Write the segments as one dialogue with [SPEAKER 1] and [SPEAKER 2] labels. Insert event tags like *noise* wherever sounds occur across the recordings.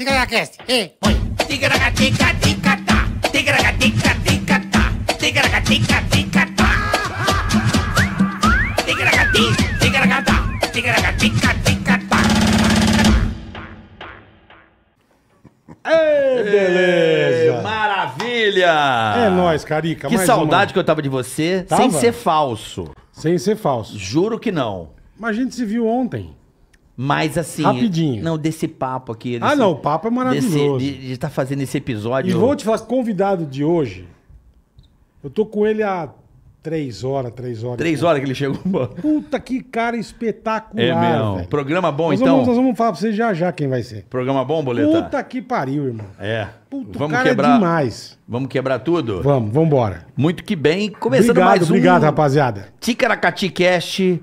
[SPEAKER 1] Tigaracast, ei, oi. Tigaracatica, ticatá.
[SPEAKER 2] Tigaracatica, ticatá. Tigaracatica, ticatá. Tigaracati, tigaracatá. Tigaracatica, ticatá. Ei, beleza. maravilha. É nóis, Carica. Que mais saudade uma. que eu tava de você, tava? sem ser falso. Sem ser falso. Juro que não. Mas a gente se viu ontem. Mas assim. Rapidinho. Não, desse papo aqui. Ah, desse, ah, não, o papo é maravilhoso. Desse, de estar tá fazendo esse episódio. E vou te falar,
[SPEAKER 3] convidado de hoje. Eu tô com ele há três horas, três horas.
[SPEAKER 2] Três horas que ele chegou. Puta que cara
[SPEAKER 3] espetacular. É
[SPEAKER 2] mesmo. Programa bom, nós então. Vamos, nós
[SPEAKER 3] vamos falar pra você já já quem vai ser.
[SPEAKER 2] Programa bom, boleta?
[SPEAKER 3] Puta que pariu, irmão.
[SPEAKER 2] É. Puta, vamos cara é quebrar, é demais. Vamos quebrar tudo? Vamos, vamos embora. Muito que bem. Começando obrigado, mais um. Obrigado,
[SPEAKER 3] rapaziada.
[SPEAKER 2] Ticaracati Cast.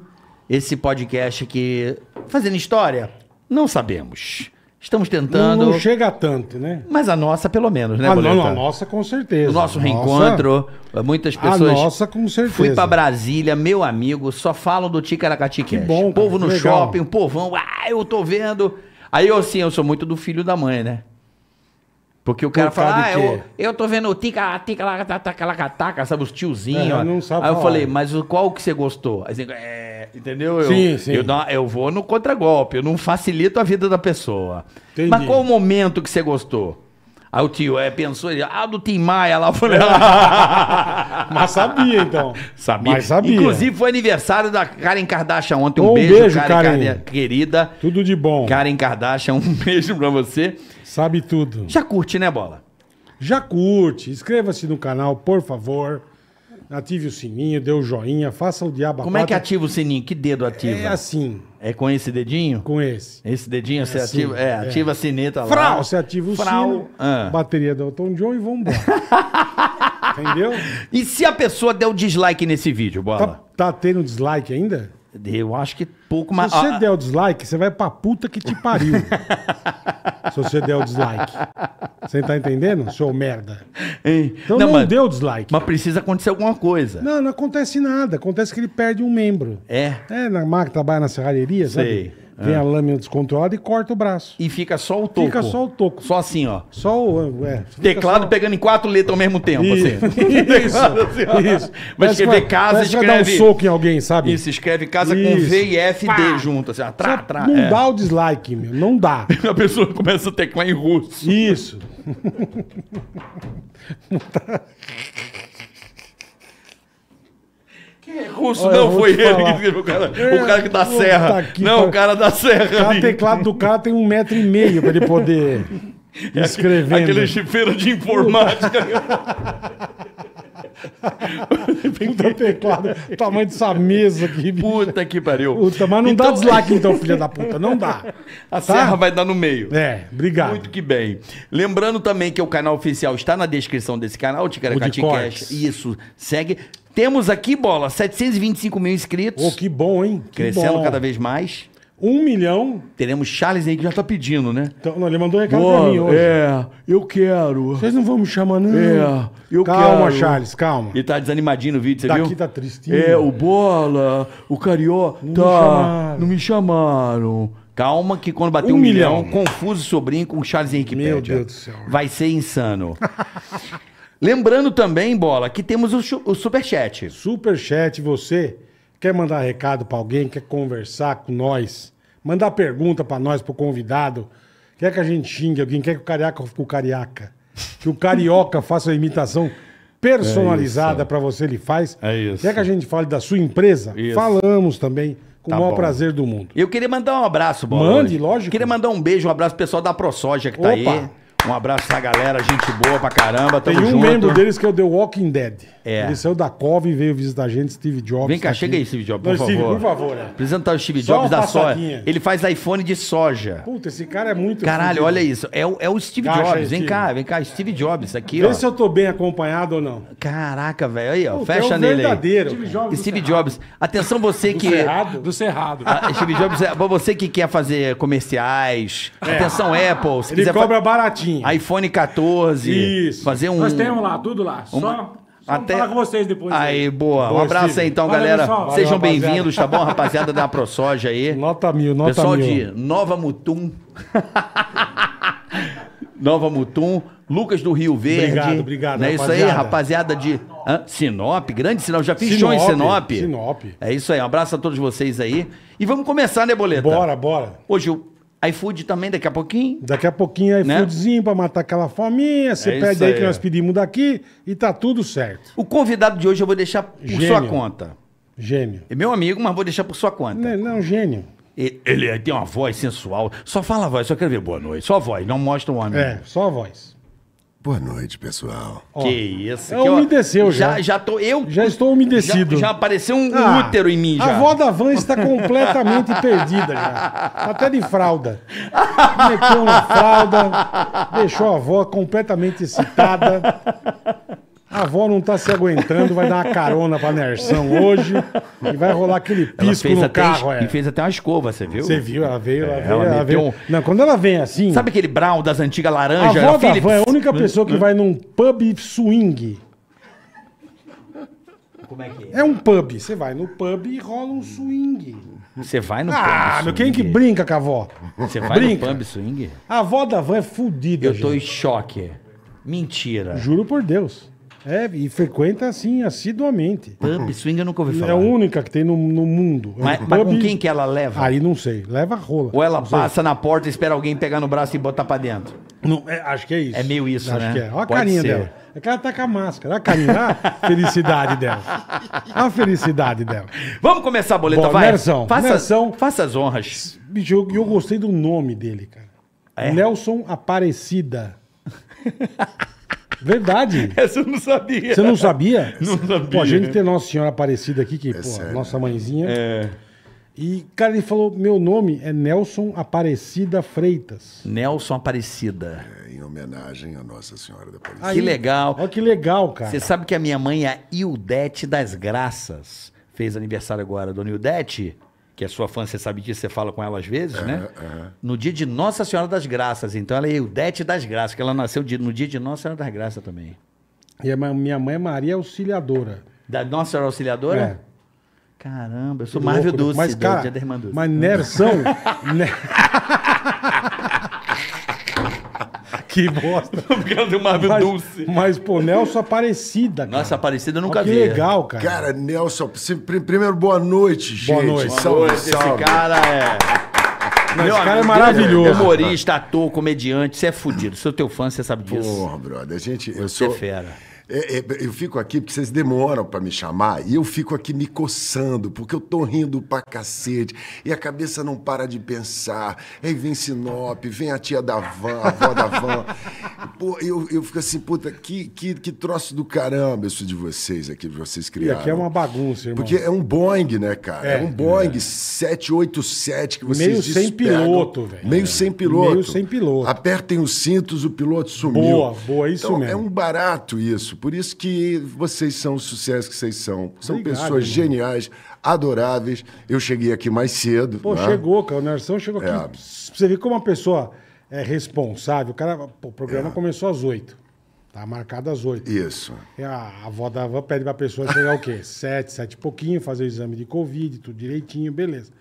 [SPEAKER 2] Esse podcast que Fazendo história? Não sabemos. Estamos tentando. Não, não chega tanto, né? Mas a nossa, pelo menos, né, ah, Não, a nossa, com certeza. O nosso reencontro, muitas pessoas. A nossa, com certeza. Fui para Brasília, meu amigo, só falam do Ticaracati Que bom, cara, povo no legal. shopping, o povão, ah, eu tô vendo. Aí eu, assim, eu sou muito do filho da mãe, né? Porque o cara Por fala, ah, eu, eu tô vendo tica, tica, lá, taca, lá, taca, sabe, os tiozinhos. É, aí falar. eu falei, mas qual que você gostou? Aí você, é, entendeu? Eu, sim, sim. Eu, eu vou no contragolpe, eu não facilito a vida da pessoa. Entendi. Mas qual o momento que você gostou? Aí o tio é, pensou, ele, ah, do Tim Maia lá. Eu falei, *laughs* ah. Mas sabia, então. Sabia. Mas sabia. Inclusive, foi aniversário da Karen Kardashian ontem. Um, um beijo, beijo Karen, Karen, querida. Tudo de bom. Karen Kardashian, um beijo pra você. Sabe tudo. Já curte, né, Bola? Já
[SPEAKER 3] curte. Inscreva-se no canal, por favor. Ative o sininho, dê o joinha, faça o diabo. Como é que ativa
[SPEAKER 2] o sininho? Que dedo ativa? É assim. É com esse dedinho? Com esse. Esse dedinho é você assim, ativa? É, é, ativa a sineta lá. Frau,
[SPEAKER 3] você ativa o Frau. sino, ah. bateria do Tom John e vambora. *laughs*
[SPEAKER 2] Entendeu? E se a pessoa der o dislike nesse vídeo, Bola? Tá,
[SPEAKER 3] tá tendo dislike ainda? Eu acho que pouco mais. Se você ah, der o dislike, você vai pra puta que te pariu. *laughs* se você der o dislike. Você tá entendendo, seu merda?
[SPEAKER 2] Hein? Então não, não mas, deu o dislike. Mas precisa acontecer alguma coisa.
[SPEAKER 3] Não, não acontece nada. Acontece que ele perde um membro. É. É, na máquina trabalha na serralheria, Sei. Vem é. a lâmina descontrolada e
[SPEAKER 2] corta o braço. E fica só o toco. Fica só o toco. Só assim, ó. Só o. É, Teclado só... pegando em quatro letras ao mesmo tempo. Isso. Assim. isso, mas *laughs* assim, isso. Vai escrever casa, escreve. Vai dar um soco em alguém, sabe? Isso, escreve casa isso. com V e F e D junto. Assim, ó, não é. dá
[SPEAKER 3] o dislike, meu. Não dá. *laughs*
[SPEAKER 2] a pessoa começa a teclar em russo. Isso.
[SPEAKER 3] não *laughs* tá
[SPEAKER 1] russo,
[SPEAKER 2] Olha, não, foi ele que escreveu. O cara, o é, cara que da serra. Tá aqui, não, pra... o cara da serra. O teclado do
[SPEAKER 3] cara tem um metro e meio para ele poder *laughs* escrever. Aquele né? chifeiro
[SPEAKER 2] de informática. *laughs*
[SPEAKER 3] Puta teclado, tamanho
[SPEAKER 2] dessa mesa aqui. Puta que pariu.
[SPEAKER 3] Puta, mas não então... dá dislike então, filha da puta, não dá.
[SPEAKER 2] *laughs* A tá? serra vai dar no meio. É, obrigado. Muito que bem. Lembrando também que o canal oficial está na descrição desse canal, Ticaracati Cash. Isso, segue. Temos aqui, bola, 725 mil inscritos. Oh, que bom, hein? Que crescendo bom. cada vez mais. Um milhão. Teremos Charles aí que já tá pedindo, né? Então, não, ele mandou recado Boa, pra mim hoje.
[SPEAKER 3] É, eu quero. Vocês não vão me chamar,
[SPEAKER 2] não. É, eu calma, quero. Charles, calma. Ele tá desanimadinho no vídeo, você Daqui viu? Daqui tá tristinho. É, o Bola, o Carió, não tá, me não me chamaram. Calma que quando bater um, um milhão, milhão, confuso sobrinho com o Charles Henrique Meu Pédia. Deus do céu. Vai ser insano. *laughs* Lembrando também, Bola, que temos o, o Superchat. Superchat, você
[SPEAKER 3] quer mandar recado para alguém, quer conversar com nós, mandar pergunta para nós, pro convidado, quer que a gente xingue alguém, quer que o carioca, o carioca, que o carioca faça a imitação personalizada é para você, ele faz. É isso. Quer que a gente fale da sua empresa? Isso. Falamos também. Com tá o maior bom. prazer do mundo.
[SPEAKER 2] Eu queria mandar um abraço, Bola. Mande, lógico. Eu queria mandar um beijo, um abraço pro pessoal da ProSoja que tá Opa. aí. Um abraço pra galera, gente boa pra caramba. Tamo Tem um junto. membro deles
[SPEAKER 3] que é o The Walking Dead. É. Ele saiu da Cove e veio visitar a gente, Steve Jobs. Vem cá, tá chega aqui. aí, Steve Jobs, por Não, favor. Steve, por favor. Né?
[SPEAKER 2] Apresentar o Steve Jobs da soja. Ele faz iPhone de soja.
[SPEAKER 3] Puta, esse cara é muito. Caralho, olha isso.
[SPEAKER 2] É o, é o Steve Jobs. Vem Steve. cá, vem cá, Steve Jobs aqui, Vê ó. se eu
[SPEAKER 3] tô bem acompanhado ou não. Caraca, velho. Aí, ó, fecha é nele verdadeiro,
[SPEAKER 2] aí. Steve Jobs. Steve Jobs. Atenção você que. Do Cerrado? Do Cerrado. Ah, Steve Jobs, é, você que quer fazer comerciais. É. Atenção, Apple. Ele cobra baratinho iPhone 14. Isso. Fazer um. Nós temos lá,
[SPEAKER 3] tudo lá. Uma... Só.
[SPEAKER 2] Só Até... falar com vocês depois. Aí, aí. boa. boa. Um abraço Steve. aí, então, Valeu, galera. Sejam bem-vindos, tá bom, rapaziada da ProSoja aí? Nota mil, nota pessoal mil. Pessoal de Nova Mutum. *laughs* Nova Mutum. Lucas do Rio Verde. Obrigado, obrigado. Não é isso aí, rapaziada de Sinop, grande Sinop. Já fiz show em Sinop. Sinop. É isso aí, um abraço a todos vocês aí. E vamos começar, né, Boleta? Bora, bora. Hoje o iFood também daqui a pouquinho.
[SPEAKER 3] Daqui a pouquinho né? iFoodzinho né? para matar aquela fominha. Você é pede aí, que nós pedimos daqui e tá tudo certo. O convidado de hoje eu vou deixar por gênio. sua
[SPEAKER 2] conta. Gênio. É meu amigo, mas vou deixar por sua conta. Não, não gênio. Ele, ele é, tem uma voz sensual. Só fala a voz, só quero ver boa noite. Só voz, não mostra o homem. É,
[SPEAKER 4] só a voz. Boa noite, pessoal. Ó, que isso. É, que, umedeceu já. Já,
[SPEAKER 2] já, tô, eu, já estou umedecido. Já, já apareceu um ah, útero em mim já. A avó da
[SPEAKER 3] van está completamente *laughs* perdida já. Tá até de fralda. Meteu na fralda, deixou a avó completamente excitada. A avó não tá se aguentando, vai dar uma carona pra Nersão hoje e vai rolar aquele pisco no carro. É.
[SPEAKER 2] E fez até uma escova, você viu? Você viu, ela veio, ela é, veio. Ela, veio. Um... Não, quando ela vem assim. Sabe aquele brown das antigas laranjas? A avó da Van é a única pessoa que vai
[SPEAKER 3] num pub swing. Como é que é? É um pub. Você vai no pub e rola um swing. Você vai no ah, pub Ah, meu, quem que brinca com a avó? Você vai brinca.
[SPEAKER 2] no pub swing? A avó da van é fodida, Eu gente. tô em choque. Mentira.
[SPEAKER 3] Juro por Deus. É, e frequenta assim, assiduamente. Pub, swing eu nunca ouvi é falar. É a única que tem no, no mundo. É mas, mas com quem que
[SPEAKER 2] ela leva? Aí não sei, leva rola. Ou ela passa na porta, espera alguém pegar no braço e botar pra dentro. Não, é, acho que é isso. É meio isso, acho né? Acho que é. Olha a Pode carinha ser. dela.
[SPEAKER 3] É que ela tá com a máscara. Olha a carinha, olha a
[SPEAKER 2] felicidade dela. a felicidade dela. Vamos começar a boleta, Bom, vai. Nelson, faça, Nelson, faça as honras.
[SPEAKER 3] Bicho, eu, eu gostei do nome dele, cara. É? Nelson Aparecida. *laughs* Verdade.
[SPEAKER 2] *laughs* Essa eu não sabia. Você não sabia? Não sabia. Pô, a gente tem
[SPEAKER 3] Nossa Senhora Aparecida aqui, que, é pô, nossa mãezinha. É. E, cara, ele falou: meu nome é Nelson Aparecida
[SPEAKER 4] Freitas. Nelson
[SPEAKER 2] Aparecida.
[SPEAKER 4] É, em homenagem à Nossa Senhora da
[SPEAKER 2] Aparecida. que legal. Olha que legal, cara. Você sabe que a minha mãe é a Ildete das Graças. Fez aniversário agora, dona Ildete que é sua fã, você sabe disso, você fala com ela às vezes, né? No dia de Nossa Senhora das Graças. Então ela é Eudete das Graças, que ela nasceu no dia de Nossa Senhora das Graças também.
[SPEAKER 3] E a minha mãe é Maria Auxiliadora.
[SPEAKER 2] Da Nossa Senhora Auxiliadora? É. Caramba, eu sou Marvel né? Dulce, mas, cara, do Dia da Irmã Dulce. Mas Nersão... *laughs* Né?
[SPEAKER 3] que bosta. *laughs* Porque deu uma mas, dulce. Mas,
[SPEAKER 4] pô, Nelson Aparecida,
[SPEAKER 2] cara. Nossa, Aparecida eu nunca vi. Que legal, cara.
[SPEAKER 4] Cara, Nelson, primeiro, boa noite, gente. Boa noite. Boa salve, noite. Salve. Esse cara é... Meu esse cara é maravilhoso. humorista,
[SPEAKER 2] ator, comediante. Você é
[SPEAKER 4] fudido. Sou teu fã, você sabe disso. Porra, brother. A gente, eu você sou... é fera. É, é, eu fico aqui porque vocês demoram para me chamar e eu fico aqui me coçando, porque eu tô rindo pra cacete e a cabeça não para de pensar. Aí vem Sinop, vem a tia da van, a avó da van. Pô, eu, eu fico assim, puta, que, que, que troço do caramba isso de vocês aqui, de vocês criaram. E aqui é uma bagunça, irmão. Porque é um Boeing, né, cara? É, é um Boeing é. 787 que vocês Meio sem piloto, velho. Meio é. sem piloto. Meio sem piloto. Apertem os cintos, o piloto sumiu. Boa, boa, é isso então, mesmo. É um barato isso por isso que vocês são o sucesso que vocês são. São Obrigado, pessoas irmão. geniais, adoráveis. Eu cheguei aqui mais cedo. Pô, né? chegou, cara. O Nersão chegou aqui. É. Você vê como
[SPEAKER 3] uma pessoa é responsável. O, cara, o programa é. começou às oito. Tá marcado às
[SPEAKER 4] oito. Isso.
[SPEAKER 3] E a avó da avó pede pra pessoa chegar o quê? *laughs* Sete, sete e pouquinho, fazer o exame de Covid, tudo direitinho, beleza.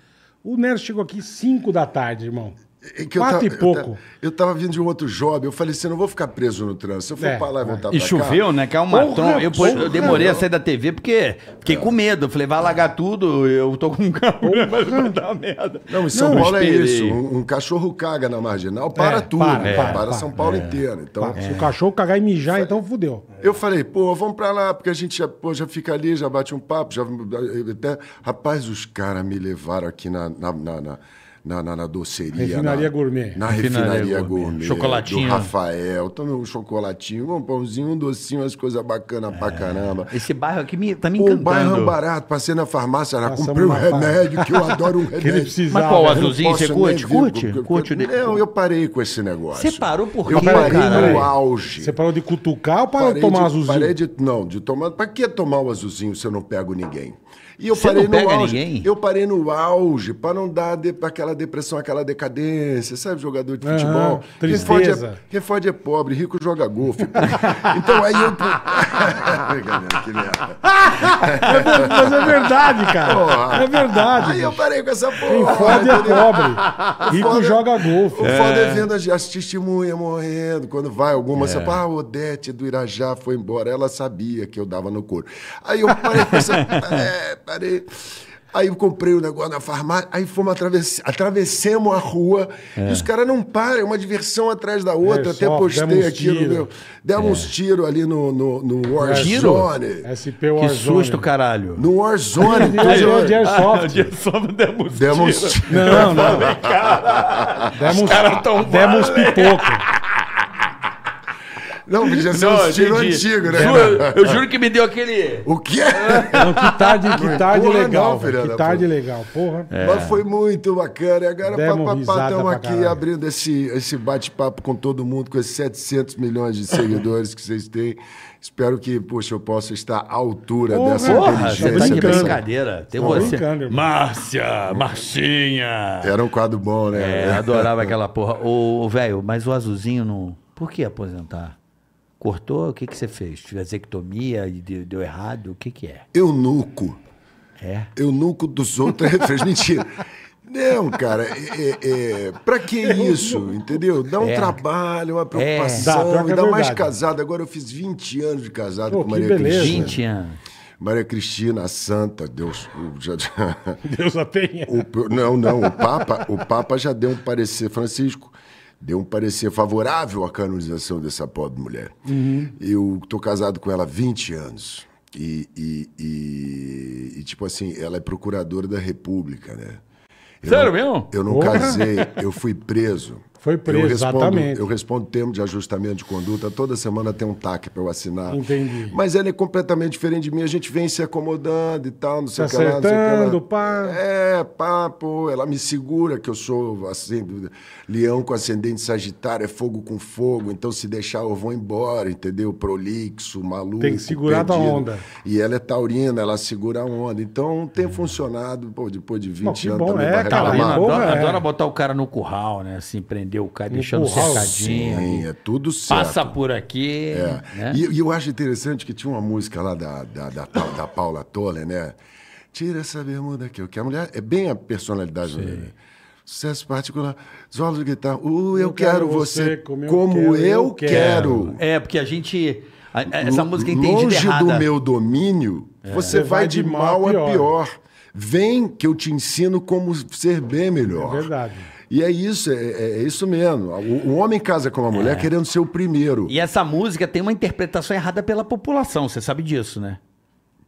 [SPEAKER 3] O Nerson chegou aqui cinco da tarde, irmão. É
[SPEAKER 4] Quatro tava, e pouco. Eu tava, vindo de um outro job, eu falei assim, não vou ficar preso no trânsito. Eu fui é, pra lá e voltar é. pra E choveu, né? Que é um matão. Eu, eu, demorei a sair
[SPEAKER 2] da TV porque fiquei é. com medo. Eu falei, vai alagar
[SPEAKER 4] tudo, eu tô com um carro, *laughs* vai dar merda. Não, em São não, Paulo é isso. Um, um, cachorro caga na marginal, para é, tudo. Para, né? para, para São Paulo é. inteiro. Então, Se o
[SPEAKER 3] cachorro cagar e mijar, então fudeu.
[SPEAKER 4] Eu falei, pô, vamos pra lá, porque a gente já, pô, já fica ali, já bate um papo. Já, eh, eh, até, rapaz, os caras me levaram aqui na, na, na, na na, na, na doceria. Refinaria na, Gourmet. Na Refinaria, refinaria gourmet. gourmet. Chocolatinho. Do Rafael. Tomei um chocolatinho, um pãozinho, um docinho, umas coisas bacanas é. pra caramba. Esse bairro aqui me, tá me encantando. O bairro é barato. Passei na farmácia, já comprei um remédio, que eu adoro um *laughs* remédio. Mas qual, né? azulzinho? Você curte? Curte? Porque, curte? Não, eu parei com esse negócio. Você
[SPEAKER 2] parou por quê, Eu parei cara? no
[SPEAKER 4] auge. Você parou de cutucar ou parou de tomar azulzinho? Parei de... Não, de tomar... Pra que tomar o azulzinho se eu não pego ninguém? E eu Você parei não pega no auge. Ninguém? Eu parei no auge para não dar de, aquela depressão, aquela decadência, sabe, jogador de futebol. Uhum, tristeza. Quem fode, é, quem fode é pobre, rico joga golfe. *laughs* então aí eu. *laughs* *laughs* Brincadeira, que merda.
[SPEAKER 1] É mas é
[SPEAKER 4] verdade, cara. Porra. É verdade. Aí bicho. eu parei com essa porra. Quem é foda é pobre. Rico foda, joga
[SPEAKER 3] golfe. O foda é, é vendo
[SPEAKER 4] as, as testemunhas morrendo. Quando vai alguma, é. você fala, ah, Odete do Irajá foi embora. Ela sabia que eu dava no couro. Aí eu parei com essa... *laughs* É, parei... Aí eu comprei o negócio na farmácia, aí fomos atravessar, atravessemos a rua, é. e os caras não param, é uma diversão atrás da outra. É, Até só, postei aqui tiro. no meu. Demos é. uns tiros ali no, no, no é, Warzone.
[SPEAKER 3] SP Warzone. Que susto,
[SPEAKER 4] caralho. No Warzone. *laughs* de Airsoft. É é de Airsoft demos, demos tiro. Não, não. Demos, os caras tão Demos pipoca. Não, podia ser um estilo entendi.
[SPEAKER 3] antigo, né? eu *laughs* juro
[SPEAKER 4] que me deu aquele.
[SPEAKER 2] O quê? É. Não, que tarde, que tarde porra, legal.
[SPEAKER 4] Não, que tarde porra. legal, porra. É. Mas foi muito bacana. E agora estamos aqui caralho. abrindo esse, esse bate-papo com todo mundo, com esses 700 milhões de *laughs* seguidores que vocês têm. Espero que, poxa, eu possa estar à altura porra, dessa porra, tá inteligência. Tá brincadeira. Tem você.
[SPEAKER 2] Márcia,
[SPEAKER 4] Marcinha. Era um quadro bom, né? É, adorava aquela
[SPEAKER 2] porra. Ô, velho, mas o azulzinho não. Por que aposentar? Cortou? O que, que você fez? Vasectomia? Deu, deu errado? O que, que é?
[SPEAKER 4] Eunuco. É? Eunuco dos outros *laughs* fez mentira. Não, cara, é, é, é pra que *laughs* isso? Entendeu? Dá um é. trabalho, uma é. preocupação, dá, é ainda mais casado. Agora eu fiz 20 anos de casado Pô, com Maria Cristina. 20 anos. Maria Cristina, a santa, Deus. Já, já, Deus a tenha. O, não, não, o Papa, o Papa já deu um parecer, Francisco, deu um parecer favorável à canonização dessa pobre mulher. Uhum. Eu tô casado com ela há 20 anos. E, e, e, e, tipo assim, ela é procuradora da República, né? Eu Sério não, mesmo? Eu não Porra. casei, *laughs* eu fui preso foi preso, eu respondo, exatamente. Eu respondo termo de ajustamento de conduta. Toda semana tem um TAC para eu assinar. Entendi. Mas ele é completamente diferente de mim. A gente vem se acomodando e tal, não sei o que Acertando, pá. É, papo. Ela me segura que eu sou, assim, leão com ascendente sagitário, é fogo com fogo. Então, se deixar, eu vou embora, entendeu? Prolixo, maluco, Tem que segurar perdido. a onda. E ela é taurina, ela segura a onda. Então, tem funcionado, pô, depois de 20 não, anos. Bom, é, cara, adora, é. adora
[SPEAKER 2] botar o cara no curral, né? Assim, prender
[SPEAKER 4] o cara, deixando um cercadinho. Sim, é tudo certo. Passa por aqui. É. Né? E, e, eu acho interessante que tinha uma música lá da, da, da, da Paula Tolle, né? Tira essa bermuda aqui, que a mulher é bem a personalidade Sim. mulher. Né? Sucesso particular, solos de guitarra. Uh, eu, eu quero, quero, você como eu, como quero, eu quero. quero. É, porque a gente.
[SPEAKER 2] essa música entendida Longe errada. do meu
[SPEAKER 4] domínio, é. você, você vai, vai de, de mal a pior. pior. Vem que eu te ensino como ser bem melhor. É verdade. E é isso, é, é, é isso mesmo. O, o, homem casa com uma mulher é. querendo ser o primeiro. E
[SPEAKER 2] essa música tem uma interpretação errada pela população, você sabe disso, né?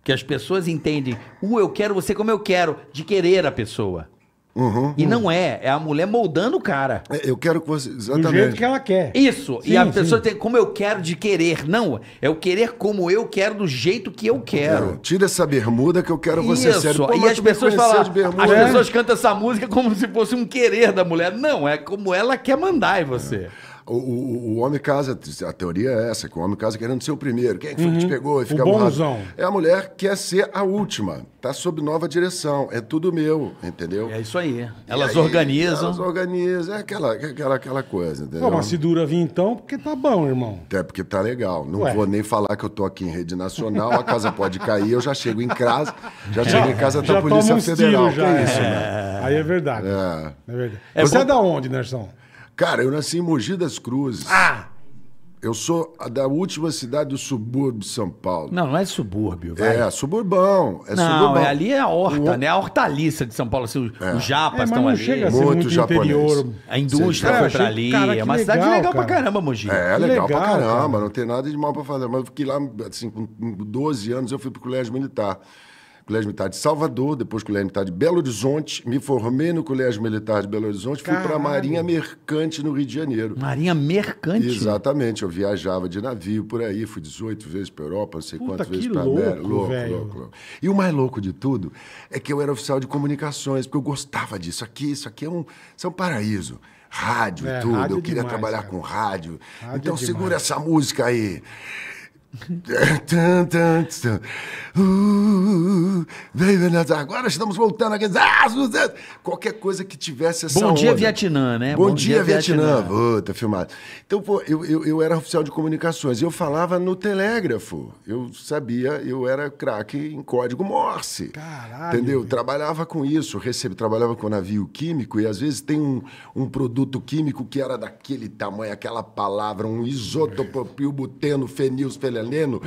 [SPEAKER 2] Que as pessoas entendem o uh, eu quero você como eu quero, de querer a pessoa. Uhum, e uhum. não é, é a mulher moldando o cara. É, eu quero que você. Exatamente. Do jeito que ela quer. Isso. Sim, e a sim. pessoa tem como eu quero de querer. Não, é o querer como eu quero, do jeito que eu quero.
[SPEAKER 4] tira essa bermuda que eu quero você Isso. sério. Pô, e as pessoas falam. As né? pessoas
[SPEAKER 2] cantam essa música como se fosse um querer da mulher. Não, é como ela quer
[SPEAKER 4] mandar em você. É. O, o, o, homem casa, a teoria é essa, que o homem casa querendo ser o primeiro. Quem é que foi uhum. que te uhum. pegou e fica o bonzão. É a mulher que quer ser a última. Tá sob nova direção. É tudo meu, entendeu? É isso aí. Elas aí, organizam. Elas organizam. É aquela, é aquela, aquela coisa, entendeu? Pô, mas se
[SPEAKER 3] dura vir então, porque tá bom, irmão.
[SPEAKER 4] até porque tá legal. Não Ué. vou nem falar que eu tô aqui em rede nacional, a casa pode cair, eu já chego em casa, já chego em casa da tá Polícia Federal. já. Que é isso, né? Aí é verdade. É, é verdade. É Você é da onde, Nerson? Cara, eu nasci em Mogi das Cruzes. Ah! Eu sou da última cidade do subúrbio de São Paulo. Não, não é subúrbio. Vai. É, suburbão. É não, suburbão. É, ali é a horta, o... né?
[SPEAKER 2] A hortaliça de São Paulo. Assim, é. Os japas é, estão ali. Chega a muito, muito japonês. interior. A indústria foi pra ali. Cara, é uma legal, cidade legal cara. pra caramba, Mogi. É, é legal, legal pra caramba. Cara.
[SPEAKER 4] Não tem nada de mal pra fazer. Mas eu fiquei lá, assim, com 12 anos, eu fui pro colégio militar. Colégio Militar de Salvador, depois Colégio Militar de Belo Horizonte, me formei no Colégio Militar de Belo Horizonte, Caralho. fui para a Marinha Mercante no Rio de Janeiro. Marinha Mercante? Exatamente, eu viajava de navio por aí, fui 18 vezes para Europa, não sei quantas vezes para América. Louco, louco, louco. E o mais louco de tudo é que eu era oficial de comunicações, porque eu gostava disso aqui, isso aqui é um, isso é um paraíso rádio e é, tudo. Rádio eu é queria demais, trabalhar cara. com rádio. rádio é então é segura essa música aí. Uh, Agora estamos voltando aqui. Ah, Qualquer coisa que tivesse essa. Bom dia, onda. Vietnã, né? Bom, Bom dia, dia, Vietnã. Vietnã. Oh, tá filmado. Então, pô, eu, eu, eu, era oficial de comunicações. Eu falava no telégrafo. Eu sabia, eu era craque em código Morse. Caralho. Entendeu? Trabalhava com isso. recebi, trabalhava com navio químico e às vezes tem um, um produto químico que era daquele tamanho, aquela palavra, um isotopopil, buteno, fenil, fenil Célia Leno.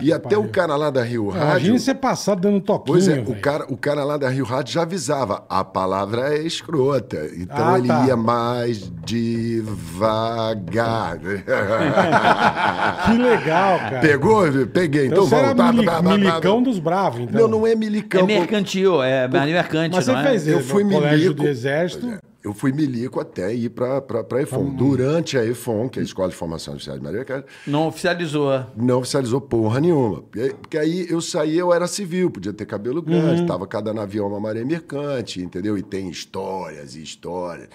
[SPEAKER 4] e até pariu. o cara lá da Rio Rádio. Imagina você passar dando toquinho. Pois é, o cara, o cara lá da Rio Rádio já avisava: a palavra é escrota. Então ah, ele tá. ia mais devagar. *laughs* que legal, cara. Pegou? Peguei. Então, então você tá, mili tá, tá, milicão dos bravos, então. Não, não é milicão. É mercantil, é mercante. Mas você é? fez eu fui colégio milico. do exército. É eu fui milico até ir para a EFON. Hum. Durante a EFON, que é a Escola de Formação Oficial de marinha mercante
[SPEAKER 2] Não oficializou. É?
[SPEAKER 4] Não oficializou porra nenhuma. Porque aí eu saí, eu era civil, podia ter cabelo grande, uhum. cada navio uma maré mercante, entendeu? E tem histórias e histórias.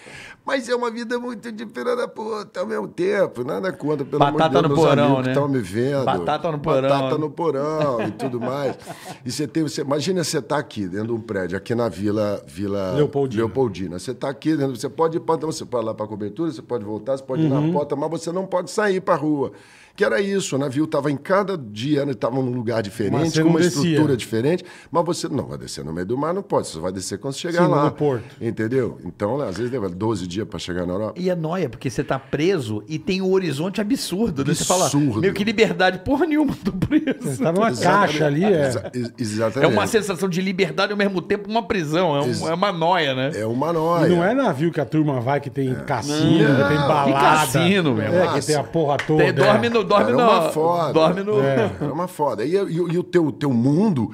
[SPEAKER 4] Mas é uma vida muito diferente, filha da puta ao mesmo tempo. Nada né? é contra, pelo Batata amor de Deus, no meus porão, né? que estão me vendo. Batata no porão. Batata no porão e tudo mais. E você tem... Você, imagina você estar tá aqui dentro de um prédio, aqui na Vila, Vila Leopoldina. Leopoldina. Você está aqui dentro... Você pode ir para... Você pode lá para a cobertura, você pode voltar, você pode uhum. ir na uhum. porta, mas você não pode sair para rua que era isso, o navio estava em cada dia, estava né, num lugar diferente, com uma descia. estrutura diferente, mas você não vai descer no meio do mar, não pode, você vai descer quando chegar Sim, lá. No porto. Entendeu? Então, às vezes leva 12 dias para chegar na Europa. E é noia, porque você está preso e tem um horizonte absurdo, absurdo. né? Você fala, meio que liberdade,
[SPEAKER 2] porra nenhuma, do
[SPEAKER 4] preso. Você tá numa caixa ali, é. Ex exatamente. É uma
[SPEAKER 2] sensação de liberdade ao mesmo tempo uma prisão, é, um, é uma noia, né? É uma noia. E não é
[SPEAKER 3] navio que a turma vai que tem é. cassino, não. tem balada. Tem cassino, meu. É, massa. que tem a porra toda. Tem, dorme é. no
[SPEAKER 4] dorme não. Era é uma foda. Dorme no... É. é uma foda. E, e, e o teu, teu mundo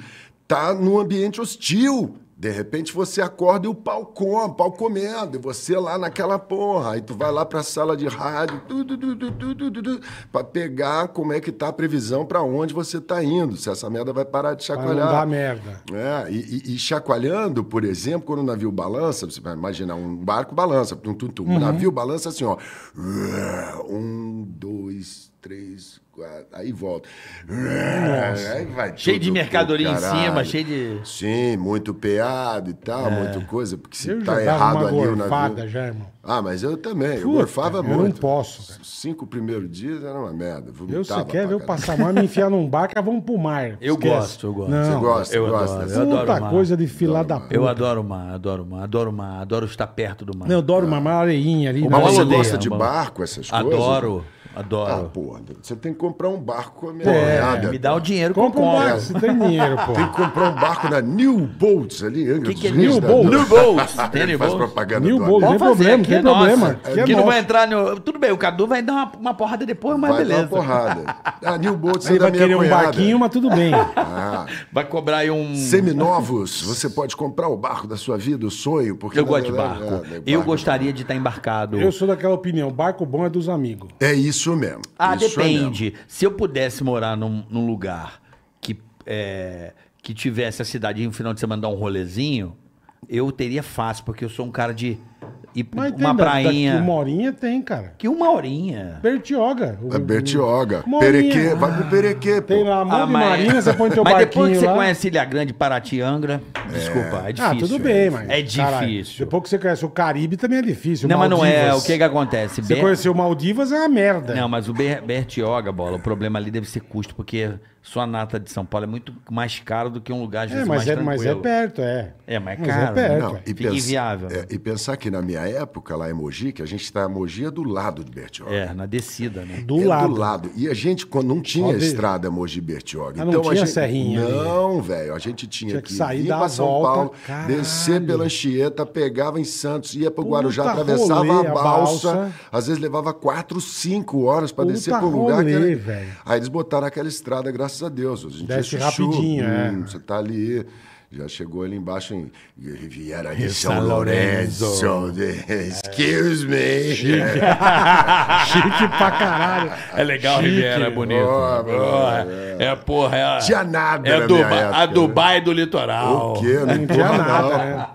[SPEAKER 4] tá num ambiente hostil. De repente você acorda e o pau com, pau comendo, e você lá naquela porra. Aí tu vai lá para a sala de rádio, para pegar como é que tá a previsão para onde você tá indo, se essa merda vai parar de chacoalhar. Vai merda. É, e, e, e, chacoalhando, por exemplo, quando o navio balança, você vai imaginar um barco balança, tum, tum, tum. Uhum. O navio balança assim, ó. Um, dois, três, Aí volta. Nossa. Aí vai cheio de mercadoria em cima, cheio de. Sim, muito peado e tal, é. muita coisa. Porque se eu tá errado uma ali o navio. já, irmão. Ah, mas eu também. Puta, eu gorfava eu muito. Eu não posso. Cara. Cinco primeiros dias era uma merda. Vomitava eu se quer ver eu passar mal, me enfiar
[SPEAKER 3] num barco, vamos pro mar.
[SPEAKER 4] Eu Esquece. gosto, eu gosto. Não, Você gosta, eu gosta. Adoro, eu adoro coisa
[SPEAKER 3] de filar da puta. Eu
[SPEAKER 2] adoro o mar, adoro o mar, adoro o mar, adoro estar perto do mar.
[SPEAKER 3] Não, eu adoro ah. uma areinha ali. Mas você gosta
[SPEAKER 2] de barco, essas coisas? Adoro.
[SPEAKER 4] Adoro. Ah, porra, você tem que comprar um barco com a minha é, olhada. Me dá o dinheiro que Compra um barco, você tem dinheiro, pô. Tem que comprar um barco na New Boats ali. O que, que é New Boats? New Boats. *laughs* tem New propaganda New Boats, tem problema, tem É, que, não vai
[SPEAKER 2] entrar no... Tudo bem, o Cadu vai dar uma, uma porrada depois, mas vai beleza. Vai dar uma porrada. A *laughs* ah, New Boats Ele é da minha Ele vai querer um barquinho, mas tudo bem. Ah. Vai cobrar aí um... Seminovos, você pode comprar o barco da sua vida, o sonho, porque... Eu gosto de barco. É, é eu gostaria de estar embarcado. Eu sou
[SPEAKER 3] daquela opinião, barco bom é dos amigos.
[SPEAKER 2] É isso. Isso mesmo. Ah, isso depende. mesmo. Se eu pudesse morar num, num lugar que, é, que tivesse a cidade e no final de semana dar um rolezinho, eu teria fácil, porque eu sou um cara de e Mas uma tem, prainha. uma
[SPEAKER 3] horinha tem, cara. Que uma horinha. Bertioga. O, é Bertioga.
[SPEAKER 2] Perequê. Ah. Vai pro Perequê, ah, pô. Tem lá a mão ah, de mas... Marina, você põe teu mas barquinho Mas depois que lá. você conhece Ilha Grande, Paratiangra, é. desculpa, é ah, difícil. Ah, tudo bem, mas... É difícil. Caralho,
[SPEAKER 3] depois que você conhece o Caribe, também é difícil. Não, Maldivas. mas não é. O que que acontece? Você Ber... conheceu o Maldivas, é uma merda. Não,
[SPEAKER 2] mas o Bertioga, bola, o problema ali deve ser custo, porque sua nata de São Paulo é muito mais caro do que um lugar de é, vezes, é, mais é, tranquilo. Mas é
[SPEAKER 3] perto, é.
[SPEAKER 2] É, mas é
[SPEAKER 4] mas é caro. É perto, não, é. e Fica inviável. Né? É, e pensar que na minha época, lá em Mogi, que a gente está... em Mogi é do lado de Bertioga. É, na descida, né? Do é lado. do lado. E a gente quando não tinha Pode... estrada Mogi-Bertioga. Ah, não então tinha a gente... serrinha? Não, velho. A gente tinha, tinha que, que sair ir para São volta, Paulo, caralho. descer pela Anchieta, pegava em Santos, ia para o Guarujá, rolê, atravessava a balsa, a balsa, Às vezes levava quatro, cinco horas para descer para um lugar... Rolê, que era... Aí eles botaram aquela estrada, graças graças a Deus. A gente Desce rapidinho, hum, é. Você tá ali já chegou ali embaixo em Riviera de São, São Lourenço. Lourenço. *laughs* Excuse me. Chique.
[SPEAKER 2] *laughs* Chique pra caralho. É legal, Chique. Riviera, é bonito. Boa, boa. É, é, porra, é. Tinha
[SPEAKER 4] nada, é Dubai, época, A né? Dubai né? do litoral. O quê? Não, *laughs* não tinha nada, né?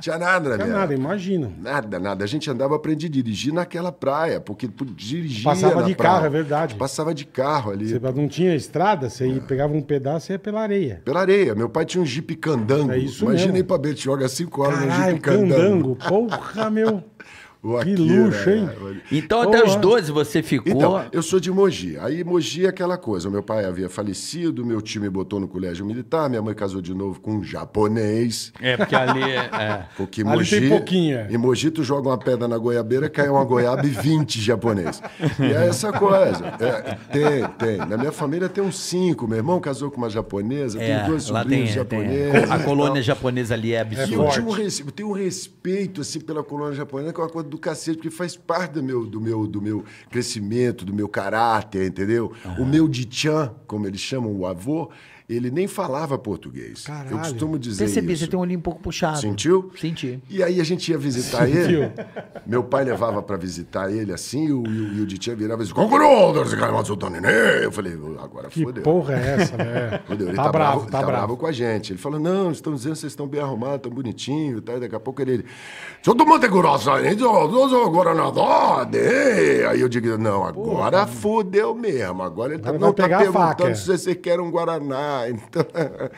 [SPEAKER 4] Tinha nada, né? Tinha nada, imagina. Nada, nada. A gente andava a dirigir naquela praia, porque dirigia. Passava de praia. carro, é verdade. Passava de carro ali. Você não tinha estrada,
[SPEAKER 3] você é. pegava um pedaço e ia pela areia. Pela areia. Meu pai tinha um jipe cano candango. É isso Imagina mesmo. pra
[SPEAKER 4] Bertioga às 5 horas Caralho, no Jeep candango. candango. Porra, meu. *laughs* O Akira, que luxo, hein? Né? Então, até os 12 você ficou. Então, eu sou de Mogi. Aí, Mogi é aquela coisa. O meu pai havia falecido, meu tio me botou no colégio militar, minha mãe casou de novo com um japonês.
[SPEAKER 2] É, porque ali é. é. Porque ali tem pouquinha.
[SPEAKER 4] É. Em Mogi, tu joga uma pedra na goiabeira, cai uma goiaba e 20 japonês. E é essa coisa. É, tem, tem. Na minha família tem uns cinco. Meu irmão casou com uma japonesa, é, é, tem dois sobrinhos japoneses. A colônia japonesa ali é absurda. É e eu um, tem um respeito assim, pela colônia japonesa, que é uma coisa do cacete, porque faz parte do meu, do meu, do meu crescimento, do meu caráter, entendeu? Uhum. O meu Dichan, como eles chamam, o avô, ele nem falava português. Caralho. Eu costumo dizer Percebi, isso. você tem um olhinho um pouco puxado. Sentiu? Senti. E aí a gente ia visitar Sentiu. ele. Meu pai levava para visitar ele assim, e o, e o, e virava e dizia, eu falei, agora que fodeu. Que porra é essa, né? *laughs* Fodeu. Ele tá, tá bravo, tá, tá bravo. bravo. com a gente. Ele falou, não, estão dizendo que vocês estão bem arrumados, tão bonitinho, tá? E daqui a pouco ele... Se eu tô Grossa, agora na Aí eu digo, não, agora fodeu mesmo. Agora ele tá, não tá perguntando se você quer um Guaraná, *laughs* Então, é.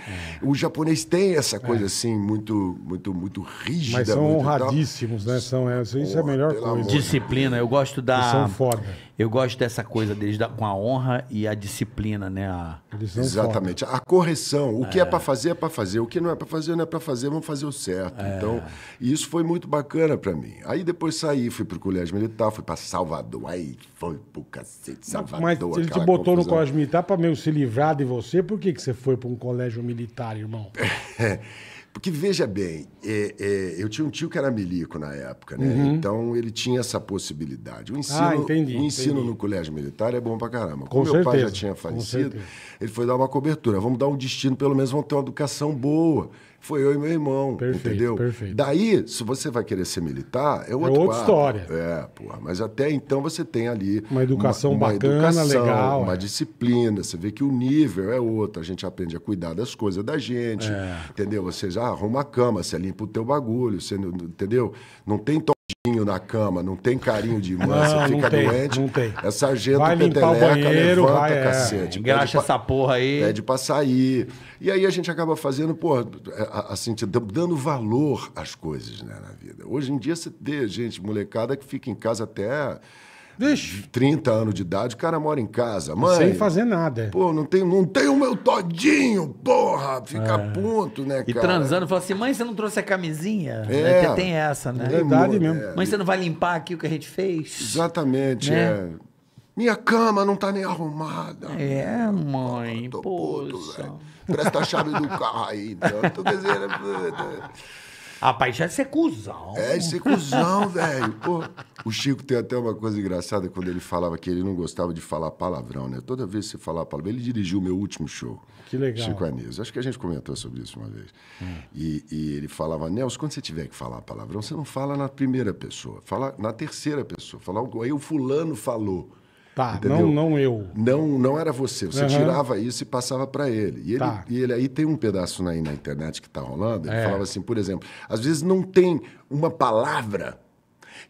[SPEAKER 4] *laughs* o japonês tem essa coisa é. assim, muito, muito, muito rígida. Mas são
[SPEAKER 3] honradíssimos, né? São, é, isso Porra, é a melhor coisa. Amor. Disciplina,
[SPEAKER 2] eu gosto da. são foda. Eu gosto dessa coisa deles da, com a honra e a disciplina, né? A... Exatamente. A
[SPEAKER 4] correção. O que é, é. para fazer é para fazer. O que não é para fazer não é para fazer. Vamos fazer o certo. É. Então, isso foi muito bacana para mim. Aí depois saí, fui pro colégio militar, fui para Salvador. Aí foi pro cacete, Salvador. Mas ele te botou confusão. no colégio
[SPEAKER 3] militar para meio se livrar de você. Por que, que você foi para um colégio militar, irmão? *laughs*
[SPEAKER 4] Porque, veja bem, é, é, eu tinha um tio que era milico na época, né? Uhum. Então ele tinha essa possibilidade. O ensino, ah, entendi, o ensino entendi. no colégio militar é bom pra caramba. Como meu pai já tinha falecido, ele foi dar uma cobertura. Vamos dar um destino, pelo menos vão ter uma educação boa foi eu e meu irmão, perfeito, entendeu? Perfeito. Daí, se você vai querer ser militar, é, outro é outra história. É, porra, mas até então você tem ali uma educação uma, uma bacana, educação, legal, uma é. disciplina, você vê que o nível é outro, a gente aprende a cuidar das coisas da gente, é. entendeu? Você já arruma a cama, você limpa o teu bagulho, você entendeu? Não tem na cama, não tem carinho de mãe, você fica tem, doente. Não tem. Essa agenda vai limpar o banheiro, levanta, vai, é. cacete. É, engraxa pra, essa porra aí. Pede pra sair. E aí a gente acaba fazendo, pô, é, assim, dando valor às coisas, né, na vida. Hoje em dia você vê gente, molecada, que fica em casa até Vixe. 30 anos de idade, o cara mora em casa. Mãe, Sem fazer nada. É. Pô, não tem, não tem o meu todinho, porra. Fica é. ponto, né, cara? E transando,
[SPEAKER 2] fala assim, mãe, você não trouxe a camisinha? É. Né? Tem essa, né? É verdade mesmo. É. Mãe, você não vai limpar
[SPEAKER 4] aqui o que a gente fez? Exatamente, né? é. Minha cama não tá nem arrumada. É, mãe, pô. Presta a chave do carro aí. Então. Tô quer Rapaz, isso é ser cuzão. É, isso é cuzão, velho. o Chico tem até uma coisa engraçada quando ele falava que ele não gostava de falar palavrão, né? Toda vez que você falar palavrão. Ele dirigiu o meu último show. Que legal. Chico Anísio. Acho que a gente comentou sobre isso uma vez. Hum. E, e, ele falava, Nelson, quando você tiver que falar palavrão, você não fala na primeira pessoa, fala na terceira pessoa. Fala, aí o fulano falou. Tá, entendeu? não, não eu. Não, não era você. Você uhum. tirava isso e passava para ele. E, ele tá. e ele aí tem um pedaço aí na internet que está rolando. Ele é. falava assim, por exemplo, às vezes não tem uma palavra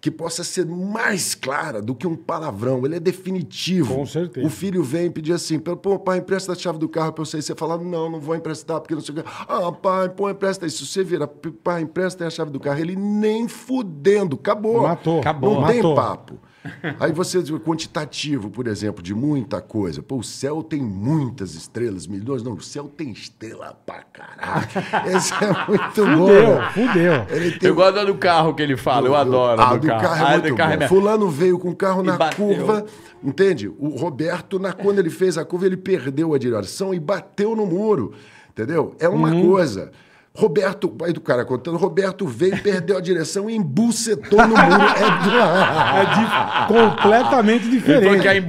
[SPEAKER 4] que possa ser mais clara do que um palavrão. Ele é definitivo. Com certeza. O filho vem e pedir assim: pô, pai, empresta a chave do carro para eu sair. Você fala: não, não vou emprestar, porque não sei o que. Ah, pai, pô, empresta isso. Você vira: pai, empresta a chave do carro. Ele nem fudendo. Acabou. Matou. Acabou. Não Matou. tem papo. Aí você diz quantitativo, por exemplo, de muita coisa. Pô, o céu tem muitas estrelas, milhões. Não, o céu tem estrela pra caralho. *laughs* Esse é muito fudeu, bom. Fudeu, né? fudeu. Tem... Eu gosto da do carro que ele fala, eu adoro. Ah, do, do carro, carro é ah, carro é bom. É... Fulano veio com o carro e na bateu. curva, entende? O Roberto, na, quando ele fez a curva, ele perdeu a direção e bateu no muro. Entendeu? É uma uhum. coisa. Roberto, aí do cara contando, Roberto veio, perdeu a direção e embucetou no muro. É, é de, completamente diferente. a Ele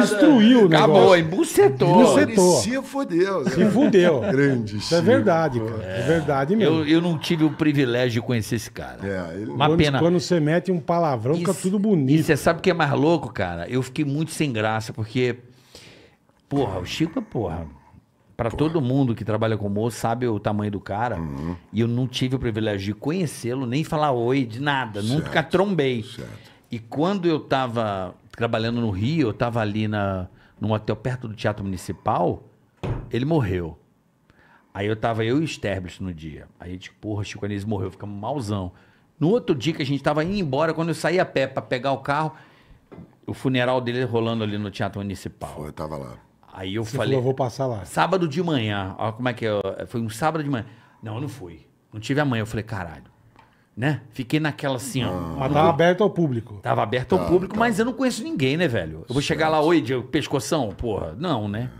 [SPEAKER 4] destruiu né? Acabou, negócio. embucetou. embucetou. Ele se fudeu. Né? Se fudeu. Grande Isso é
[SPEAKER 3] verdade,
[SPEAKER 2] cara. É, é verdade mesmo. Eu, eu, não tive o privilégio de conhecer esse cara. É, ele... Uma quando, pena. Quando
[SPEAKER 3] você mete um palavrão, isso, fica tudo bonito.
[SPEAKER 2] E você é, sabe o que é mais louco, cara? Eu fiquei muito sem graça, porque... Porra, o Chico é porra para todo mundo que trabalha com moço, sabe o tamanho do cara. Uhum. E eu não tive o privilégio de conhecê-lo, nem falar oi, de nada. Certo. Nunca trombei. Certo. E quando eu estava trabalhando no Rio, eu estava ali na, num hotel perto do Teatro Municipal, ele morreu. Aí eu tava eu e o Sterblich no dia. Aí a tipo, gente, porra, Chico Anísio morreu, ficamos malzão. No outro dia que a gente tava indo embora, quando eu saí a pé para pegar o carro, o funeral dele rolando ali no Teatro Municipal. Foi, eu tava lá. Aí eu Você falei. Falou, eu vou passar lá. Sábado de manhã. Olha como é que é. Foi um sábado de manhã. Não, eu não fui. Não tive amanhã. Eu falei, caralho. Né? Fiquei naquela assim, ó. Ah. mas tava
[SPEAKER 3] aberto ao público.
[SPEAKER 2] Tava aberto tá, ao público, tá. mas eu não conheço ninguém, né, velho? Eu vou chegar lá, oi, Diego, pescoção? Porra, não, né?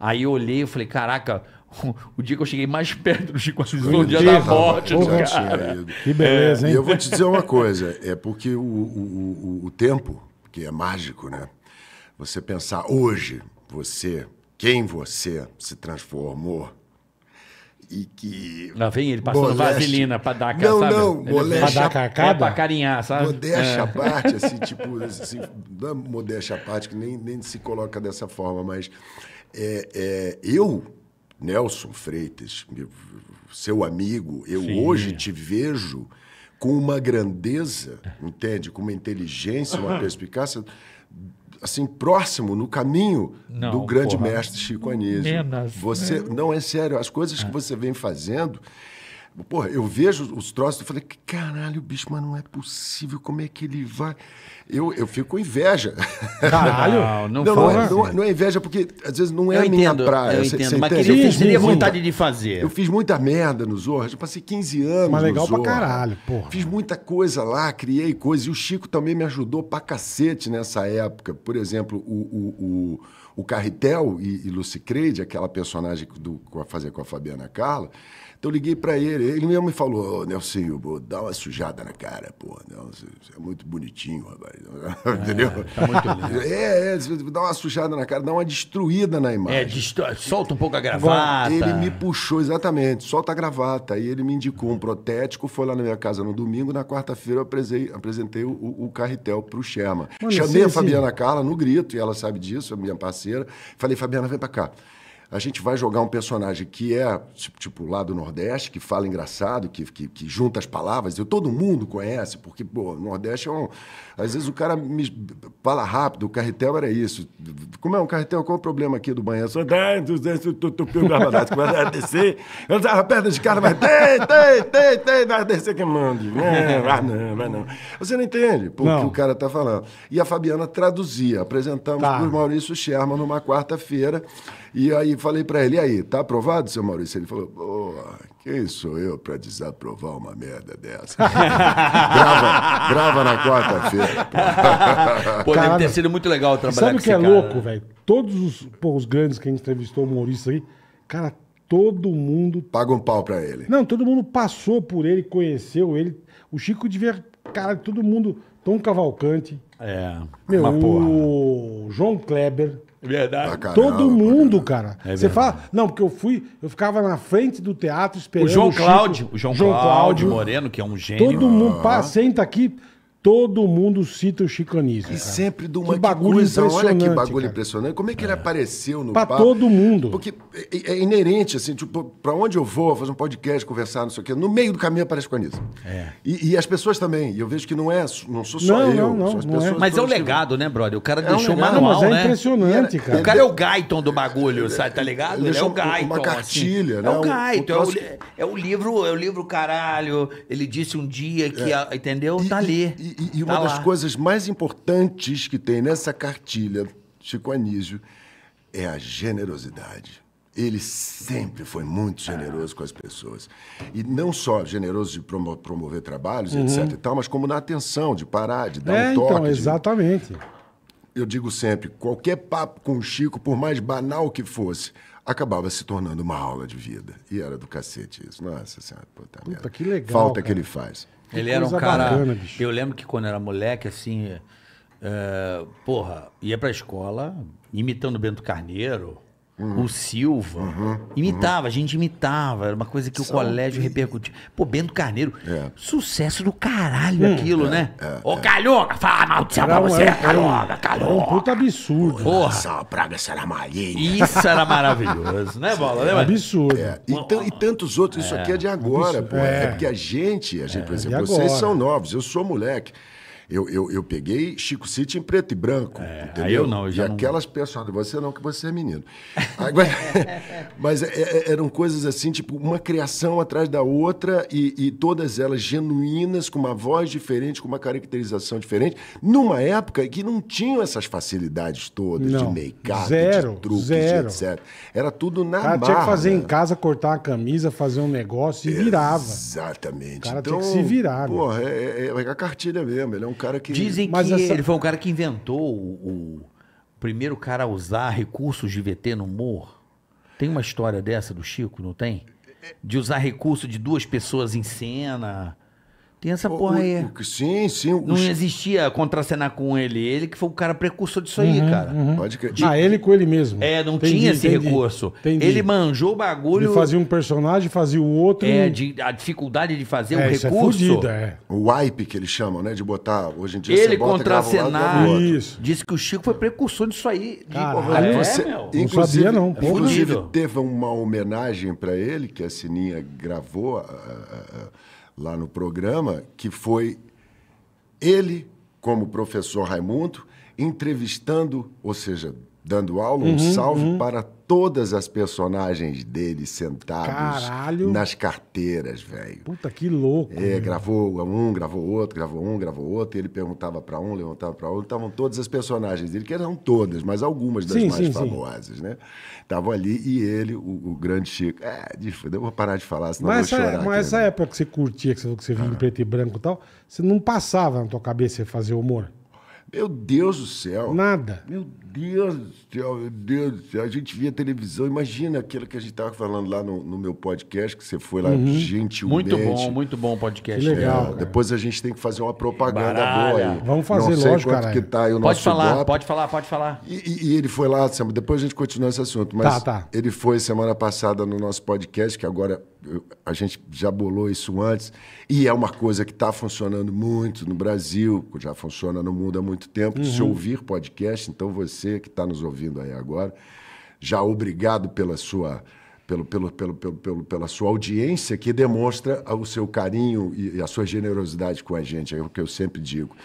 [SPEAKER 2] Aí eu olhei e falei, caraca, *laughs* o dia que eu cheguei mais perto do Chico Assunção, o dia da morte do cara. É.
[SPEAKER 3] Que beleza, hein? E eu vou te
[SPEAKER 4] dizer uma coisa, é porque o, o, o, o tempo, que é mágico, né? Você pensar hoje, você, quem você se transformou e que. Lá
[SPEAKER 2] vem ele passando moleste... vaselina para dar Não, sabe? não, moleste. dar cacada? É pra carinhar, sabe? Modéstia à é. parte, assim, *laughs* tipo,
[SPEAKER 4] assim, não é modéstia à parte, que nem, nem se coloca dessa forma, mas é, é eu, Nelson Freitas, meu, seu amigo, eu Sim. hoje te vejo com uma grandeza, entende? Com uma inteligência, uma *laughs* perspicácia assim próximo no caminho não, do grande porra. mestre Chico Anísio.
[SPEAKER 2] Menos, você né?
[SPEAKER 4] não é sério, as coisas que é. você vem fazendo Porra, eu vejo os troços e falei, caralho, bicho, mas não é possível, como é que ele vai? Eu, eu fico com inveja. Caralho? Não, não, não, fala. É, assim. Não é, não, não, é, inveja, porque às vezes não é eu a minha praia. Eu cê, entendo, cê mas entende? que ele teria vontade de fazer. Eu fiz muita merda no Zorra, já passei 15 anos Mas legal pra caralho, porra. Fiz muita coisa lá, criei coisas, e o Chico também me ajudou pra cacete nessa época. Por exemplo, o, o, o, o Carretel e, e Lucy Creed, aquela personagem do, que eu com a Fabiana Carla, eu liguei para ele, ele mesmo me falou, oh, Nelsinho, vou dá uma sujada na cara, pô, Nelson, é muito bonitinho, rapaz, *laughs* é, entendeu? Tá muito lindo. *laughs* É, é, dá uma sujada na cara, dá uma destruída na imagem. É, solta um pouco a gravata. Ele me puxou, exatamente, solta a gravata, aí ele me indicou um protético, foi lá na minha casa no domingo, na quarta-feira eu apresentei, apresentei o, o carretel pro Sherman. Chamei sim, a Fabiana sim. Carla no grito, e ela sabe disso, a é minha parceira, falei, Fabiana, vem pra cá a gente vai jogar um personagem que é, tipo, lá do Nordeste, que fala engraçado, que, que, que junta as palavras, e todo mundo conhece, porque, pô, o Nordeste é um, às vezes o cara me fala rápido, o carretel era isso. Como é um carretel? Qual é o problema aqui do banheiro? Só tupiu gravadado. Começa a descer. Eu estava ah, perto de cara, vai, tem, tem, tem, tem, vai descer que mande. Não, vai não, vai não. Você não entende o que o cara está falando. E a Fabiana traduzia. Apresentamos tá. para o Maurício Sherman numa quarta-feira. E aí falei para ele, e aí, tá aprovado, seu Maurício? Ele falou, oh, quem sou eu para desaprovar uma merda dessa? *laughs* grava, grava na quarta-feira.
[SPEAKER 3] Pô, cara, *laughs* deve ter sido muito legal trabalhar sabe com que é cara, louco, né? velho? Todos os, pô, os grandes que a gente entrevistou, o Maurício aí, cara, todo mundo...
[SPEAKER 4] Paga um pau pra
[SPEAKER 3] ele. Não, todo mundo passou por ele, conheceu ele. O Chico devia... Cara, todo mundo... Tom Cavalcante.
[SPEAKER 4] É,
[SPEAKER 2] Meu, né?
[SPEAKER 3] o João Kleber.
[SPEAKER 2] Verdade. Caramba, Todo
[SPEAKER 3] mundo, cara. É você fala, não, porque eu fui, eu ficava na frente do teatro esperando. O João Cláudio, o João, João Cláudio,
[SPEAKER 4] Moreno, que é um gênio. Todo mundo, pá,
[SPEAKER 3] senta aqui. Todo mundo cita o Chico Anísio. E cara.
[SPEAKER 4] sempre de uma que bagulho coisa, impressionante, olha que bagulho cara. impressionante. Como é que ele é. apareceu no Para todo mundo. Porque é, é, é inerente, assim, tipo, para onde eu vou fazer um podcast, conversar, não sei o quê, no meio do caminho aparece o Anísio. É. E, e, as pessoas também. E eu vejo que não é, não sou só não, eu. Não, não, não é. Mas é o
[SPEAKER 2] legado, que... né, brother? O cara é deixou um legado, manual, mas é né? impressionante, cara. O cara é o Gaiton do bagulho, sabe, tá ligado? Ele, ele é o Gaiton. Uma assim. cartilha, assim. né? É o né? Gaiton, é, o, livro, é o livro caralho. Ele disse um dia que, entendeu? tá ali e, e uma tá das lá.
[SPEAKER 4] coisas mais importantes que tem nessa cartilha, Chico Anísio, é a generosidade. Ele sempre foi muito generoso com as pessoas. E não só generoso de promo promover trabalhos, uhum. etc e tal, mas como na atenção, de parar, de dar é, um então, toque. Então,
[SPEAKER 3] exatamente.
[SPEAKER 4] De... Eu digo sempre, qualquer papo com o Chico, por mais banal que fosse, acabava se tornando uma aula de vida. E era do cacete isso. Nossa senhora, puta, puta merda. que legal. Falta cara. que ele faz ele era um cara. Bacana,
[SPEAKER 2] eu lembro que quando era moleque, assim. É, porra, ia pra escola imitando Bento Carneiro. Uhum. O Silva. Uhum. uhum. Imitava, uhum. a gente imitava. Era uma coisa que o é colégio que... repercutia. Pô, Bento Carneiro, é. sucesso do caralho hum, aquilo, é, né? É, Ô, é. fala mal do céu pra você,
[SPEAKER 3] Calhonga, Calhonga. um puta absurdo. Porra.
[SPEAKER 4] Só praga saramalinha. Isso era maravilhoso, né, Bola? Né, absurdo. É, e, e, tantos outros, isso é. aqui é de agora, pô. É. porque a gente, a gente, por exemplo, vocês são novos, eu sou moleque. Eu, eu, eu peguei Chico City em preto e branco. É, entendeu? Aí eu não, eu já. E não... aquelas personagens. Você não, que você é menino. Agora, *laughs* *laughs* mas é, é, eram coisas assim, tipo, uma criação atrás da outra e, e todas elas genuínas, com uma voz diferente, com uma caracterização diferente, numa época que não tinham essas facilidades todas não, de make-up, de truques, zero. etc. Era tudo na cara, tinha que fazer em
[SPEAKER 3] casa, cortar a camisa, fazer um negócio e virava. Exatamente. O
[SPEAKER 4] cara então, tinha que então, se virar. Né? Porra, né? é, é, a cartilha mesmo. Ele é um cara que. Dizem Mas que essa... ele foi o cara que
[SPEAKER 2] inventou o, o primeiro cara a usar recursos de VT no humor. Tem uma história dessa do Chico, não tem? De usar recurso de duas pessoas em cena. Tem essa o, porra aí. O, sim, sim. Não existia contracenar com ele. Ele que foi o cara precursor disso uhum, aí, cara. Uhum. Pode crer. Ah,
[SPEAKER 3] ele com ele mesmo.
[SPEAKER 2] É, não entendi, tinha esse entendi, recurso.
[SPEAKER 3] Entendi. Ele manjou o bagulho. Ele fazia um personagem, fazia o outro. É,
[SPEAKER 4] de, a dificuldade de fazer é, um é recurso. É fudida, é. O wipe que eles chamam, né? De botar. Hoje em dia Ele contracenar. Um
[SPEAKER 2] isso. Disse que o Chico foi precursor disso aí. Caralho, é, você, meu. Inclusive, não sabia, não. Inclusive,
[SPEAKER 4] teve uma homenagem pra ele que a Sininha gravou. Uh, uh, lá no programa, que foi ele, como professor Raimundo, entrevistando, ou seja, dando aula, um uhum, salve uhum. para todas as personagens dele sentados Caralho. nas carteiras, velho. Puta que louco. É, meu. gravou um, gravou outro, gravou um, gravou outro, ele perguntava para um, levantava para outro, estavam todas as personagens dele, que eram todas, mas algumas das sim, mais sim, famosas, sim. né? Estavam ali e ele, o, o grande Chico. É, eu vou parar de falar, senão mas eu vou essa, é, Mas aqui, essa
[SPEAKER 3] né? época que você curtia, que você, que você via ah. em preto e branco e tal, você não passava na tua cabeça fazer humor?
[SPEAKER 4] Meu Deus do céu. Nada. Meu Deus do céu, meu Deus do céu. A gente via televisão, imagina aquilo que a gente estava falando lá no, no, meu podcast, que você foi lá uhum. gentilmente. Muito bom, muito bom o podcast. Que é, legal. É, depois a gente tem que fazer uma propaganda Baralha. boa aí. Vamos fazer, Não sei lógico, quanto que tá aí o pode nosso falar, golpe. Pode falar, pode falar. E, e ele foi lá, depois a gente continua esse assunto, mas tá, tá. ele foi semana passada no nosso podcast, que agora a gente já bolou isso antes, e é uma coisa que está funcionando muito no Brasil, já funciona no mundo há muito tempo, uhum. se ouvir podcast, então você você que está nos ouvindo aí agora. Já obrigado pela sua pelo, pelo, pelo, pelo, pela sua audiência que demonstra o seu carinho e a sua generosidade com a gente, é o que eu sempre digo.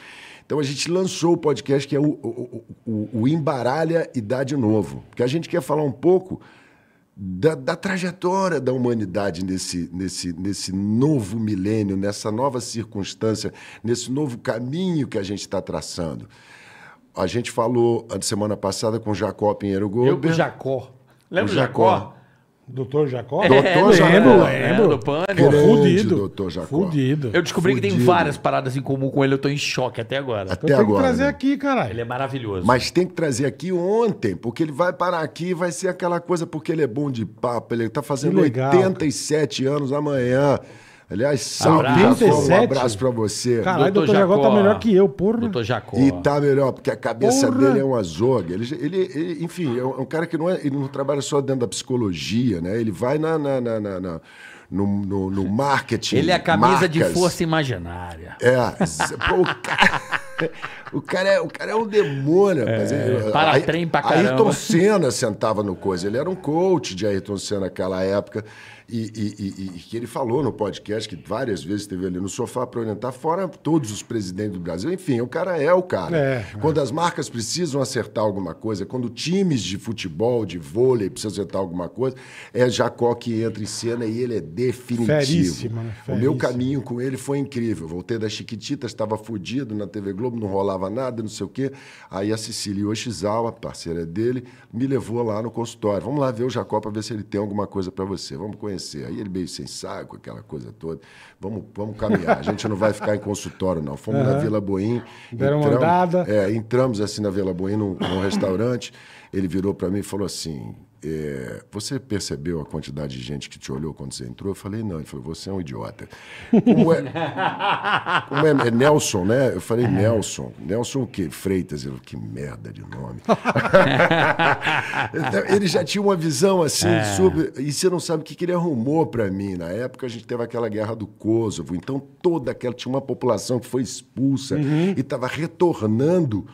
[SPEAKER 4] Então a gente lançou o podcast que é o, o, o, o Embaralha e Dá de Novo, porque a gente quer falar um pouco da, da trajetória da humanidade nesse, nesse, nesse novo milênio, nessa nova circunstância, nesse novo caminho que a gente está traçando a gente falou a semana passada com o Jacó Pinheiro Gomes. Eu Jacó. Lembra o Jacó?
[SPEAKER 3] Doutor Jacó? É, doutor Jacó. Lembro, lembro. É, do pânico. Grande, Fudido.
[SPEAKER 4] Doutor Jacó.
[SPEAKER 2] Fudido. Eu descobri Fudido. que tem várias paradas em comum com ele, eu tô em choque até agora. Até eu agora. Tem que trazer né? aqui, caralho. Ele é
[SPEAKER 4] maravilhoso. Mas tem que trazer aqui ontem, porque ele vai parar aqui e vai ser aquela coisa, porque ele é bom de papo, ele tá fazendo legal, 87 cara. anos amanhã. Aliás, salve. um abraço pra você. Caralho, o doutor Jacó tá melhor que
[SPEAKER 2] eu, porra. Doutor Jacó.
[SPEAKER 4] E tá melhor, porque a cabeça porra. dele é um azogue. Ele, ele, ele, enfim, é, é um, cara que não, é, ele não trabalha só dentro da psicologia, né? Ele vai na, na, na, na no, no, no, marketing. Ele é a camisa marcas. de força
[SPEAKER 2] imaginária.
[SPEAKER 4] É. Pô, o,
[SPEAKER 2] cara, *laughs* o, cara é, o cara é um
[SPEAKER 4] demônio. É, ele, para trem pra caramba. Ayrton Senna sentava no coisa. Ele era um coach de Ayrton Senna naquela época. E, e, e, e, que ele falou no podcast, que várias vezes esteve ali no sofá para orientar, fora todos os presidentes do Brasil. Enfim, o cara é o cara. É, é. quando é. as marcas precisam acertar alguma coisa, quando times de futebol, de vôlei precisam acertar alguma coisa, é Jacó que entra em cena e ele é definitivo. Né? O meu caminho com ele foi incrível. Voltei da Chiquitita, estava fudido na TV Globo, não rolava nada, não sei o quê. Aí a Cecília Yoshizawa, parceira dele, me levou lá no consultório. Vamos lá ver o Jacó para ver se ele tem alguma coisa para você. Vamos conhecer acontecer. Aí ele meio sem saco, aquela coisa toda. Vamos, vamos caminhar. A gente não vai ficar em consultório, não. Fomos uhum. na Vila Boim. Deram entramos, uma É, entramos assim na Vila Boim, num, num restaurante. Ele virou para mim e falou assim: é, você percebeu a quantidade de gente que te olhou quando você entrou? Eu falei, não. Ele falou, você é um idiota. Como é, *laughs* como é, é Nelson, né? Eu falei, Nelson. Nelson o quê? Freitas. Ele falou, que merda de nome. *laughs* Então, ele já tinha uma visão assim é. sobre... E você não sabe o que, que ele arrumou para mim. Na época a gente teve aquela guerra do Kosovo. Então toda aquela... Tinha uma população que foi expulsa uhum. e estava retornando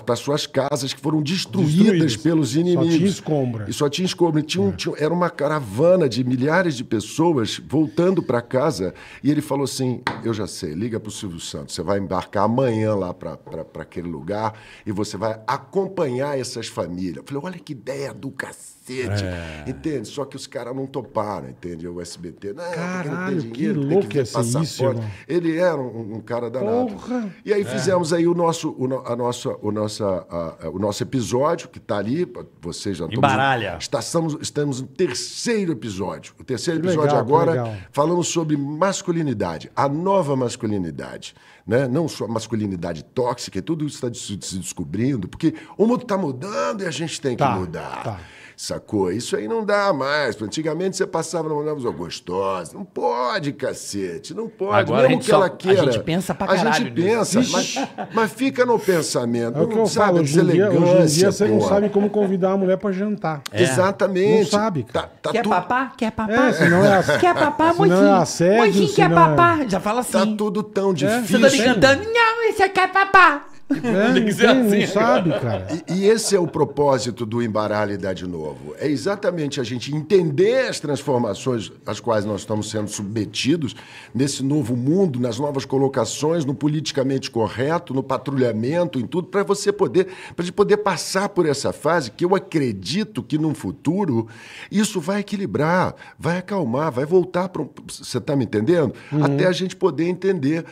[SPEAKER 4] para suas casas que foram destruídas, destruídas, pelos inimigos. Só tinha escombro. E só tinha escombro. Tinha é. tinha, era uma caravana de milhares de pessoas voltando para casa. E ele falou assim: Eu já sei, liga para o Silvio Santos, você vai embarcar amanhã lá para aquele lugar e você vai acompanhar essas famílias. Eu falei: Olha que ideia do cacete cacete. É. Entende? Só que os caras não toparam, entende? O SBT. Não, né? Caralho, tem dinheiro, que louco tem que é passaporte. Ele era um, um cara danado. Porra. E aí é. fizemos aí o nosso, o, a nossa, o, nossa, a, o nosso episódio, que está ali, você já Embaralha. Estamos, estamos no terceiro episódio. O terceiro que episódio legal, agora falamos sobre masculinidade, a nova masculinidade. Né? Não só a masculinidade tóxica, é tudo isso está se descobrindo, porque o mundo está mudando e a gente tem tá, que mudar. Tá. Sacou? Isso aí não dá mais. Antigamente você passava numa mulher gostosa. Não pode, cacete. Não pode. Agora Mesmo a gente que só, ela queira. A gente pensa pra caralho. A gente pensa, mas, mas, fica no pensamento. É o que não eu sabe, falo. Hoje em dia, hoje em dia você não sabe
[SPEAKER 3] como convidar a mulher pra jantar. É. Exatamente. Não sabe. Tá, tá quer tudo...
[SPEAKER 2] papá? Quer papá? É, senão é a... Quer papá, é moitinho? é quer papá?
[SPEAKER 4] Já fala assim. Tá tudo tão difícil. Você tá me
[SPEAKER 2] cantando? Não, esse quer é papá. É, assim sabe, cara.
[SPEAKER 4] E, e, esse é o propósito do Embaralhe Dá de Novo. É exatamente a gente entender as transformações às quais nós estamos sendo submetidos nesse novo mundo, nas novas colocações, no politicamente correto, no patrulhamento, em tudo, para você poder, para gente poder passar por essa fase que eu acredito que num futuro isso vai equilibrar, vai acalmar, vai voltar para. Você está me entendendo? Uhum. Até a gente poder entender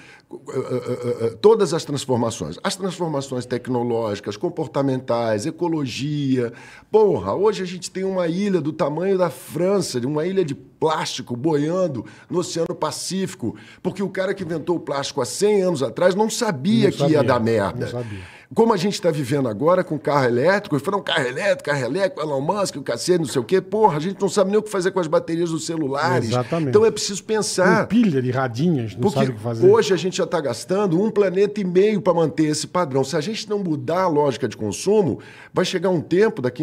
[SPEAKER 4] eh, eh, eh, todas as transformações, as transformações tecnológicas, comportamentais, ecologia. Porra, hoje a gente tem uma ilha do tamanho da França, uma ilha de plástico boiando no Oceano Pacífico, porque o cara que inventou o plástico há 100 anos atrás não sabia não que ia dar merda. Não sabia como a gente está vivendo agora com carro elétrico, foram carro elétrico, carro elétrico, Elon Musk, o cacete, não sei o quê, porra, a gente não sabe nem o que fazer com as baterias dos celulares. Exatamente. Então é preciso pensar. Tem pilha de radinhas, não porque sabe o que fazer. Hoje a gente já está gastando um planeta e meio para manter esse padrão. Se a gente não mudar a lógica de consumo, vai chegar um tempo, daqui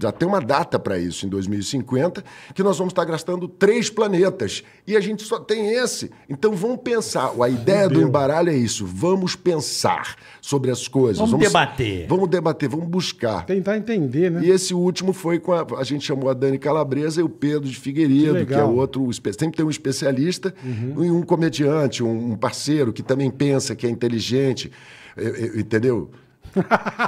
[SPEAKER 4] já tem uma data para isso, em 2050, que nós vamos estar tá gastando três planetas. E a gente só tem esse. Então vamos pensar. A ideia Meu do embaralho é isso: vamos pensar sobre as coisas coisas. Vamos, vamos, debater. Vamos debater, vamos buscar. Tentar entender, né? E esse último foi com a. A gente chamou a Dani Calabresa e o Pedro de Figueiredo, que, é que é outro. Sempre tem um especialista uhum. e um comediante, um parceiro que também pensa, que é inteligente, é, é, entendeu?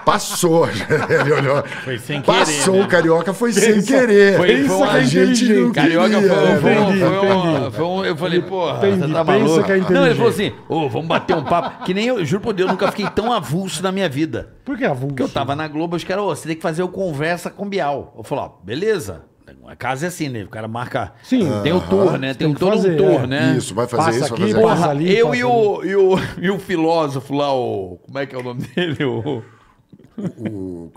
[SPEAKER 4] Passou. *laughs* Ele olhou. Foi sem querer. Passou, né? o carioca foi Pensa, sem querer. Foi, Pensa foi um agente né? Carioca queria, foi, foi, foi, foi
[SPEAKER 2] um, Eu falei, porra, você tá maluco. É não, ele falou assim: ô, oh, vamos bater um papo. Que nem eu, juro por Deus, nunca fiquei tão avulso na minha vida. Por que avulso? Porque eu tava na Globo, os caras, ô, oh, você tem que fazer o conversa com Bial. Eu falei, ó, oh, beleza. A casa é assim, né? O cara marca. Sim, tem o tour, né? Tem, tem todo fazer, um tour, é. né? Isso, vai fazer passa isso, aqui, vai fazer Ali, eu e o, e, o, e o filósofo lá, o. Como é que é o nome *laughs* dele? O. o...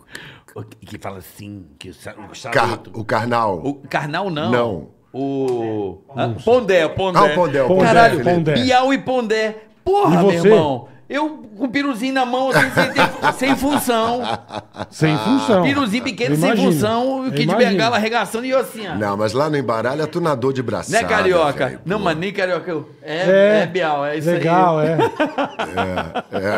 [SPEAKER 2] o que fala assim, que o charuto. Car, o Carnal. O Carnal não. Não. O. Ah, Pondé, Pondé. Ah, o Pondé, o Pondé. Caralho, Pondé. Pondé. Bial e Pondé. Porra, e meu irmão. Eu com um piruzinho na mão, assim, sem, ter, *laughs* sem
[SPEAKER 4] função. Sem ah. função. Piruzinho pequeno, Imagina. sem função, o Kid Bengala
[SPEAKER 2] arregaçando e eu assim, ó.
[SPEAKER 4] Não, mas lá no embaralho é tunador de braçada. Não é carioca? Véio,
[SPEAKER 2] não, mas nem carioca. Eu... É, é, é Bial, é isso legal, aí. Legal,
[SPEAKER 4] é. *laughs* É, é. é.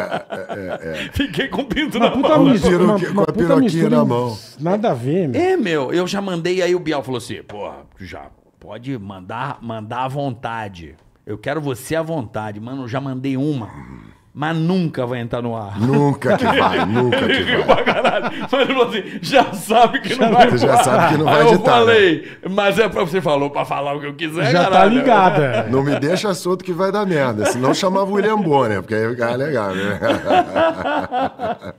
[SPEAKER 4] É, é, Fiquei com o
[SPEAKER 2] pinto na puta mão. Mistura, uma, uma, com a piroquinha na mão. Nada a ver, meu. É, meu, eu já mandei, aí o Bial falou assim, porra, já pode mandar, mandar à vontade. Eu quero você à vontade. Mano, eu já mandei uma mas nunca vai entrar no ar. Nunca que vai, *laughs* nunca que vai. pra caralho. Mas ele falou assim, já sabe que já, não vai Você já sabe que não vai Aí editar. Eu né? falei, né? mas é pra você falou pra falar o que eu quiser, Já tá caralho. tá
[SPEAKER 4] ligada. *laughs* Não me deixa solto que vai dar merda, senão chamava o William Bonner, porque aí ia ficar é legal, né?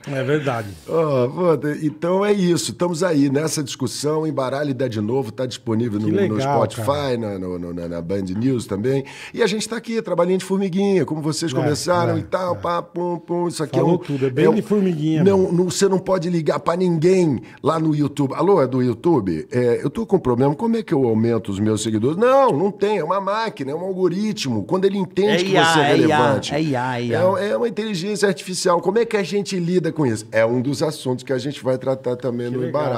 [SPEAKER 4] *laughs* É verdade. Oh, então é isso, estamos aí nessa discussão, embaralhe dá de novo, tá disponível no, legal, no Spotify, na, no, na, na, Band News também. E a gente tá aqui, trabalhinho de formiguinha, como vocês é, começaram é. e tal tal, pá, pum, pum, isso aqui é Falou é um, tudo, é bem é um, de formiguinha. Não, não, você não pode ligar para ninguém lá no YouTube. Alô, é do YouTube? É, eu tô com problema, como é que eu aumento os meus seguidores? Não, não tem, é uma máquina, é um algoritmo. Quando ele entende é que IA, você é, é relevante. É, IA, é IA. É, uma inteligência artificial. Como é que a gente lida com isso? É um dos assuntos que a gente vai tratar também que no legal,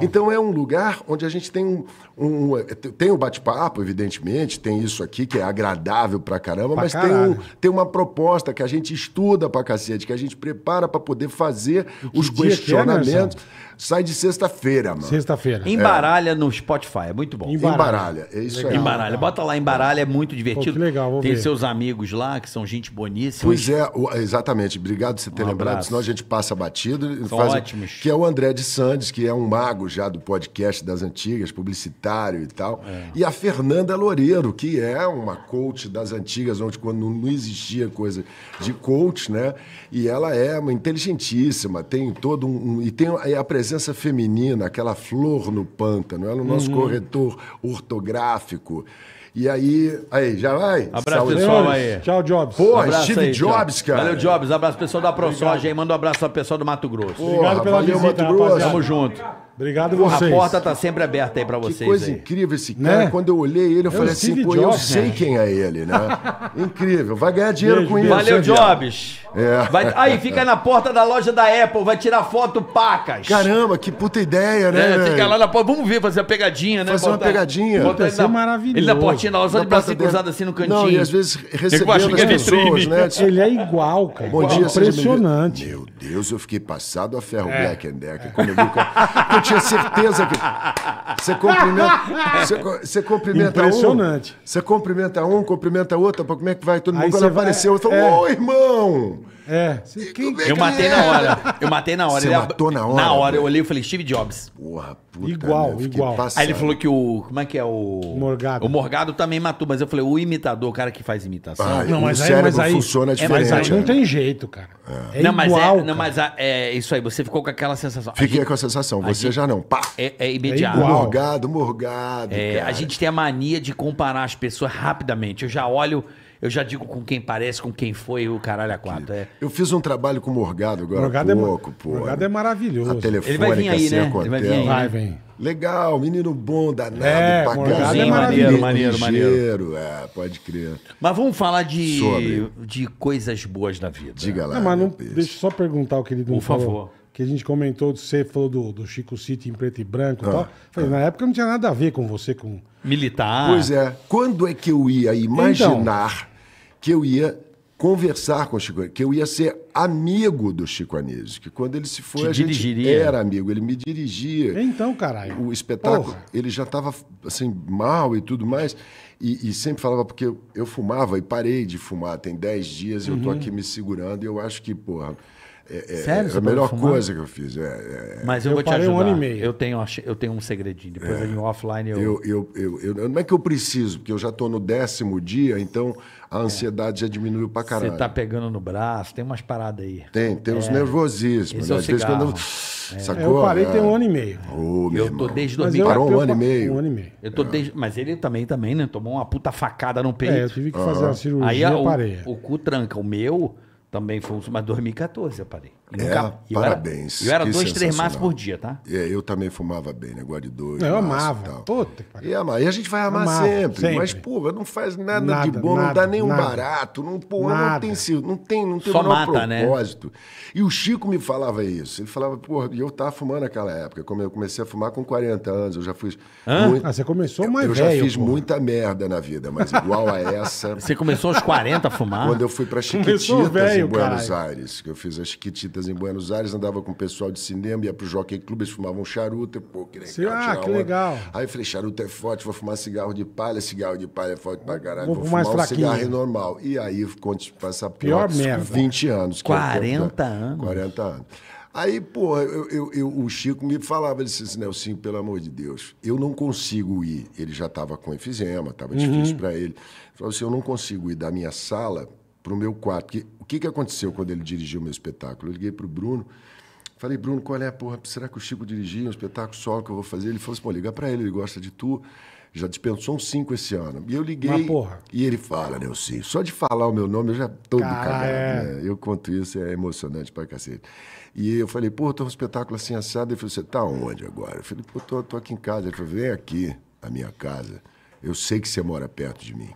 [SPEAKER 4] Então é um lugar onde a gente tem um. um tem o um bate-papo, evidentemente, tem isso aqui que é agradável pra caramba, pra mas tem, um, tem uma proposta que a gente gente estuda pra cacete, que a gente prepara para poder fazer os né, questionamentos. Sai de sexta-feira, mano. Sexta-feira. É. Embaralha é. no
[SPEAKER 2] Spotify, é muito bom. Embaralha, embaralha. é isso legal. aí. Embaralha, bota lá, embaralha, é muito divertido. Pô, que legal, vou Tem ver. seus
[SPEAKER 4] amigos lá, que são gente boníssima. Pois é, exatamente. Obrigado por você ter um lembrado, senão a gente passa batido. São faz... ótimos. Que é o André de Sandes, que é um mago já do podcast das antigas, publicitário e tal. É. E a Fernanda Loureiro, que é uma coach das antigas, onde quando não existia coisa de coach, né? E ela é uma inteligentíssima, tem todo um. e tem, e apresenta presença feminina, aquela flor no pântano, ela é o nosso uhum. corretor ortográfico. E aí, aí, já vai? Abraço, Saúde. pessoal aí. Tchau, Jobs. Porra, abraço Steve aí, Jobs, cara. Valeu, Jobs.
[SPEAKER 2] Abraço, pessoal da ProSoja aí. Manda um abraço ao pessoal do Mato Grosso. Porra, Obrigado pela valeu, visita, Mato Grosso. Tamo junto. Obrigado a vocês. A porta tá sempre aberta aí para
[SPEAKER 4] vocês. Que coisa aí. incrível esse né? cara. Né? Quando eu olhei ele, eu, eu falei assim, pô, Jobs, eu sei né? quem é ele, né? *laughs* incrível. Vai ganhar dinheiro beijo, com beijo, isso. Valeu, Jobs. É. Vai... aí, fica na porta da loja da Apple, vai tirar foto pacas. Caramba, que puta ideia, né? É, fica lá
[SPEAKER 2] na porta. Vamos ver, fazer a pegadinha, né? Fazer botar, uma pegadinha. Botar ele é na, maravilhoso. Ele na portinha, na loja de bracinho cruzado assim no cantinho. Não, e às vezes
[SPEAKER 4] recebendo as é pessoas, né? *laughs* Ele
[SPEAKER 3] é igual, cara. Bom dia, Impressionante.
[SPEAKER 4] Meu Deus, eu fiquei passado a ferro é. Black and Decker. Quando eu vi o cara *laughs* tinha certeza que. Você cumprimenta. Você, você cumprimenta Impressionante. um. Você cumprimenta um, cumprimenta outro, como é que vai? Todo mundo. Aí Quando apareceu, eu falo, é. ô irmão! É. Você, quem, eu matei na hora.
[SPEAKER 2] Eu matei na hora. Você ele matou ab... na hora? Na hora, eu olhei e falei, Steve Jobs. Porra, puta. Igual, meu, igual. Aí ele falou que o... Como é que é o... Morgado. O Morgado também matou, mas eu falei, o imitador, o cara que faz imitação.
[SPEAKER 4] Ah, não, mas o aí, mas aí... funciona diferente. É, mas aí não né?
[SPEAKER 2] tem jeito,
[SPEAKER 4] cara. É, é não, mas é- igual,
[SPEAKER 2] é, Não, mas é isso aí. Você ficou com aquela sensação. Fiquei
[SPEAKER 4] gente, com a sensação. Você gente, já não. Pá!
[SPEAKER 2] É, é imediato. É morgado, morgado, A gente tem a mania de comparar as pessoas rapidamente. Eu já olho... Eu já digo com quem parece, com quem foi, o caralho a quatro. É.
[SPEAKER 4] Eu fiz um trabalho com o Morgado agora Morgado é pouco, é, pô. Morgado é maravilhoso. A telefônica, né? Ele vai vir aí, né? Ele vai vir aí. Vai, vem. Legal, menino bom, danado, é, pra caralho. É maneiro, maneiro, maneiro. É, pode crer. Mas vamos
[SPEAKER 2] falar de, de coisas boas na vida. Diga lá. Não, mas não,
[SPEAKER 3] deixa eu só perguntar o que ele não Por falou. favor que a gente comentou, você falou do, do Chico City em preto e branco e ah, tal. Falei, ah. na época não tinha nada a ver com você, com.
[SPEAKER 4] Militar. Pois é. Quando é que eu ia imaginar então, que eu ia conversar com o Chico que eu ia ser amigo do Chico Anísio, que quando ele se foi, Te a gente dirigiria. era amigo, ele me dirigia. Então, caralho. O espetáculo, Porra. ele já estava assim, mal e tudo mais, e, e sempre falava, porque eu, eu, fumava e parei de fumar, tem 10 dias, uhum. eu tô uhum. aqui me segurando, e eu acho que, porra, é, é, é Sério, é a melhor coisa que eu fiz. É, é, é... Mas eu, eu, vou te ajudar. Um ano e
[SPEAKER 2] meio. Eu tenho, eu tenho um segredinho. Depois é. em
[SPEAKER 4] offline eu... Eu, eu, eu... Não é que eu preciso, porque eu já estou no décimo dia, então a é. ansiedade já diminuiu pra tá caralho. Você tá
[SPEAKER 2] pegando no braço, tem umas paradas aí. Tem, tem uns é. nervosismos. Né? É Às vezes quando. *sniffs* Sacou? Eu parei tem um ano e meio. Oh, eu tô desde 2014 Parou um ano e meio. Um ano e meio. Eu tô desde... Mas ele também, também, né? Tomou uma puta facada no peito. É, eu tive que fazer uma cirurgia aí, eu parei. O, o cu tranca. O meu também foi um... Mas 2014 eu parei é, nunca... parabéns. Eu era, eu era dois, três maços por dia, tá?
[SPEAKER 4] É, eu também fumava bem, negócio né? de dois. eu amava. Tal. Puta E, ama, e a gente vai amar sempre, sempre, Mas, porra, não faz nada, nada de bom, nada, não dá nenhum nada. barato. Não, porra, não tem, não tem, não tem Só mata, né? propósito. Né? E o Chico me falava isso. Ele falava, porra, e eu tava fumando naquela época. Como eu comecei a fumar com 40 anos, eu já fiz. Hã? Muito...
[SPEAKER 3] Ah, você começou mais eu, velho. Eu já fiz porra.
[SPEAKER 4] muita merda na vida, mas igual a essa. *laughs* Você
[SPEAKER 3] começou aos
[SPEAKER 2] 40 a fumar? Quando eu fui pra Chiquititas, em Buenos
[SPEAKER 4] Aires, que eu fiz as Chiquititas em Buenos Aires, andava com o pessoal de cinema, ia pro Jockey Club, eles fumavam charuto, e, pô, que legal. Sim, ah, que legal. Aí eu falei, charuto é forte, vou fumar cigarro de palha, cigarro de palha é forte pra caralho, vou, vou fumar um cigarro normal. E aí, conte passa a pior, pior merda. 20 anos. 40 é né? anos. 40 anos. Aí, pô, eu, eu, eu, o Chico me falava, ele disse assim, Nelson, pelo amor de Deus, eu não consigo ir. Ele já estava com enfisema, estava uhum. difícil para ele. Ele falou assim, eu não consigo ir da minha sala para o meu quarto. o que, que aconteceu quando ele dirigiu o meu espetáculo? Eu liguei para o Bruno, falei, Bruno, qual é, a porra, será que o Chico dirigiu um espetáculo solo que eu vou fazer? Ele falou assim, pô, liga para ele, ele gosta de tu. Já dispensou uns cinco esse ano. E eu liguei. E ele fala, né? Eu sei. Só de falar o meu nome, eu já estou do cagado. É. Né? Eu conto isso, é emocionante para cacete. E eu falei, pô, tô um espetáculo assim assado. Ele falou, você está onde agora? Eu falei, pô, tô, aqui em casa. Ele falou, vem aqui, a minha casa. Eu sei que você mora perto de mim.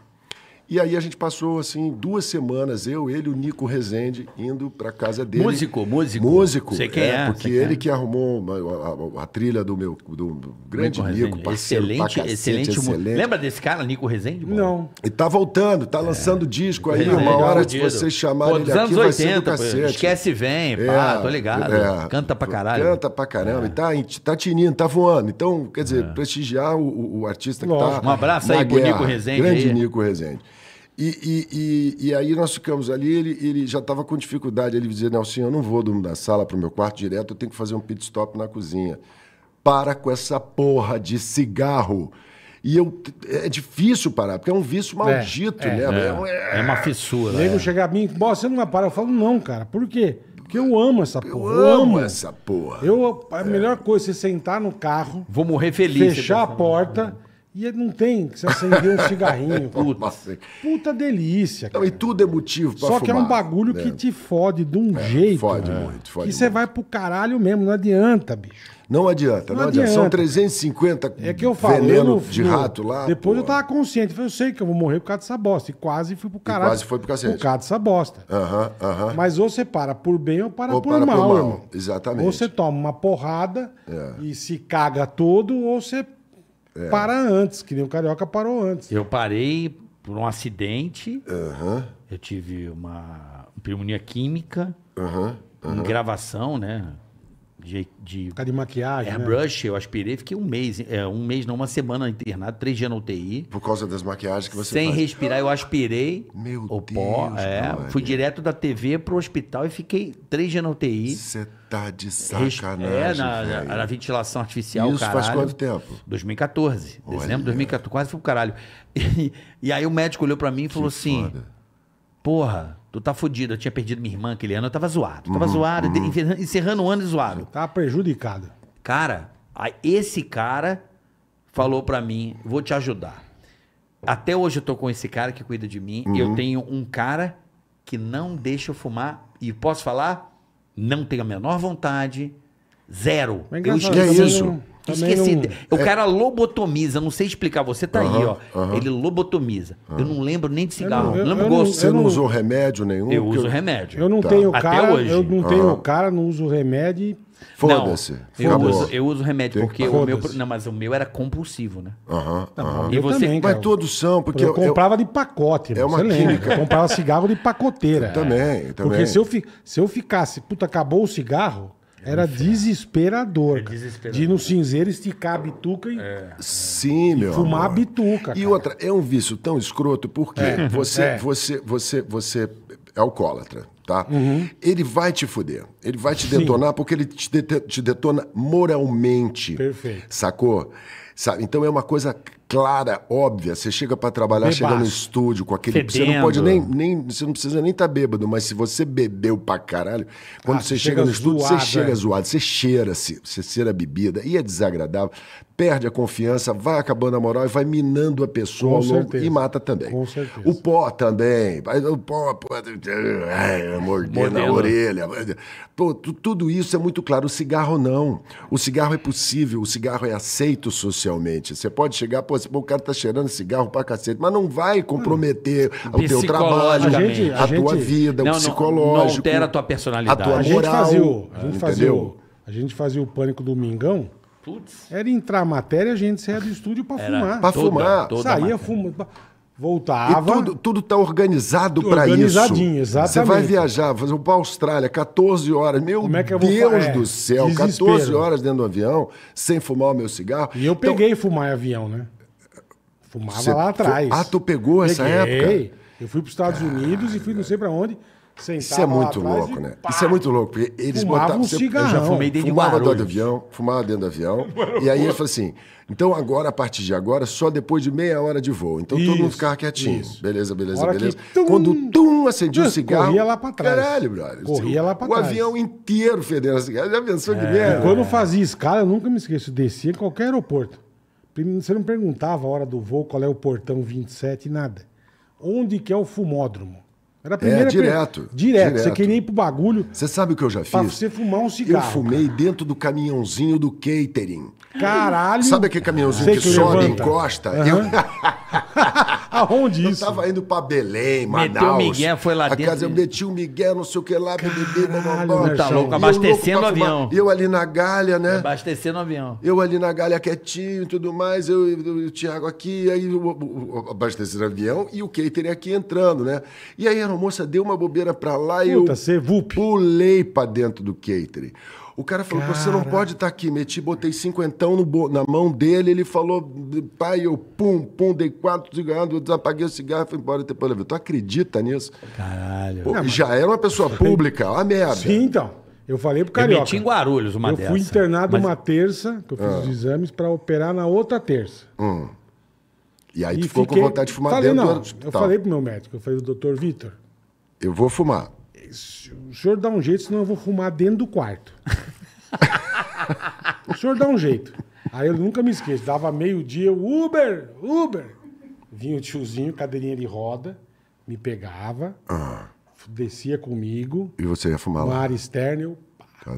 [SPEAKER 4] E aí a gente passou, assim, duas semanas, eu, ele e o Nico Rezende, indo para casa dele. Músico, músico. Músico. Você quem é? é porque ele é. que arrumou a, a, a, trilha do meu do grande Nico, Nico parceiro excelente, cacete, excelente, excelente. Lembra
[SPEAKER 2] desse cara, Nico Rezende? Não.
[SPEAKER 4] E tá voltando, tá é. lançando disco aí, Rezende, uma hora de você chamarem Pô, ele aqui anos 80, vai ser do cacete. Esquece vem, pá, é, tô ligado. É. canta pra caralho. Canta pra caramba. É. E tá, tá tinindo, tá voando. Então, quer dizer, prestigiar o, o, o artista que tá Um abraço aí pro Nico Rezende. Grande aí. Nico Rezende. E, e, e, e, aí nós ficamos ali, ele, ele já estava com dificuldade. Ele dizia, Nelson, eu não vou do, da sala para o meu quarto direto, eu tenho que fazer um pit stop na cozinha. Para com essa porra de cigarro. E eu, é difícil parar, porque é um vício é, maldito, é, né? é, né? É, é, uma fissura. Ele nego é.
[SPEAKER 3] chega a mim, você não vai parar. Eu falo, não, cara, por quê? Porque eu amo essa porra. Eu, eu amo essa porra. Eu, a melhor coisa, é você sentar no carro.
[SPEAKER 2] Vou morrer feliz. Fechar
[SPEAKER 3] tá a porta e não tem que você acender um cigarrinho. *laughs* Puta, assim. puta delícia. Cara. Não, e tudo é motivo pra Só fumar, que é um bagulho né? que te fode de um é, jeito. Fode né? muito, fode. E você vai pro caralho mesmo, não adianta, bicho. Não adianta, não, não adianta. adianta. São
[SPEAKER 4] 350 é que eu falo, veneno eu de rato lá. Depois
[SPEAKER 3] pô. eu tava consciente. Eu, falei, eu sei que eu vou morrer por causa dessa bosta. E quase fui pro caralho. E quase foi pro cacete. Por causa dessa bosta. uh -huh, uh -huh. Mas ou você para por bem ou para, ou por, para mal, por mal. Irmão.
[SPEAKER 2] Exatamente. Ou você
[SPEAKER 3] toma uma porrada é. e se caga todo, ou você é. Parar antes, que nem o Carioca parou antes.
[SPEAKER 2] Eu parei por um acidente. Uhum. Eu tive uma pneumonia química. Uhum. Uhum. Em gravação, né? de, de, de maquiagem. Né? Airbrush, né? eu aspirei, fiquei um mês, é, um mês, não, uma semana internado, três dias na UTI. Por causa das maquiagens que você Sem faz. respirar, eu aspirei Meu o Deus, pó. É, fui direto da TV pro hospital e fiquei três dias na UTI. Você tá de é, sacanagem. É, na, na, na ventilação artificial. Isso caralho, faz quanto tempo? 2014. Olha. Dezembro de 2014, quase fui pro caralho. *laughs* E, e, aí o médico olhou para mim e falou que assim: foda. Porra Tu tá fudido. Eu tinha perdido minha irmã aquele ano, eu tava zoado. Eu tava uhum, zoado, uhum. encerrando o ano zoado. Tá prejudicado. Cara, esse cara falou para mim: vou te ajudar. Até hoje eu tô com esse cara que cuida de mim. Uhum. Eu tenho um cara que não deixa eu fumar. E posso falar? Não tenho a menor vontade. Zero. É eu esqueci. É isso. Esqueci. Não... O é... cara lobotomiza, não sei explicar. Você tá aí, ó. Ele lobotomiza. Eu não lembro nem de cigarro. Eu não, eu, lembro eu gosto.
[SPEAKER 4] Você não, não usou remédio nenhum? Eu uso eu... remédio. Eu não tá. tenho Até cara. Hoje. Eu não tenho
[SPEAKER 2] cara, não uso remédio.
[SPEAKER 4] Foda-se. Eu uso, eu uso remédio, Tem porque o meu.
[SPEAKER 2] Não, mas o meu era compulsivo,
[SPEAKER 4] né? Aham. E você. Também, mas
[SPEAKER 3] todos são, porque. Eu, eu comprava de pacote, é uma você química. lembra? Eu comprava cigarro de pacoteira. também, também. Porque se eu ficasse, puta, acabou o cigarro. Era desesperador. É desesperador. De ir no cinzeiro, esticar a bituca e. É.
[SPEAKER 4] Sim, meu. Fumar amor. a bituca. E cara. outra, é um vício tão escroto porque é. Você, é. você, você, você é alcoólatra, tá? Uhum. Ele vai te fuder. Ele vai te detonar Sim. porque ele te, te detona moralmente. Perfeito. Sacou? Sabe? Então é uma coisa clara, óbvia. Você chega para trabalhar, Bebaço. chega no estúdio com aquele. Fedendo. Você não pode nem, nem. Você não precisa nem estar tá bêbado, mas se você bebeu pra caralho, quando ah, você chega, chega no estúdio, você chega zoado, você cheira-se, você cheira a bebida e é desagradável perde a confiança, vai acabando a moral e vai minando a pessoa longo, e mata também. Com certeza. O pó também, o pó, pó é, mordendo, na orelha. tudo isso é muito claro. O cigarro não. O cigarro é possível, o cigarro é aceito socialmente. Você pode chegar, pô, assim, o cara tá cheirando cigarro pra cacete, mas não vai comprometer hum. o teu trabalho, a, gente, a, a gente... tua vida, não, o psicológico. Não altera a tua personalidade. A tua moral. A gente fazia, a gente fazia,
[SPEAKER 3] a gente fazia o pânico domingão. Putz. Era entrar a matéria, a gente saía do estúdio para fumar. Para fumar. Toda Saía, fumava. Voltava.
[SPEAKER 4] E tudo, tudo tá organizado para isso. Organizadinho, exatamente. Você vai viajar, fazer para Austrália, 14 horas. Meu Como é que eu Deus vou... É, do céu, desespero. 14 horas dentro do avião, sem fumar o meu cigarro. E eu então, peguei fumar em avião, né? Fumava lá atrás. Ah, tu pegou peguei. essa época? Eu fui para os Estados Unidos e fui não sei para onde. Isso é muito louco, né? Pá! Isso é muito louco, porque eles botavam. Um eu já fumei dentro fumava de avião, fumava dentro do avião. *laughs* e aí ele falou assim: então agora, a partir de agora, só depois de meia hora de voo. Então isso, todo mundo ficava quietinho. Isso. Beleza, beleza, beleza. Que, tum, Quando tum, acendia o cigarro. Corria lá pra trás. Caralho, brother. Corria lá pra o trás. O avião inteiro fedendo assim, a cigarro. Já pensou é, que merda? Quando fazia
[SPEAKER 3] escala, eu nunca me esqueço. Descia em qualquer aeroporto. Você não perguntava a hora do voo, qual é o portão 27, nada. Onde que é o fumódromo? Era a é, primeira é, direto, direto, direto. Você
[SPEAKER 4] queria ir pro bagulho. Você sabe o que eu já fiz? Pra você fumar um cigarro. Eu fumei cara. dentro do caminhãozinho do catering. Caralho! Sabe aquele caminhãozinho que, que, sobe, e encosta? Uhum. Eu... *laughs* Aonde eu isso? Eu tava indo pra Belém, Manaus. Meteu o Miguel, foi lá a dentro. Casa, eu meti o Miguel, não sei o que lá, bebê, bababá. Tá louco, abastecendo o avião. Eu ali na galha, né? Abastecendo o avião. Eu ali na galha quietinho e tudo mais, eu, e o Thiago aqui, aí abastecendo o avião e o catering aqui entrando, né? E aí era a moça deu uma bobeira pra lá Puta, e eu é pulei pra dentro do catering. O cara falou, cara... você não pode estar tá aqui. Meti, botei cinquentão no, na mão dele, ele falou, pai, eu pum, pum, dei quatro cigarros, desapaguei o cigarro, fui embora depois levei. Tu acredita nisso?
[SPEAKER 1] Caralho.
[SPEAKER 4] Pô, não, já mas... era uma pessoa pública, a merda. Sim, então. Eu falei pro Carioca. Eu meti
[SPEAKER 2] em Guarulhos uma Eu dessa, fui internado mas... uma
[SPEAKER 3] terça, que eu fiz ah. os exames, para operar na outra terça.
[SPEAKER 4] Hum. E aí e tu ficou fiquei... com vontade de fumar falei, dentro não. do Eu falei pro
[SPEAKER 3] meu médico, eu falei, doutor Vitor,
[SPEAKER 4] eu vou fumar.
[SPEAKER 3] O senhor dá um jeito, senão eu vou fumar dentro do quarto. *laughs* o senhor dá um jeito. Aí eu nunca me esqueço. Dava meio-dia, Uber, Uber. Vinha o tiozinho, cadeirinha de roda, me pegava, ah. descia comigo.
[SPEAKER 4] E você ia fumar lá? No ar
[SPEAKER 3] externo, eu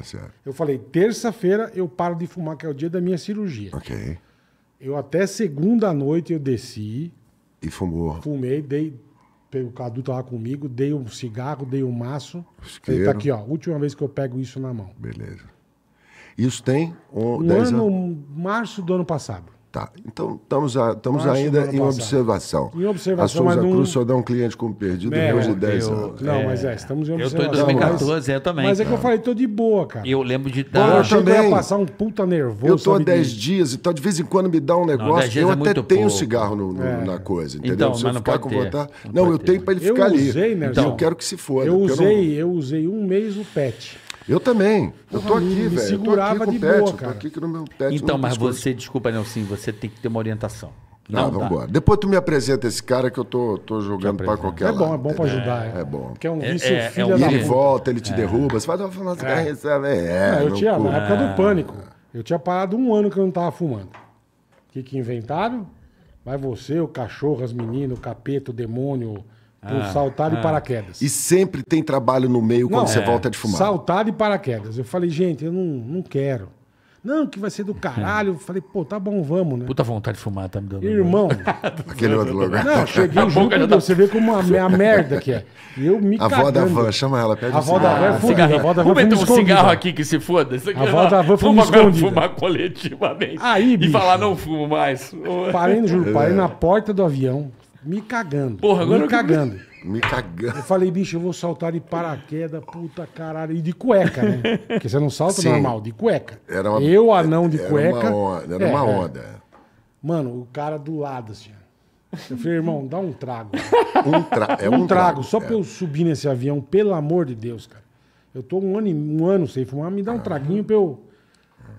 [SPEAKER 3] tá eu falei, terça-feira eu paro de fumar, que é o dia da minha cirurgia. Ok. Eu até segunda noite eu desci.
[SPEAKER 4] E fumou?
[SPEAKER 3] Fumei, dei o Cadu tava tá comigo, dei um cigarro, dei um maço. Isqueiro. Ele tá aqui, ó. Última vez que eu pego isso na mão.
[SPEAKER 4] Beleza. Isso tem um, um ano,
[SPEAKER 3] anos? março do ano passado.
[SPEAKER 4] Tá. Então, estamos, a, estamos ainda em observação. em observação. A Souza Cruz só dá um cliente como perdido é, menos de 10 anos. Não, é. mas é, estamos em observação. Eu estou em 2014, eu também. Mas é que eu falei, estou de boa, cara. Eu lembro de dar... Pô, eu também. passar um puta nervoso. Eu estou há 10 de... dias e então, tal, de vez em quando me dá um negócio. Não, eu é até tenho pouco. cigarro no, no, é. na coisa, então, entendeu? Então, Se eu ficar com vontade... Não, não eu ter. tenho para ele ficar ali. eu usei, ali. Né, então, eu quero que se for. Eu usei,
[SPEAKER 3] eu usei um mês o PET.
[SPEAKER 4] Eu também.
[SPEAKER 3] Eu tô aqui, me velho. Segurava eu segurava de boa, cara. aqui no meu
[SPEAKER 4] pet. Então, mas você, desculpa, sim, você tem que ter uma orientação. Não, ah, vamos embora. Depois tu me apresenta esse cara que eu tô, tô jogando para qualquer é lado. É bom, é bom para ajudar. É, é bom. Porque é um é, vício é, é, é um... E ele volta, ele te é. derruba. Você vai uma falando, é. é, é eu tinha, na época do pânico,
[SPEAKER 3] eu tinha parado um ano que eu não tava fumando. O que, que inventaram? Vai você, o cachorro, as meninas, o capeta, o demônio, por ah, saltar de ah. paraquedas.
[SPEAKER 4] E sempre tem trabalho no meio não, quando você é. volta de fumar.
[SPEAKER 3] Saltar de paraquedas. Eu falei, gente, eu não, não quero. Não, que vai ser do caralho. Eu falei, pô, tá bom, vamos, né? Puta vontade de fumar,
[SPEAKER 4] tá me dando. Irmão. *laughs*
[SPEAKER 3] *laughs* Aquele outro
[SPEAKER 4] lugar. Não, cheguei a
[SPEAKER 3] junto, tá... você vê como a, a *laughs* merda que é.
[SPEAKER 4] Eu me A vó da van, chama ela, pede a um da van é A vó da van Vamos meter um cigarro
[SPEAKER 2] aqui que se foda. Isso aqui a vó da van foi Vamos fumar coletivamente. Aí, bicho. E falar, não fumo mais. Parei, juro, parei é.
[SPEAKER 3] na porta do avião. Me cagando. Porra, agora me cagando. Que... Me cagando. Eu falei, bicho, eu vou saltar de paraquedas, puta caralho. E de cueca, né? Porque você não salta Sim. normal, de cueca.
[SPEAKER 4] Era uma, eu, anão de cueca. Era uma onda. Era é, uma é. onda.
[SPEAKER 3] Mano, o cara do lado, assim. Eu falei, irmão, dá um trago.
[SPEAKER 4] Um tra... é um, um trago, trago. Só é. pra
[SPEAKER 3] eu subir nesse avião, pelo amor de Deus, cara. Eu tô um ano, um ano sem fumar, me dá um ah. traguinho pra eu.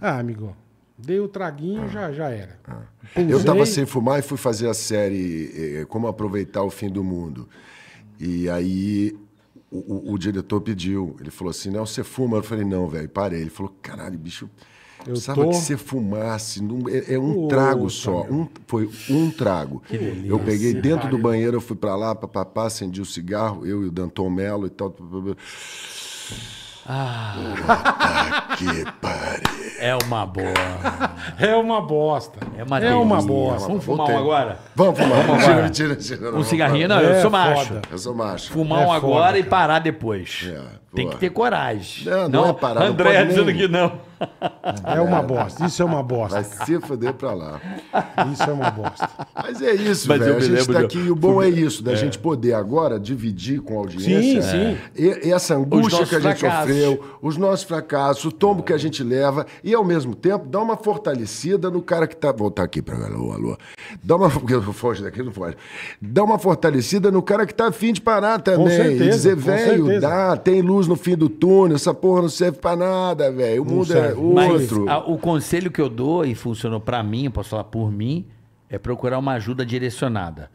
[SPEAKER 3] Ah, amigo, Dei o traguinho ah, já já era. Ah. ah. Eu estava sem
[SPEAKER 4] fumar e fui fazer a série eh, Como Aproveitar o Fim do Mundo. E aí o, o, o diretor pediu. Ele falou assim: Não, você fuma? Eu falei: Não, velho, parei. Ele falou: Caralho, bicho. Eu precisava tô... que você fumasse. é, é, um trago só. Um, foi um trago. eu peguei dentro do banheiro, eu fui para lá, papapá, acendi o cigarro, eu e o Danton Melo e tal.
[SPEAKER 1] Ah. Puta
[SPEAKER 4] que pariu. É uma boa.
[SPEAKER 3] é uma bosta. É uma, é uma bosta.
[SPEAKER 2] Vamos fumar um agora?
[SPEAKER 4] Vamos fumar. um agora. Né, um cigarrinho? Não, é eu sou macho. Foda. Eu
[SPEAKER 2] sou macho. Fumar é um agora e parar depois. É, Tem que ter coragem. Não, não, é não é parar. André dizendo que
[SPEAKER 4] não. *laughs* É uma bosta, isso é uma bosta. Vai se fuder pra lá. Isso é uma bosta. Mas é isso, Mas velho. A gente tá aqui e o bom é isso, da é. gente poder agora dividir com a audiência sim, sim. essa angústia que a gente fracassos. sofreu, os nossos fracassos, o tombo que a gente leva e, ao mesmo tempo, dar uma fortalecida no cara que tá. Voltar aqui pra alô, alô. Dá uma. *laughs* Porque foge daqui, não foge. Dá uma fortalecida no cara que tá afim de parar também. Com certeza, e dizer, velho, dá, tem luz no fim do túnel, essa porra não serve pra nada, velho. O mundo é outro. A,
[SPEAKER 2] o conselho que eu dou, e funcionou para mim, posso falar por mim, é procurar uma ajuda direcionada.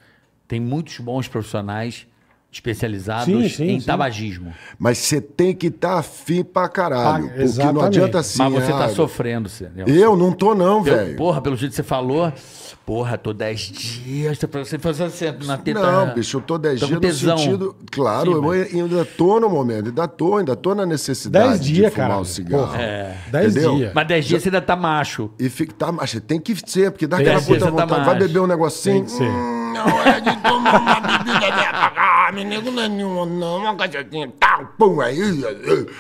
[SPEAKER 2] Tem muitos bons profissionais especializados sim, sim, em sim. tabagismo.
[SPEAKER 4] Mas você tem que estar tá afim pra caralho. Ah, porque não adianta assim. Mas você tá ah, sofrendo, você. Né? Eu não tô, não, velho. Porra,
[SPEAKER 2] pelo jeito que você falou. Porra, tô 10 dias tá você fazer assim, na teta. Não, bicho, eu tô 10 dias no sentido. Claro, Sim,
[SPEAKER 4] mas... eu ainda tô no momento, ainda tô, ainda tô na necessidade dez dias, de fumar cara. cigarro. Porra, é. dias. Mas 10 dias você ainda tá macho. E fica, tá macho, tem que ser, porque dá aquela puta tá vontade. Tá vai beber um negocinho. Tem que ser. Hum, não é de tomar uma bebida né? ah, menino, não é nenhuma, não, uma cacetinha, assim, tal, pum, aí.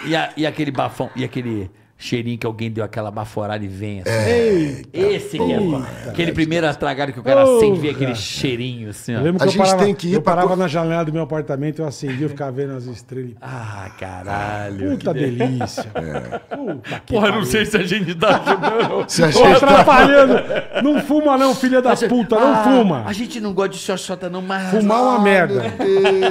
[SPEAKER 4] E, a, e aquele bafão, e aquele
[SPEAKER 2] cheirinho que alguém deu aquela baforada e vem assim. É,
[SPEAKER 4] Esse que é bom. Aquele
[SPEAKER 2] é primeiro estragado que o cara Porra. acende, vem aquele cheirinho assim, ó. Eu lembro que A eu gente parava, tem que ir eu parava
[SPEAKER 3] na janela do meu apartamento, eu acendia, eu ficava vendo as estrelas. Ah,
[SPEAKER 2] caralho. Puta delícia. É. Puta
[SPEAKER 3] que Porra, não sei se a gente tá ajudando. *laughs* Se a Tô gente tá... Não fuma não, filha da puta, não Ah, fuma. A
[SPEAKER 2] gente não gosta de xoxota não, mas... Fumar é uma ah, merda.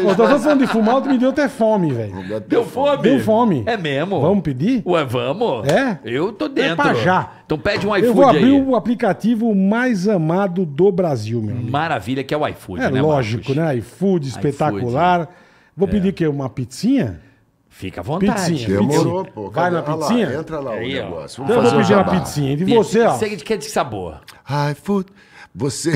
[SPEAKER 2] Nós estamos falando
[SPEAKER 3] de fumar, outro me deu até fome, velho.
[SPEAKER 2] Deu fome? Deu fome. É mesmo? Vamos pedir? Ué, vamos? É? Eu tô é dentro. É pra já. Então pede um iFood aí. Eu vou abrir aí.
[SPEAKER 3] o aplicativo mais amado do Brasil, meu amigo.
[SPEAKER 2] Maravilha que é o iFood, é, né, lógico,
[SPEAKER 3] Marcos? né? iFood, espetacular. IFood, vou pedir o quê? Uma pizzinha?
[SPEAKER 2] Fica à vontade. Pizzinha, Demorou, pô. Vai na pizzinha? Lá, entra lá aí, o negócio. Vamos então eu vou pedir uma pizzinha. De você, ó. Você quer é de que sabor?
[SPEAKER 4] iFood. Você.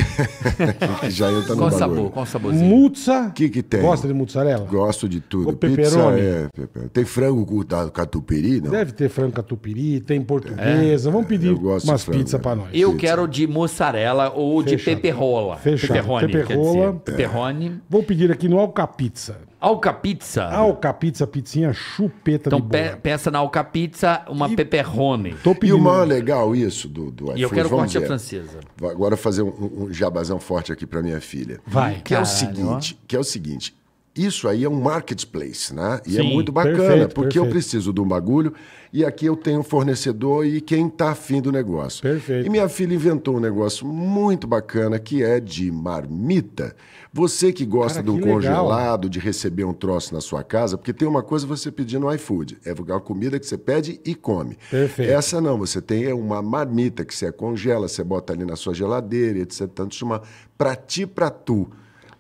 [SPEAKER 4] *laughs* já entra no Qual valor. sabor? Qual saborzinho? Mutsa. O que, que tem? Gosta de mussarela? Gosto de tudo. O pepperoni. É, é, é, tem frango com catupiry, não? Deve ter frango catupiry, tem portuguesa. É. Vamos pedir umas pizzas é. pra nós. Eu
[SPEAKER 2] pizza. quero de mussarela ou Fechado. de peperrola. Fechado. Peperroni. Peperrola. É. Vou
[SPEAKER 3] pedir aqui no Alca Pizza.
[SPEAKER 4] Alcapizza.
[SPEAKER 2] Alcapizza, pizzinha chupeta então, de Então peça na alcapizza uma e...
[SPEAKER 4] pepperoni. E o maior legal isso do, do iFood. E eu quero Vamos corte francesa. Vou agora fazer um, um jabazão forte aqui para minha filha. Vai, Que caralho. é o seguinte, que é o seguinte. Isso aí é um marketplace, né? E é Sim, é muito bacana, perfeito, porque perfeito. eu preciso de um bagulho e aqui eu tenho um fornecedor e quem tá afim do negócio. Perfeito. E minha filha inventou um negócio muito bacana que é de marmita. Você que gosta Cara, de um congelado, legal. de receber um troço na sua casa, porque tem uma coisa você pedir no iFood, é a comida que você pede e come. Perfeito. Essa não, você tem é uma marmita que você congela, você bota ali na sua geladeira, etc. Tanto uma pra ti, pra tu.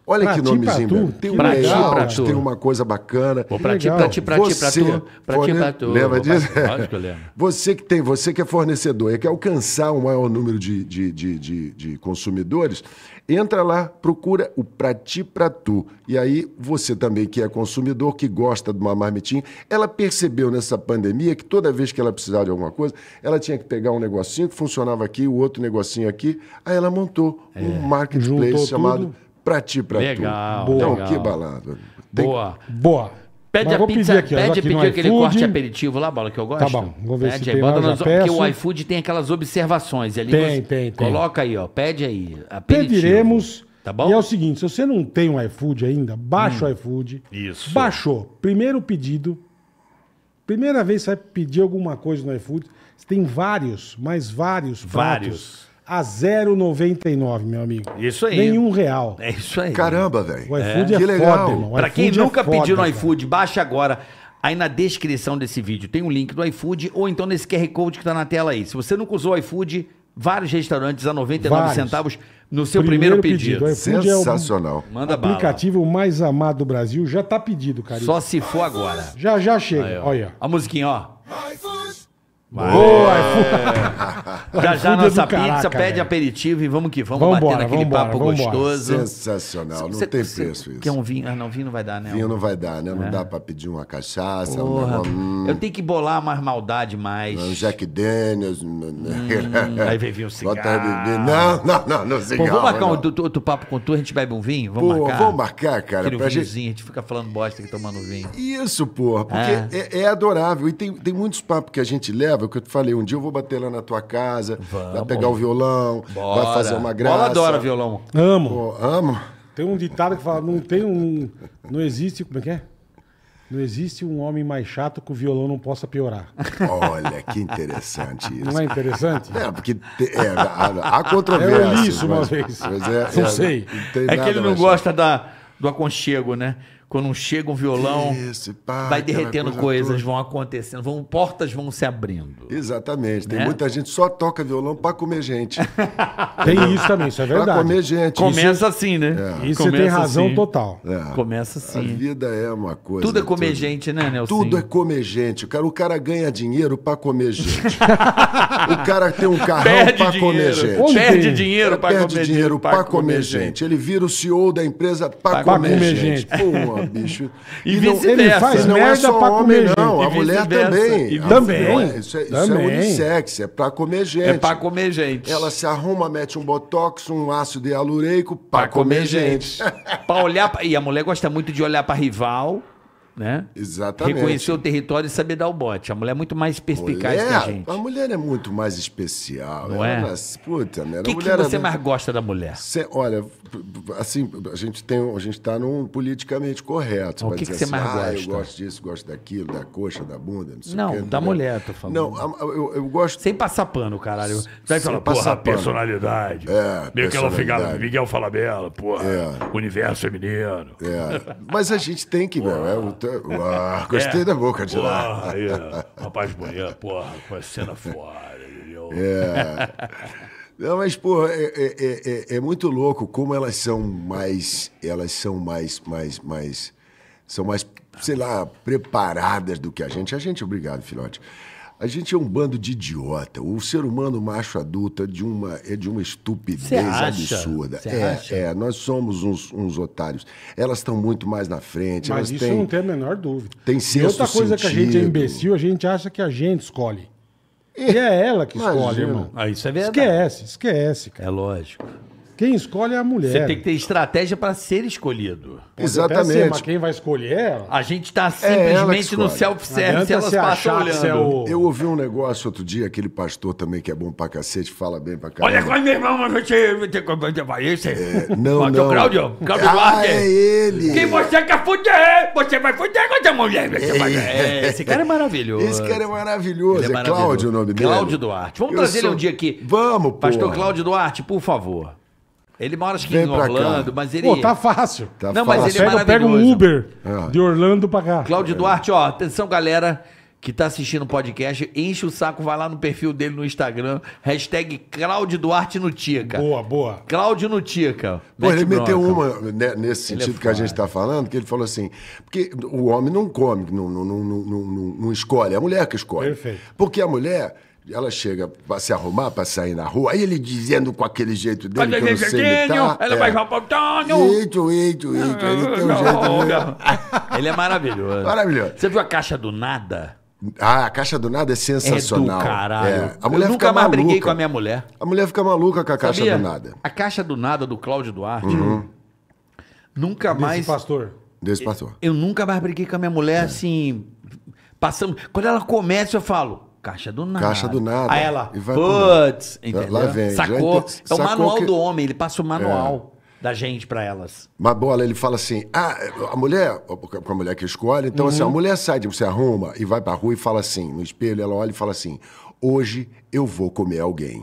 [SPEAKER 4] Olha pra que nomezinho. tu, tem um legal, pra tu. tem uma coisa bacana. pra ti, pra ti, pra ti, pra tu. Pra forne... ti, pra tu. Lembra disso? Lógico, lembro. *laughs* Você que tem, você que é fornecedor e é quer alcançar o um maior número de, de, de, de, de consumidores, entra lá, procura o pra ti, pra tu. E aí, você também que é consumidor, que gosta de uma marmitinha, ela percebeu nessa pandemia que toda vez que ela precisava de alguma coisa, ela tinha que pegar um negocinho que funcionava aqui, o outro negocinho aqui. Aí ela montou é. um marketplace Juntou chamado. Tudo pra ti, pra legal, tu. Boa. Então, que balada. Tem... Boa. Boa. Pede Mas a pizza, aqui, pede pedir é aquele iFood. corte
[SPEAKER 2] aperitivo lá, bola, que eu gosto. Tá bom, vou ver pede se aí, tem bota nos, Porque o iFood tem aquelas observações ali. Tem, tem, tem. Coloca aí, ó, pede aí, aperitivo. Pediremos.
[SPEAKER 3] Tá bom? E é o seguinte, se você não tem um iFood ainda, baixa hum, o iFood. Isso. Baixou, primeiro pedido. Primeira vez você vai pedir alguma coisa no iFood, você tem vários, mais vários Vários a 0,99, meu
[SPEAKER 2] amigo. Isso aí. Nenhum
[SPEAKER 3] real. É
[SPEAKER 1] isso aí. Caramba, velho. O
[SPEAKER 3] é. iFood é, é que legal. foda, irmão. Pra quem é nunca é foda, pediu no
[SPEAKER 2] iFood, baixa agora. Aí na descrição desse vídeo tem um link do iFood ou então nesse QR Code que tá na tela aí. Se você nunca usou o iFood, vários restaurantes a 99 vários. centavos no seu primeiro, primeiro pedido. pedido. Sensacional. É o Manda aplicativo
[SPEAKER 3] mais amado do Brasil já tá
[SPEAKER 2] pedido, cara. Só se for agora. Já, já chega. Aí, Olha. A musiquinha, ó. iFood. Boa, é. *laughs* Já já é nossa pizza, caraca, pede velho. aperitivo e vamos que vamos, vamos bater naquele papo gostoso. Sensacional, cê, não tem cê preço isso.
[SPEAKER 4] Quer um vinho? Ah, não, vinho não vai dar, né? Vinho não vai dar, né? É. Não dá pra pedir uma cachaça. Porra, uma... Eu tenho que bolar mais maldade mais. Um Jack Daniels. Hum, hum, hum. hum aí vem vinho cigarro. Não, não, não, não, cigarro. Pô, vamos marcar não. Um, outro, papo com tu, a gente bebe um vinho? Vamos marcar? Vamos marcar, cara. Tira um gente... a
[SPEAKER 2] gente fica falando bosta aqui tomando vinho.
[SPEAKER 4] Isso, porra, porque é, é, é adorável. E tem, tem muitos papos que a gente leva leva. o que eu te falei, um dia eu vou bater lá na tua casa, Vamos. vai pegar o violão, Bora. vai fazer uma graça. Bola adora violão. Amo. Pô, amo. Tem um ditado que fala, não tem um... Não existe... Como é que
[SPEAKER 3] é? Não existe um homem mais chato que o violão não possa piorar.
[SPEAKER 4] Olha, que interessante isso. Não é interessante? É, porque te, é, há, há controvérsia. É, eu li isso mas, uma vez. Mas é, não é, sei. Não é que ele não gosta
[SPEAKER 2] da, do aconchego, né? quando chega um violão, Isso, pá, vai derretendo coisa coisas, toda.
[SPEAKER 4] vão acontecendo, vão, portas vão se abrindo. Exatamente. Né? Tem muita gente que só toca violão para comer gente. *laughs* tem isso também, isso é verdade. Para comer gente. Começa isso, assim, né? É. Isso Começa tem razão assim. total. É.
[SPEAKER 2] Começa assim. A
[SPEAKER 4] vida é uma coisa. Tudo é comer tudo. gente, né, Nelson? Tudo é comer gente. O cara, o cara ganha dinheiro para comer gente. *laughs* o cara tem um carrão para comer gente. Onde perde tem? dinheiro para comer, gente. Perde dinheiro para comer gente. Ele vira o CEO da empresa para comer, comer gente. gente. Pô, ó, bicho. E, e não, ele faz, não é só homem, não. A mulher também. também. Mulher, isso, é, isso é também. é unissex, é pra comer é gente. É pra comer gente. Ela se arruma, mete um botox, um ácido hialureico pra, pra comer, comer gente.
[SPEAKER 2] gente. pra olhar. E a mulher gosta muito de olhar pra rival
[SPEAKER 4] né? Exatamente. Reconhecer
[SPEAKER 2] o território e saber dar o bote. A mulher é muito mais perspicaz mulher, que a gente.
[SPEAKER 4] A mulher é muito mais especial. Não é? é assim, puta, né? O é que, que você é... mais gosta da mulher? Cê, olha, assim, a gente tem, a gente está num politicamente correto. O que, você assim, mais ah, gosta? Eu gosto disso, gosto daquilo, da coxa, da bunda, não sei Não, o da é? mulher, tô falando. Não,
[SPEAKER 2] eu, eu gosto... Sem passar pano, caralho. Vai falar, porra, personalidade. É, Meio que ela ficava, Miguel Falabella, porra,
[SPEAKER 4] é. universo feminino. É. Mas a gente tem que, meu, é, Uau, é. gostei é. da boca de porra, lá. Aí, rapaz banheiro, porra, com a cena fora. Eu... É. Não, mas, porra, é é, é, é, é, muito louco como elas são mais. Elas são mais, mais, mais. São mais, sei lá, preparadas do que a gente. A gente, obrigado, filhote. A gente é um bando de idiota. O ser humano macho adulto é de uma, é de uma estupidez absurda. é, acha? é, nós somos uns, uns otários. Elas estão muito mais na frente. Mas isso têm, não
[SPEAKER 3] tem a menor dúvida. Tem senso e outra coisa sentido. que a gente é imbecil, a gente acha que a gente escolhe. É. E é ela que escolhe, irmão. Ah, isso é verdade. Esquece, esquece, cara. É lógico. Quem
[SPEAKER 2] escolhe é a mulher. Você tem que ter estratégia para ser escolhido. Exatamente. Ser, mas quem vai escolher é ela. A gente está é simplesmente é no self-service, elas se passam olhando.
[SPEAKER 4] É Eu ouvi um negócio outro dia, aquele pastor também que é bom pra cacete, fala bem pra caramba. Olha com
[SPEAKER 2] é, meu irmão, a gente vai esse. É, não, não. Cláudio, Cláudio ah, Duarte. é ele. Quem você quer fuder, você vai fuder com a mulher. Você vai... É. é, esse cara é maravilhoso. Esse cara é
[SPEAKER 4] maravilhoso.
[SPEAKER 2] Ele é, é Cláudio o nome dele. Cláudio Duarte. Vamos Eu trazer sou... ele um dia aqui. Vamos, pô. Pastor Cláudio Duarte, por favor. Ele mora acho que em Orlando, cá. mas ele. Pô, tá
[SPEAKER 3] fácil. Tá Não, mas ele é pega, um Uber É. de Orlando pra cá. Cláudio
[SPEAKER 2] Duarte, ó, atenção galera que tá assistindo o podcast, enche o saco, vai lá no perfil dele no Instagram, hashtag Cláudio Duarte no Tica. Boa, boa. Cláudio no Tica. Pô, ele meteu uma
[SPEAKER 4] né, nesse é sentido que a gente está falando, que ele falou assim, porque o homem não come, não, não, não, não- não- não escolhe, é a mulher que escolhe. Perfeito. Porque a mulher, ela chega para se arrumar, para sair na rua, aí ele dizendo com aquele jeito dele que eu não sei ele é. Ela vai
[SPEAKER 2] voltando. Eito, eito, eito. Ele tem
[SPEAKER 4] *laughs*
[SPEAKER 2] Ele é maravilhoso. Maravilhoso. Você viu a caixa do nada? Ah, a caixa do nada é sensacional. É do caralho. É. A mulher eu nunca mais maluca. briguei com a minha mulher.
[SPEAKER 4] A mulher fica maluca com a caixa Sabia? do nada. A caixa do nada
[SPEAKER 2] do Cláudio Duarte. Uhum.
[SPEAKER 4] Nunca Desse mais... pastor. Desse pastor. Eu, eu, nunca mais
[SPEAKER 2] briguei com a minha mulher, é. assim... Passando... Quando ela começa, eu falo... Caixa do nada. Caixa do nada. Aí ela, putz, entendeu? Lá vem. Sacou. Ente... É o manual que... do homem, ele passa o manual. É. Da gente para elas.
[SPEAKER 4] Mas bola, ele fala assim: ah, a mulher, com a mulher que escolhe, então uhum. assim, a uhum. mulher sai de você arruma e vai pra rua e fala assim, no espelho, ela olha e fala assim: hoje eu vou comer alguém.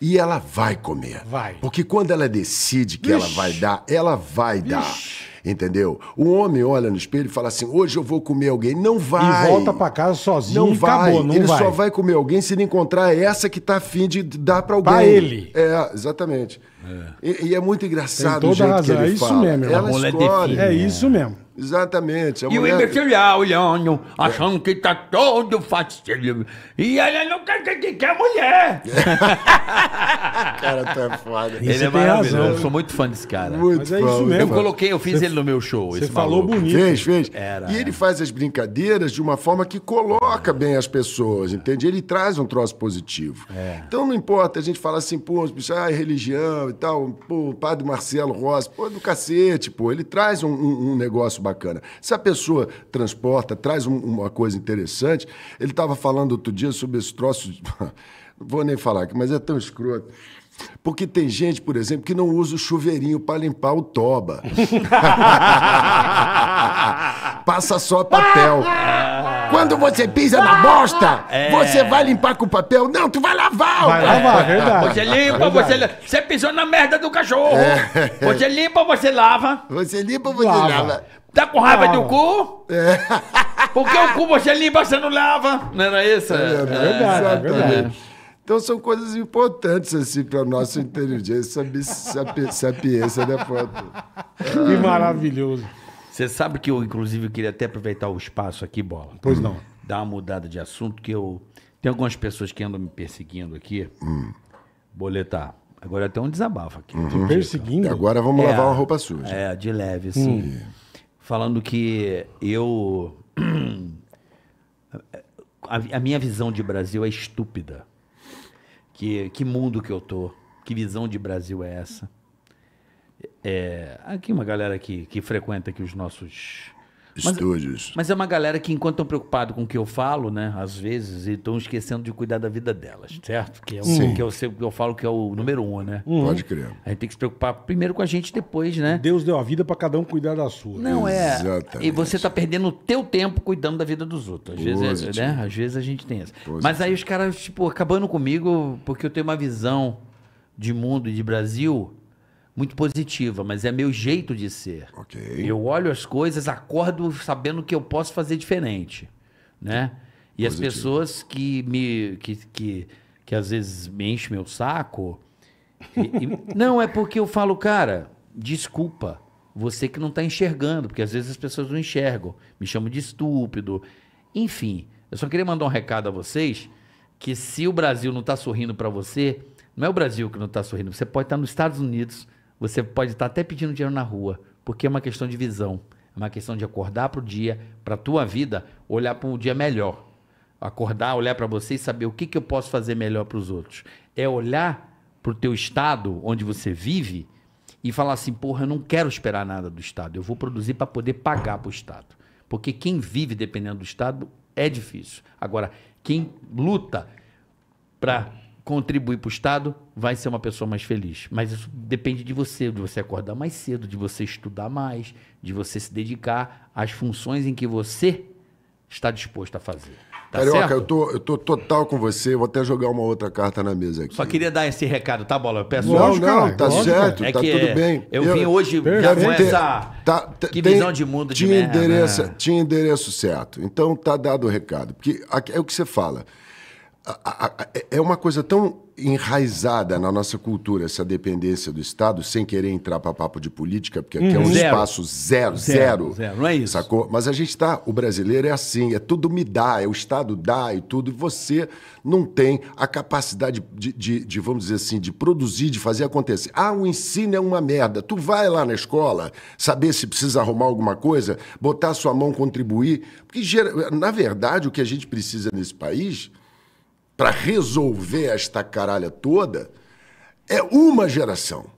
[SPEAKER 4] E ela vai comer. Vai. Porque quando ela decide que Ixi. ela vai dar, ela vai Ixi. dar. Entendeu? O homem olha no espelho e fala assim: hoje eu vou comer alguém. Não vai. E volta
[SPEAKER 3] para casa sozinho. Não vai. Acabou, não ele vai. só
[SPEAKER 4] vai comer alguém se ele encontrar essa que tá afim de dar para alguém. Pra ele. É, exatamente. É. E, e, é muito engraçado Tem toda o razão. é isso Mesmo, ela escolhe. É isso é. mesmo. Exatamente. e o mulher... imbecil
[SPEAKER 2] olhando, achando que tá todo facinho. E ela não quer que, que, é mulher. *laughs* cara tá foda. Isso ele é maravilhoso. Razão. Eu sou
[SPEAKER 4] muito fã desse cara. Muito Mas é fã. isso mesmo. Eu coloquei, eu fiz Cê... ele no
[SPEAKER 2] meu show. Você falou bonito. Fez,
[SPEAKER 4] fez. Era, e ele faz as brincadeiras de uma forma que coloca bem as pessoas, entende? Ele traz um troço positivo. É. Então não importa, a gente fala assim, pô, ah, é religião, e tal, pô, o padre Marcelo Rossi, pô, é do cacete, pô, ele traz um, um, um negócio bacana. Se a pessoa transporta, traz um, uma coisa interessante, ele estava falando outro dia sobre esse troço, de... *laughs* não vou nem falar aqui, mas é tão escroto. Porque tem gente, por exemplo, que não usa o chuveirinho para limpar o toba. *laughs* Passa só papel. *laughs* Quando você pisa na bosta, é. você vai limpar com papel? Não, tu vai lavar. Vai lavar, é. verdade. Você limpa, verdade.
[SPEAKER 2] você Você pisou na merda do cachorro. É. Você limpa, você lava. Você limpa, você lava. lava. Tá com raiva do cu? É. *laughs* Porque o cu você limpa, você não lava. Não era isso? É, é, é, é. verdade, verdade.
[SPEAKER 4] Então são coisas importantes assim para nossa inteligência, sapiência, né, Foto? Que maravilhoso.
[SPEAKER 2] Você sabe que eu, inclusive, queria até aproveitar o espaço aqui, Bola. Pois não. Dar uma mudada de assunto, que eu... Tem algumas pessoas que andam me perseguindo aqui. Hum. Boletar. Agora até um desabafo aqui. Uhum. Perseguindo? Agora vamos é, lavar uma roupa suja. É, de leve, assim. Hum. Falando que eu... *clears throat* a, a, minha visão de Brasil é estúpida. Que, que mundo que eu tô. Que visão de Brasil é essa? É, aqui uma galera que, que frequenta aqui os nossos estúdios. Mas é uma galera que, enquanto estão preocupados com o que eu falo, né? Às vezes, estão esquecendo de cuidar da vida delas, certo? Que é o Sim. que eu, sei, eu falo que é o número um, né? Uhum. Pode crer. A gente tem que se preocupar primeiro com a gente, depois, né? Deus deu a vida para cada um cuidar da sua. Não é. E você tá perdendo o teu tempo cuidando da vida dos outros. Às, vezes, né? Às vezes a gente tem isso. Positivo. Mas aí os caras, tipo, acabando comigo, porque eu tenho uma visão de mundo e de Brasil muito positiva, mas é meu jeito de ser. Okay. Eu olho as coisas, acordo sabendo que eu posso fazer diferente, né? E Positivo. as pessoas que me que, que, que às vezes me enchem meu saco, e, e... *laughs* não é porque eu falo, cara, desculpa, você que não está enxergando, porque às vezes as pessoas não enxergam, me chamam de estúpido, enfim. Eu só queria mandar um recado a vocês que se o Brasil não está sorrindo para você, não é o Brasil que não está sorrindo, você pode estar tá nos Estados Unidos, você pode estar até pedindo dinheiro na rua, porque é uma questão de visão. É uma questão de acordar para o dia, para a tua vida, olhar para um dia melhor. Acordar, olhar para você e saber o que, que eu posso fazer melhor para os outros. É olhar para o teu estado onde você vive e falar assim, porra, eu não quero esperar nada do Estado. Eu vou produzir para poder pagar para o Estado. Porque quem vive dependendo do Estado é difícil. Agora, quem luta para contribuir para o Estado, vai ser uma pessoa mais feliz. Mas isso depende de você, de você acordar mais cedo, de você estudar mais, de você se dedicar às funções em que você está disposto a fazer.
[SPEAKER 4] Tá Carioca, certo? Eu, tô, eu tô total com você, vou até jogar uma outra carta na mesa aqui.
[SPEAKER 2] Só queria dar esse recado, tá, Bola? Eu peço não, lógico, não, cara, tá lógico. certo, é tá tudo bem. Eu, eu vim hoje já com essa tá, que tem, visão de mundo de tinha merda. Endereço, né?
[SPEAKER 4] tinha endereço certo, então tá dado o recado. Porque é o que você fala. É, é uma coisa tão enraizada na nossa cultura essa dependência do Estado, sem querer entrar para papo de política, porque aqui hum, é um uhum. zero. espaço zero, zero, zero, zero. Não é isso. Sacou? Mas a gente está, o brasileiro é assim, é tudo me dá, é o Estado dá e tudo, e você não tem a capacidade de, de, de, vamos dizer assim, de produzir, de fazer acontecer. Ah, o ensino é uma merda. Tu vai lá na escola saber se precisa arrumar alguma coisa, botar a sua mão, contribuir. Porque, na verdade, o que a gente precisa nesse país para resolver esta caralha toda é uma geração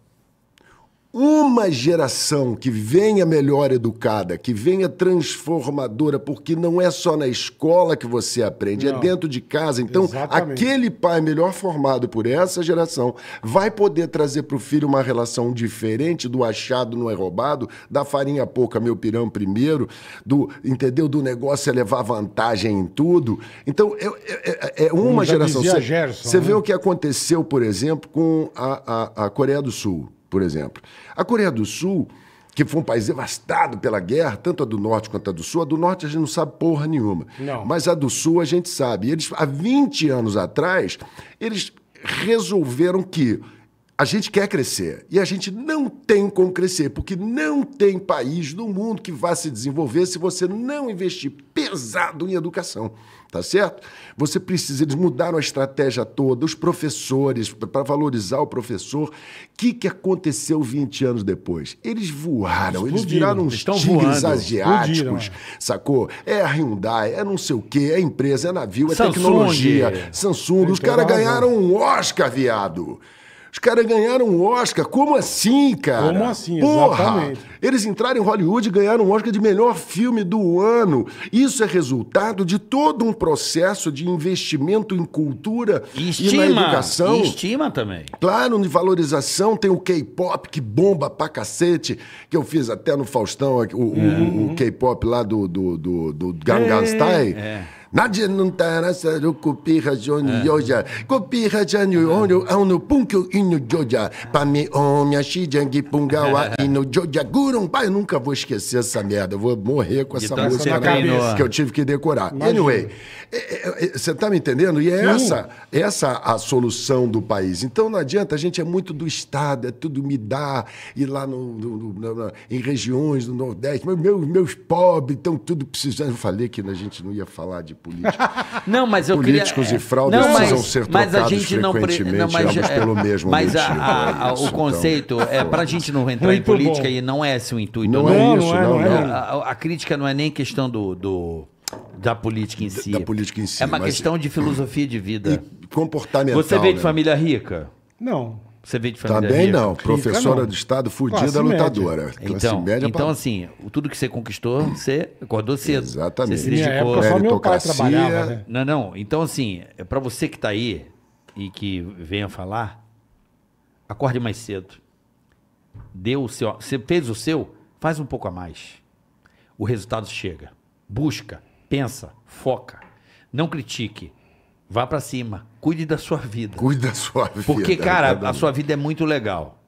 [SPEAKER 4] uma geração que venha melhor educada, que venha transformadora, porque não é só na escola que você aprende, é não. é dentro de casa. Então, Exatamente. aquele pai melhor formado por essa geração vai poder trazer para o filho uma relação diferente do achado não é roubado, da farinha pouca, meu pirão primeiro, do entendeu do negócio é levar vantagem em tudo. Então, é, é, é, é uma geração. Você né? vê o que aconteceu, por exemplo, com a, a, a Coreia do Sul por exemplo. A Coreia do Sul, que foi um país devastado pela guerra, tanto a do norte quanto a do sul, a do norte a gente não sabe porra nenhuma. Não. Mas a do sul a gente sabe. E eles, há 20 anos atrás, eles resolveram que a gente quer crescer e a gente não tem como crescer, porque não tem país no mundo que vá se desenvolver se você não investir pesado em educação tá certo? Você precisa, eles mudaram a estratégia toda, os professores, para valorizar o professor. O que, que aconteceu 20 anos depois? Eles voaram, eles viraram uns estão tigres voando. asiáticos, sacou? É a Hyundai, é não sei o quê, é empresa, é navio, é Samsung. tecnologia, Samsung. Os caras ganharam um Oscar, viado. Os caras ganharam um Oscar. Como assim, cara? Como assim, Porra! exatamente. Eles entraram em Hollywood e ganharam um Oscar de melhor filme do ano. Isso é resultado de todo um processo de investimento em cultura e, estima, e na educação. E estima também. Claro, de valorização. Tem o K-pop que bomba pra cacete, que eu fiz até no Faustão, o, o, o uhum. K-pop lá do, do, do, do Gangnam é, Style. É. Nadia não tarasa do copirra joni yoja. Copirra jani onyo anu punkyo inu joja. Pame omia shijangi pungawa inu joja. Gurum, pai, eu nunca vou esquecer essa merda. Eu vou morrer com essa música na cabeça que eu tive que decorar. Anyway, você tá me entendendo? E é essa, essa a solução do país. Então não adianta, a gente é muito do Estado, é tudo me dá, e lá no, no, no, em regiões do Nordeste, meus, meus pobres estão tudo precisando. Eu falei que a gente não ia falar de político. *laughs* Não, mas eu Políticos queria... e fraudes não, precisam mas, ser trocados a gente frequentemente, não pre... não, mas, é- pelo mesmo mas objetivo. A, é o então. conceito, então, é, para a gente não entrar em política, bom. e
[SPEAKER 2] não é esse o intuito. Não, né? é isso, não, é, não. É. A, a, crítica não é nem questão do, do da política em si. Da, da política em si. É uma questão de
[SPEAKER 4] filosofia de vida. E comportamental. Você veio de né?
[SPEAKER 2] família rica? Não. Você vê de tá família Também rica? não. Professora não. de Estado, fudida, lutadora. Então, média então pra... assim, tudo que você conquistou, você acordou cedo. Exatamente. Você se dedicou. Época, só meu pai trabalhava, né? Não, não. Então, assim, é para você que está aí e que venha falar, acorde mais cedo. Dê o seu... Você fez o seu, faz um pouco a mais. O resultado chega. Busca, pensa, foca. Não critique. Vá para cima cuide da sua vida. Cuide da sua vida. Porque, cara, a sua vida é muito legal.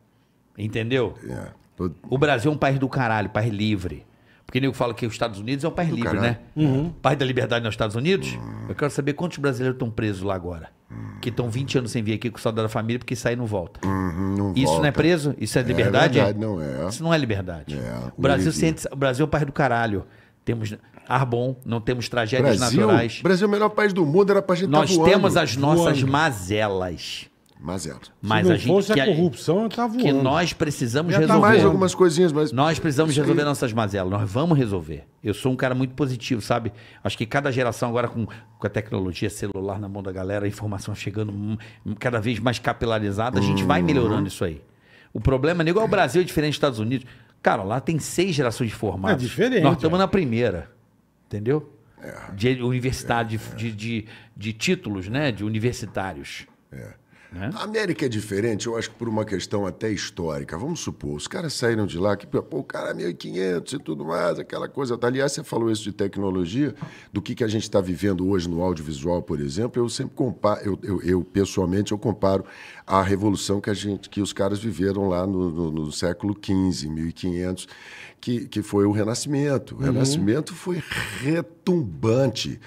[SPEAKER 2] Entendeu? É. O Brasil é um país do caralho, país livre. Porque nego fala que os Estados Unidos é um país do livre, caralho. né? Uhum. País da liberdade nos é Estados Unidos. Uhum. Eu quero saber quantos brasileiros estão presos lá agora. Uhum. Que estão 20 anos sem vir aqui com saudade da família porque sair não volta. Uhum, não isso volta. não é preso? Isso é, é liberdade? É verdade, não é. Isso não é liberdade. É. O, Brasil, o Brasil é um país do caralho. Temos ar bom, não temos tragédias Brasil, naturais.
[SPEAKER 4] Brasil é o melhor país do mundo, era pra gente tá Nós tá temos as nossas voando.
[SPEAKER 2] mazelas. Mazelas. Mas Se não a gente, fosse a corrupção,
[SPEAKER 4] eu tava voando. Que nós
[SPEAKER 2] precisamos Já resolver. Tá mais algumas coisinhas, mas... Nós precisamos Isso resolver aí. nossas mazelas. Nós vamos resolver. Eu sou um cara muito positivo, sabe? Acho que cada geração agora com, com a tecnologia celular na mão da galera, a informação chegando cada vez mais capilarizada, a gente hum. vai uhum. melhorando isso aí. O problema, é é o Brasil, é diferente dos Estados Unidos. Cara, lá tem seis gerações de formatos. É diferente. Nós estamos é. na primeira. Entendeu? É. De universitário, de, é. de, de, de títulos, né? De universitários.
[SPEAKER 4] É. Né? A América é diferente, eu acho que por uma questão até histórica. Vamos supor, os caras saíram de lá, que pô, o cara é 1.500 e tudo mais, aquela coisa. Aliás, você falou isso de tecnologia, do que, que a gente está vivendo hoje no audiovisual, por exemplo. Eu sempre comparo, eu, eu, eu, pessoalmente, eu comparo a revolução que, a gente, que os caras viveram lá no, no, no século XV, 1500, que, que foi o Renascimento. O uhum. Renascimento foi retumbante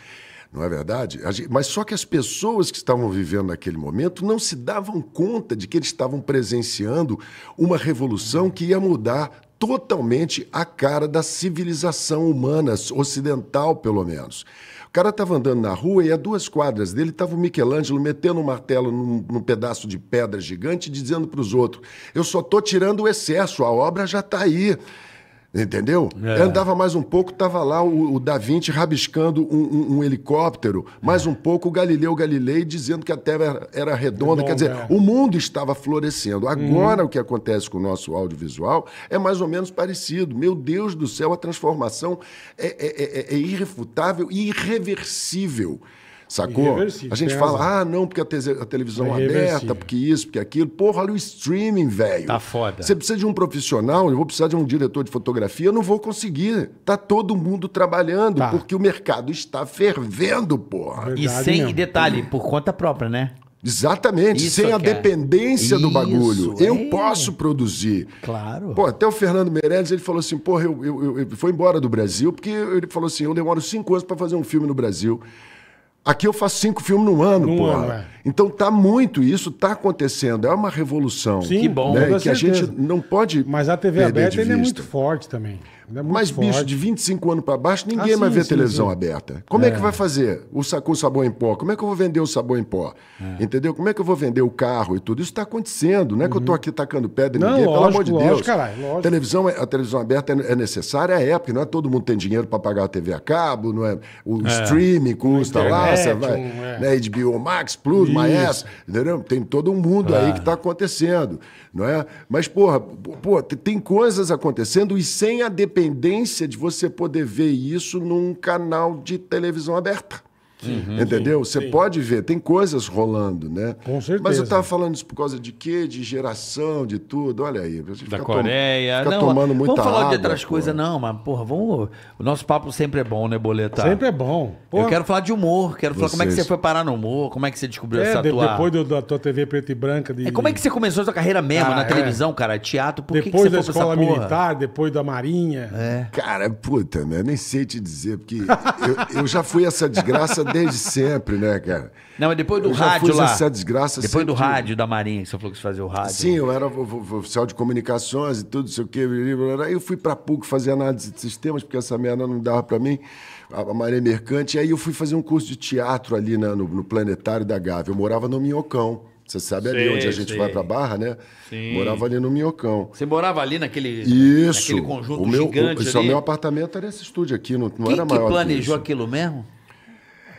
[SPEAKER 4] não é verdade? Mas só que as pessoas que estavam vivendo naquele momento não se davam conta de que eles estavam presenciando uma revolução que ia mudar totalmente a cara da civilização humana, ocidental pelo menos. O cara estava andando na rua e a duas quadras dele estava o Michelangelo metendo um martelo num, num pedaço de pedra gigante, dizendo para os outros: Eu só estou tirando o excesso, a obra já está aí. Entendeu? É. Andava mais um pouco, tava lá o, o Da Vinci rabiscando um, um, um helicóptero, mais é. um pouco o Galileu Galilei dizendo que a Terra era redonda. É bom, Quer dizer, o mundo estava florescendo. Agora, hum. o que acontece com o nosso audiovisual é mais ou menos parecido. Meu Deus do céu, a transformação é, é, é irrefutável e irreversível. Sacou? A gente fala, ah, não, porque a, te a televisão é aberta, porque isso, porque aquilo. Porra, olha o streaming, velho. Tá foda. Você precisa de um profissional, eu vou precisar de um diretor de fotografia, eu não vou conseguir. Tá todo mundo trabalhando, tá. porque o mercado está fervendo, porra. Verdade e sem mesmo. detalhe, por conta própria, né? Exatamente, Isso sem a é. dependência do bagulho. Eu é. posso produzir. Claro. Pô, até o Fernando Meirelles, ele falou assim, porra, eu, eu, eu, foi embora do Brasil, porque ele falou assim, eu demoro cinco anos para fazer um filme no Brasil. Aqui eu faço cinco filmes no ano, no ano é. Então tá muito isso, tá acontecendo. É uma revolução. Sim, que bom. Né? Que certeza. a gente não pode.
[SPEAKER 3] Mas a TV aberta é muito forte também.
[SPEAKER 4] É Mas, forte. bicho, de 25 anos para baixo, ninguém ah, vai sim, ver sim, televisão sim. aberta. Como é. é. que vai fazer o, o sabão em pó? Como é que eu vou vender o sabão em pó? É. Entendeu? Como é que eu vou vender o carro e tudo? Isso está acontecendo. Não é uhum. que eu estou uhum. aqui tacando pedra em ninguém, lógico, pelo amor de Deus. Lógico, lógico. Televisão, é, a televisão aberta é, é necessária, é época. Não é todo mundo tem dinheiro para pagar a TV a cabo, não é? o é. streaming custa internet, lá, vai, um, né, HBO Max, Plus, Maes Maestro. Entendeu? Tem todo um mundo aí que está acontecendo. não é? Mas, porra, porra, tem coisas acontecendo e sem a dependência tendência de você poder ver isso num canal de televisão aberta. Uhum, Entendeu? Sim, Você sim. pode ver, tem coisas rolando, né? Com certeza. Mas eu estava falando isso por causa de quê? De geração, de tudo. Olha aí. da Coreia. Tom... Fica não, tomando muita Vamos falar água, de outras coisas,
[SPEAKER 2] não, mas, porra, vamos. O nosso papo sempre é bom, né, Boletar? Sempre é bom. Porra. Eu quero falar de humor, quero falar como é que você foi parar no humor, como é que você descobriu é, essa de, tua...
[SPEAKER 3] depois do, da tua TV preta e branca. De... É, como
[SPEAKER 4] é que você
[SPEAKER 2] começou a sua carreira
[SPEAKER 4] mesmo, ah, na é. televisão, cara? Teatro, por depois que, que você da escola militar,
[SPEAKER 3] depois da marinha.
[SPEAKER 4] É. Cara, puta, né? Nem sei te dizer, porque *laughs* eu, eu já fui essa desgraça desde sempre, né, cara? Não, mas depois do eu rádio já fui lá. Essa desgraça depois do rádio da Marinha, que você falou que você fazia o rádio. Sim, eu era oficial de comunicações e tudo, sei o quê. Eu fui pra PUC fazer análise de sistemas, porque essa merda não dava para mim, a Marinha é Mercante. E aí eu fui fazer um curso de teatro ali na, né, no, no Planetário da Gávea. Eu morava no Minhocão. Você sabe sei, ali onde a gente sei. vai para Barra, né? Sim. Morava ali no Minhocão. Você morava ali naquele, isso. naquele conjunto o meu, gigante o, ali. meu apartamento era esse estúdio aqui, não, não Quem era que maior que planejou aquilo mesmo?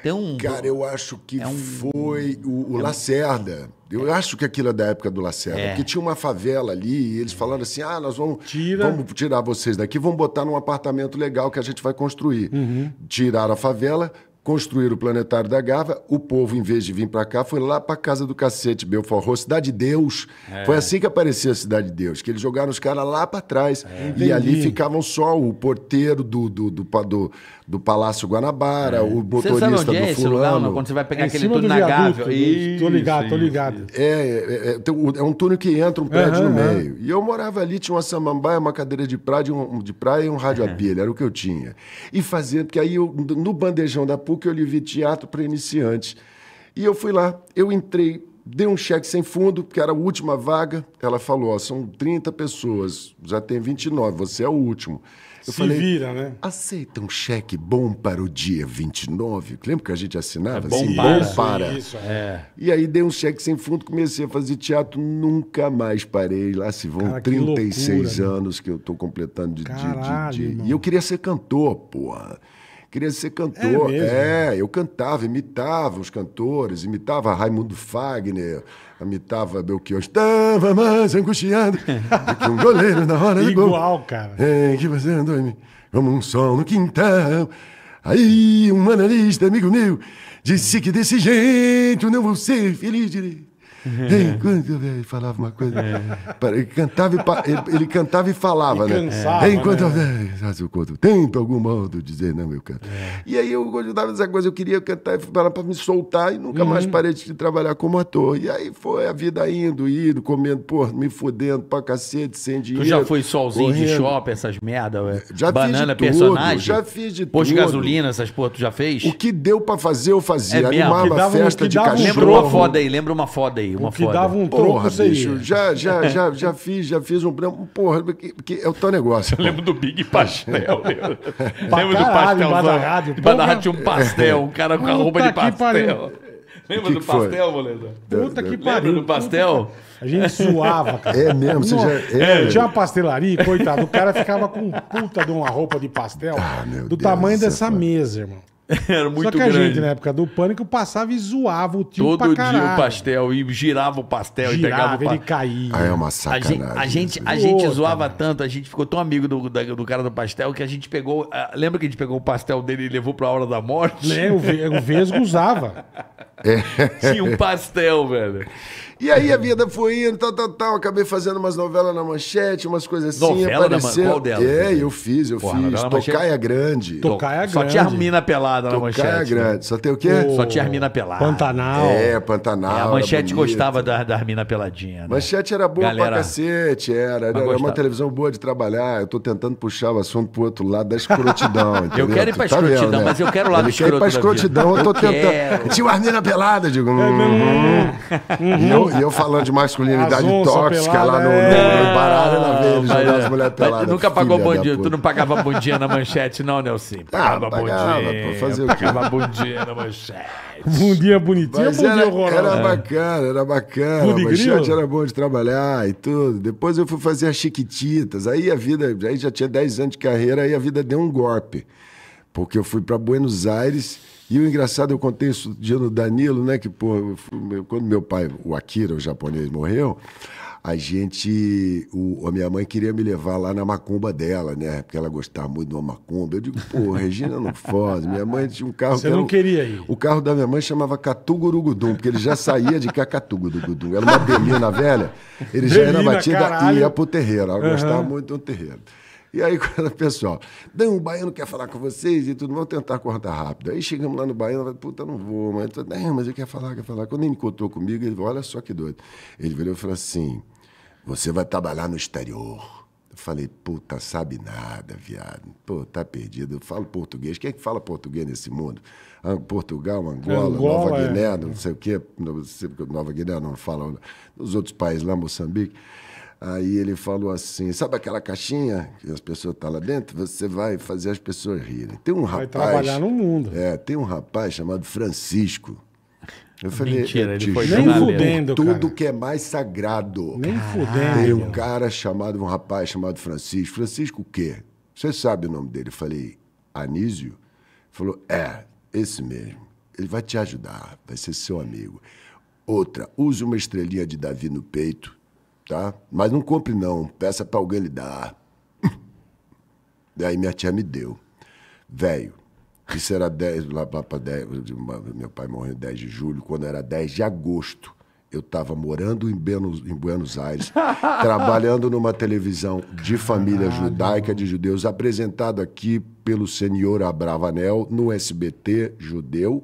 [SPEAKER 4] tão. Cara, eu acho que é um... foi o, o é Lacerda. Eu é. acho que aquilo é da época do Lacerda, é. porque tinha uma favela ali e eles é. falaram assim: ah, nós vamos, Tira. vamos tirar vocês daqui, vamos botar num apartamento legal que a gente vai construir. Uhum. Tiraram a favela, construíram o Planetário da Gava, o povo, em vez de vir para cá, foi lá para casa do cacete, Belfort Roxo, Cidade de Deus. É. Foi assim que aparecia a Cidade de Deus, que eles jogaram os caras lá para trás. É. E ali ficavam só o porteiro do, do, do, do, do Palácio Guanabara, é. o motorista é do fulano. Lugar, não, quando você vai pegar aquele túnel na Gávea. Tô ligado, isso, tô ligado. É, é, é, é, um túnel que entra um prédio uhum, no uhum. meio. E eu morava ali, tinha uma samambaia, uma cadeira de praia, um, de praia e um rádio a pilha, era o que eu tinha. E fazendo, porque aí eu, no bandejão da PUC eu livi teatro para iniciantes. E eu fui lá, eu entrei, dei um cheque sem fundo, porque era a última vaga. Ela falou: ó, são 30 pessoas, já tem 29, você é o último. Eu Se falei, vira, né? Aceita um cheque bom para o dia 29. Lembra que a gente assinava? É assim? bom para. Bom para. Isso, é. E aí dei um cheque sem fundo, comecei a fazer teatro, nunca mais parei. Lá se vão Cara, 36 que loucura, né? anos que eu estou completando de, Caralho, de, de, de... E eu queria ser cantor, porra. Queria ser cantor. É, é, eu cantava, imitava os cantores, imitava Raimundo Fagner, imitava Belchior. Estava mais angustiado que um goleiro na hora *laughs* do Igual, gol. Igual, cara. É, que você andou como um sol no quintal. Aí um analista, amigo meu, disse que desse jeito não vou ser feliz direito. *laughs* Enquanto ele falava uma coisa. É. Ele, cantava e, ele, ele cantava e falava, e né? Cansava, Enquanto né? Eu, quanto tempo, algum modo dizer, não, eu canto. É. E aí eu gostava dessa coisa, eu queria cantar e para me soltar e nunca uhum. mais parei de trabalhar como ator. E aí foi a vida indo, indo, comendo, pô, me fudendo pra cacete, sem dinheiro. Tu já foi solzinho correndo. de shopping,
[SPEAKER 2] essas merda, ué? Já Banana, fiz de tudo, personagem? Já fiz de Posto tudo. de gasolina, essas porra, tu já fez? O que deu para fazer, eu fazia. É Animava mesmo, dava, festa de cachorro. lembra uma foda aí, lembra uma foda aí aí, uma Que dava um troco, porra, aí. Bicho, já, já, já,
[SPEAKER 4] já fiz, já fiz um... Porra, que, que é o teu negócio. Eu lembro do Big Pastel, lembro. *laughs* lembro do pastel. De Badarrado tinha um pastel, um cara com a roupa de pastel.
[SPEAKER 3] Lembra que do pastel, Moleza?
[SPEAKER 1] Puta que pariu.
[SPEAKER 3] Lembra do pastel? A gente suava, cara. É mesmo? Você já, é. é. Tinha uma pastelaria, coitado. O cara ficava com puta de uma roupa de pastel ah, do Deus tamanho dessa mesa,
[SPEAKER 2] irmão. *laughs* Era muito grande. Só que grande. a gente, na
[SPEAKER 3] época do pânico, passava e zoava o tio Todo pra caralho. dia o
[SPEAKER 2] pastel, e girava o pastel, girava, e pegava o pastel. ele
[SPEAKER 4] caía. é uma sacanagem. A
[SPEAKER 2] gente, a gente, a né? gente zoava tanto, a gente ficou tão amigo do, do cara do pastel, que a gente pegou... Ah, lembra que a gente pegou o pastel dele e levou pra Hora da Morte? É, o, o
[SPEAKER 3] Vesgo usava.
[SPEAKER 4] *laughs*
[SPEAKER 2] Tinha um pastel,
[SPEAKER 4] velho. E aí a vida foi indo, tal, tal, tal. Acabei fazendo umas novelas na manchete, umas coisas assim. Novela apareceu. na qual dela? É, eu fiz, eu Porra, fiz. Tocaia é Grande. Tocaia Grande. Só tinha a Armina pelada na manchete. Tocaia né? Grande. Só tem o quê? O... Só tinha a
[SPEAKER 2] Armina pelada. Pantanal. É, Pantanal. É, a manchete gostava da, da Armina peladinha.
[SPEAKER 4] Né? Manchete era boa Galera... pra cacete, era. Era, né? era uma televisão boa de trabalhar. Eu tô tentando puxar o assunto pro outro lado da escrotidão. *laughs* eu quero ir pra tá escrotidão, vendo, né? mas eu quero o lado escroto. Eu quero ir pra escrotidão, eu tô tentando. Tinha uma Armina pelada, digo. Hum, hum, E eu, e eu falando de masculinidade tóxica lá no, é... no baralho, ela veio ele as mulheres peladas. Nunca pagou bom
[SPEAKER 2] Tu não pagava bom na manchete, não, Nelson? Pagava, ah, pagava bom Fazer o quê? Pagava
[SPEAKER 4] na manchete.
[SPEAKER 3] bundinha bonitinha bonitinho, Mas bom era,
[SPEAKER 4] Era bacana, era bacana. Tudo manchete era bom de trabalhar e tudo. Depois eu fui fazer as Chiquititas. Aí a vida, aí já tinha 10 anos de carreira, aí a vida deu um golpe. Porque eu fui para Buenos Aires e o engraçado, eu contei isso dia no Danilo, né? Que, pô, quando meu pai, o Akira, o japonês, morreu, a gente. O, a minha mãe queria me levar lá na macumba dela, né? Porque ela gostava muito de uma macumba. Eu digo, pô, Regina não Foz. Minha mãe tinha um carro. Você que não queria ir. O carro da minha mãe chamava Catugurugudum, porque ele já saía de cá Era uma belina velha, ele já belina, era batida caralho. e ia pro terreiro. Ela uhum. gostava muito do terreiro. E aí, *laughs* pessoal, não, o baiano quer falar com vocês e tudo, vamos tentar cortar rápido. Aí chegamos lá no baiano, falei, puta, não vou, mas, não, é, mas ele quer falar, quer falar. Quando ele encontrou comigo, ele falou, olha só que doido. Ele virou e falou assim: você vai trabalhar no exterior. Eu falei, puta, sabe nada, viado. Pô, tá perdido. Eu falo português. Quem é que fala português nesse mundo? Portugal, Angola, Angola Nova é. Guiné, não sei o quê. Nova Guiné não fala. nos outros países lá, Moçambique. Aí ele falou assim: sabe aquela caixinha que as pessoas estão tá lá dentro? Você vai fazer as pessoas rirem. Tem um rapaz. Vai trabalhar no mundo. É, tem um rapaz chamado Francisco. Eu falei, Mentira, ele foi nem fudendo, tudo cara. que é mais sagrado. Nem fudendo. Tem um cara chamado, um rapaz chamado Francisco. Francisco o quê? Você sabe o nome dele? Eu falei, Anísio? Ele falou, é, esse mesmo. Ele vai te ajudar, vai ser seu amigo. Outra, use uma estrelinha de Davi no peito tá? Mas não compre não, peça para alguém lhe dar. *laughs* Daí minha tia me deu. Velho, isso era 10, lá, para 10, meu pai morreu 10 de julho, quando era 10 de agosto. Eu estava morando em Buenos, em Buenos Aires, *laughs* trabalhando numa televisão de família Caralho. judaica de judeus, apresentado aqui pelo senhor Abravanel no SBT judeu.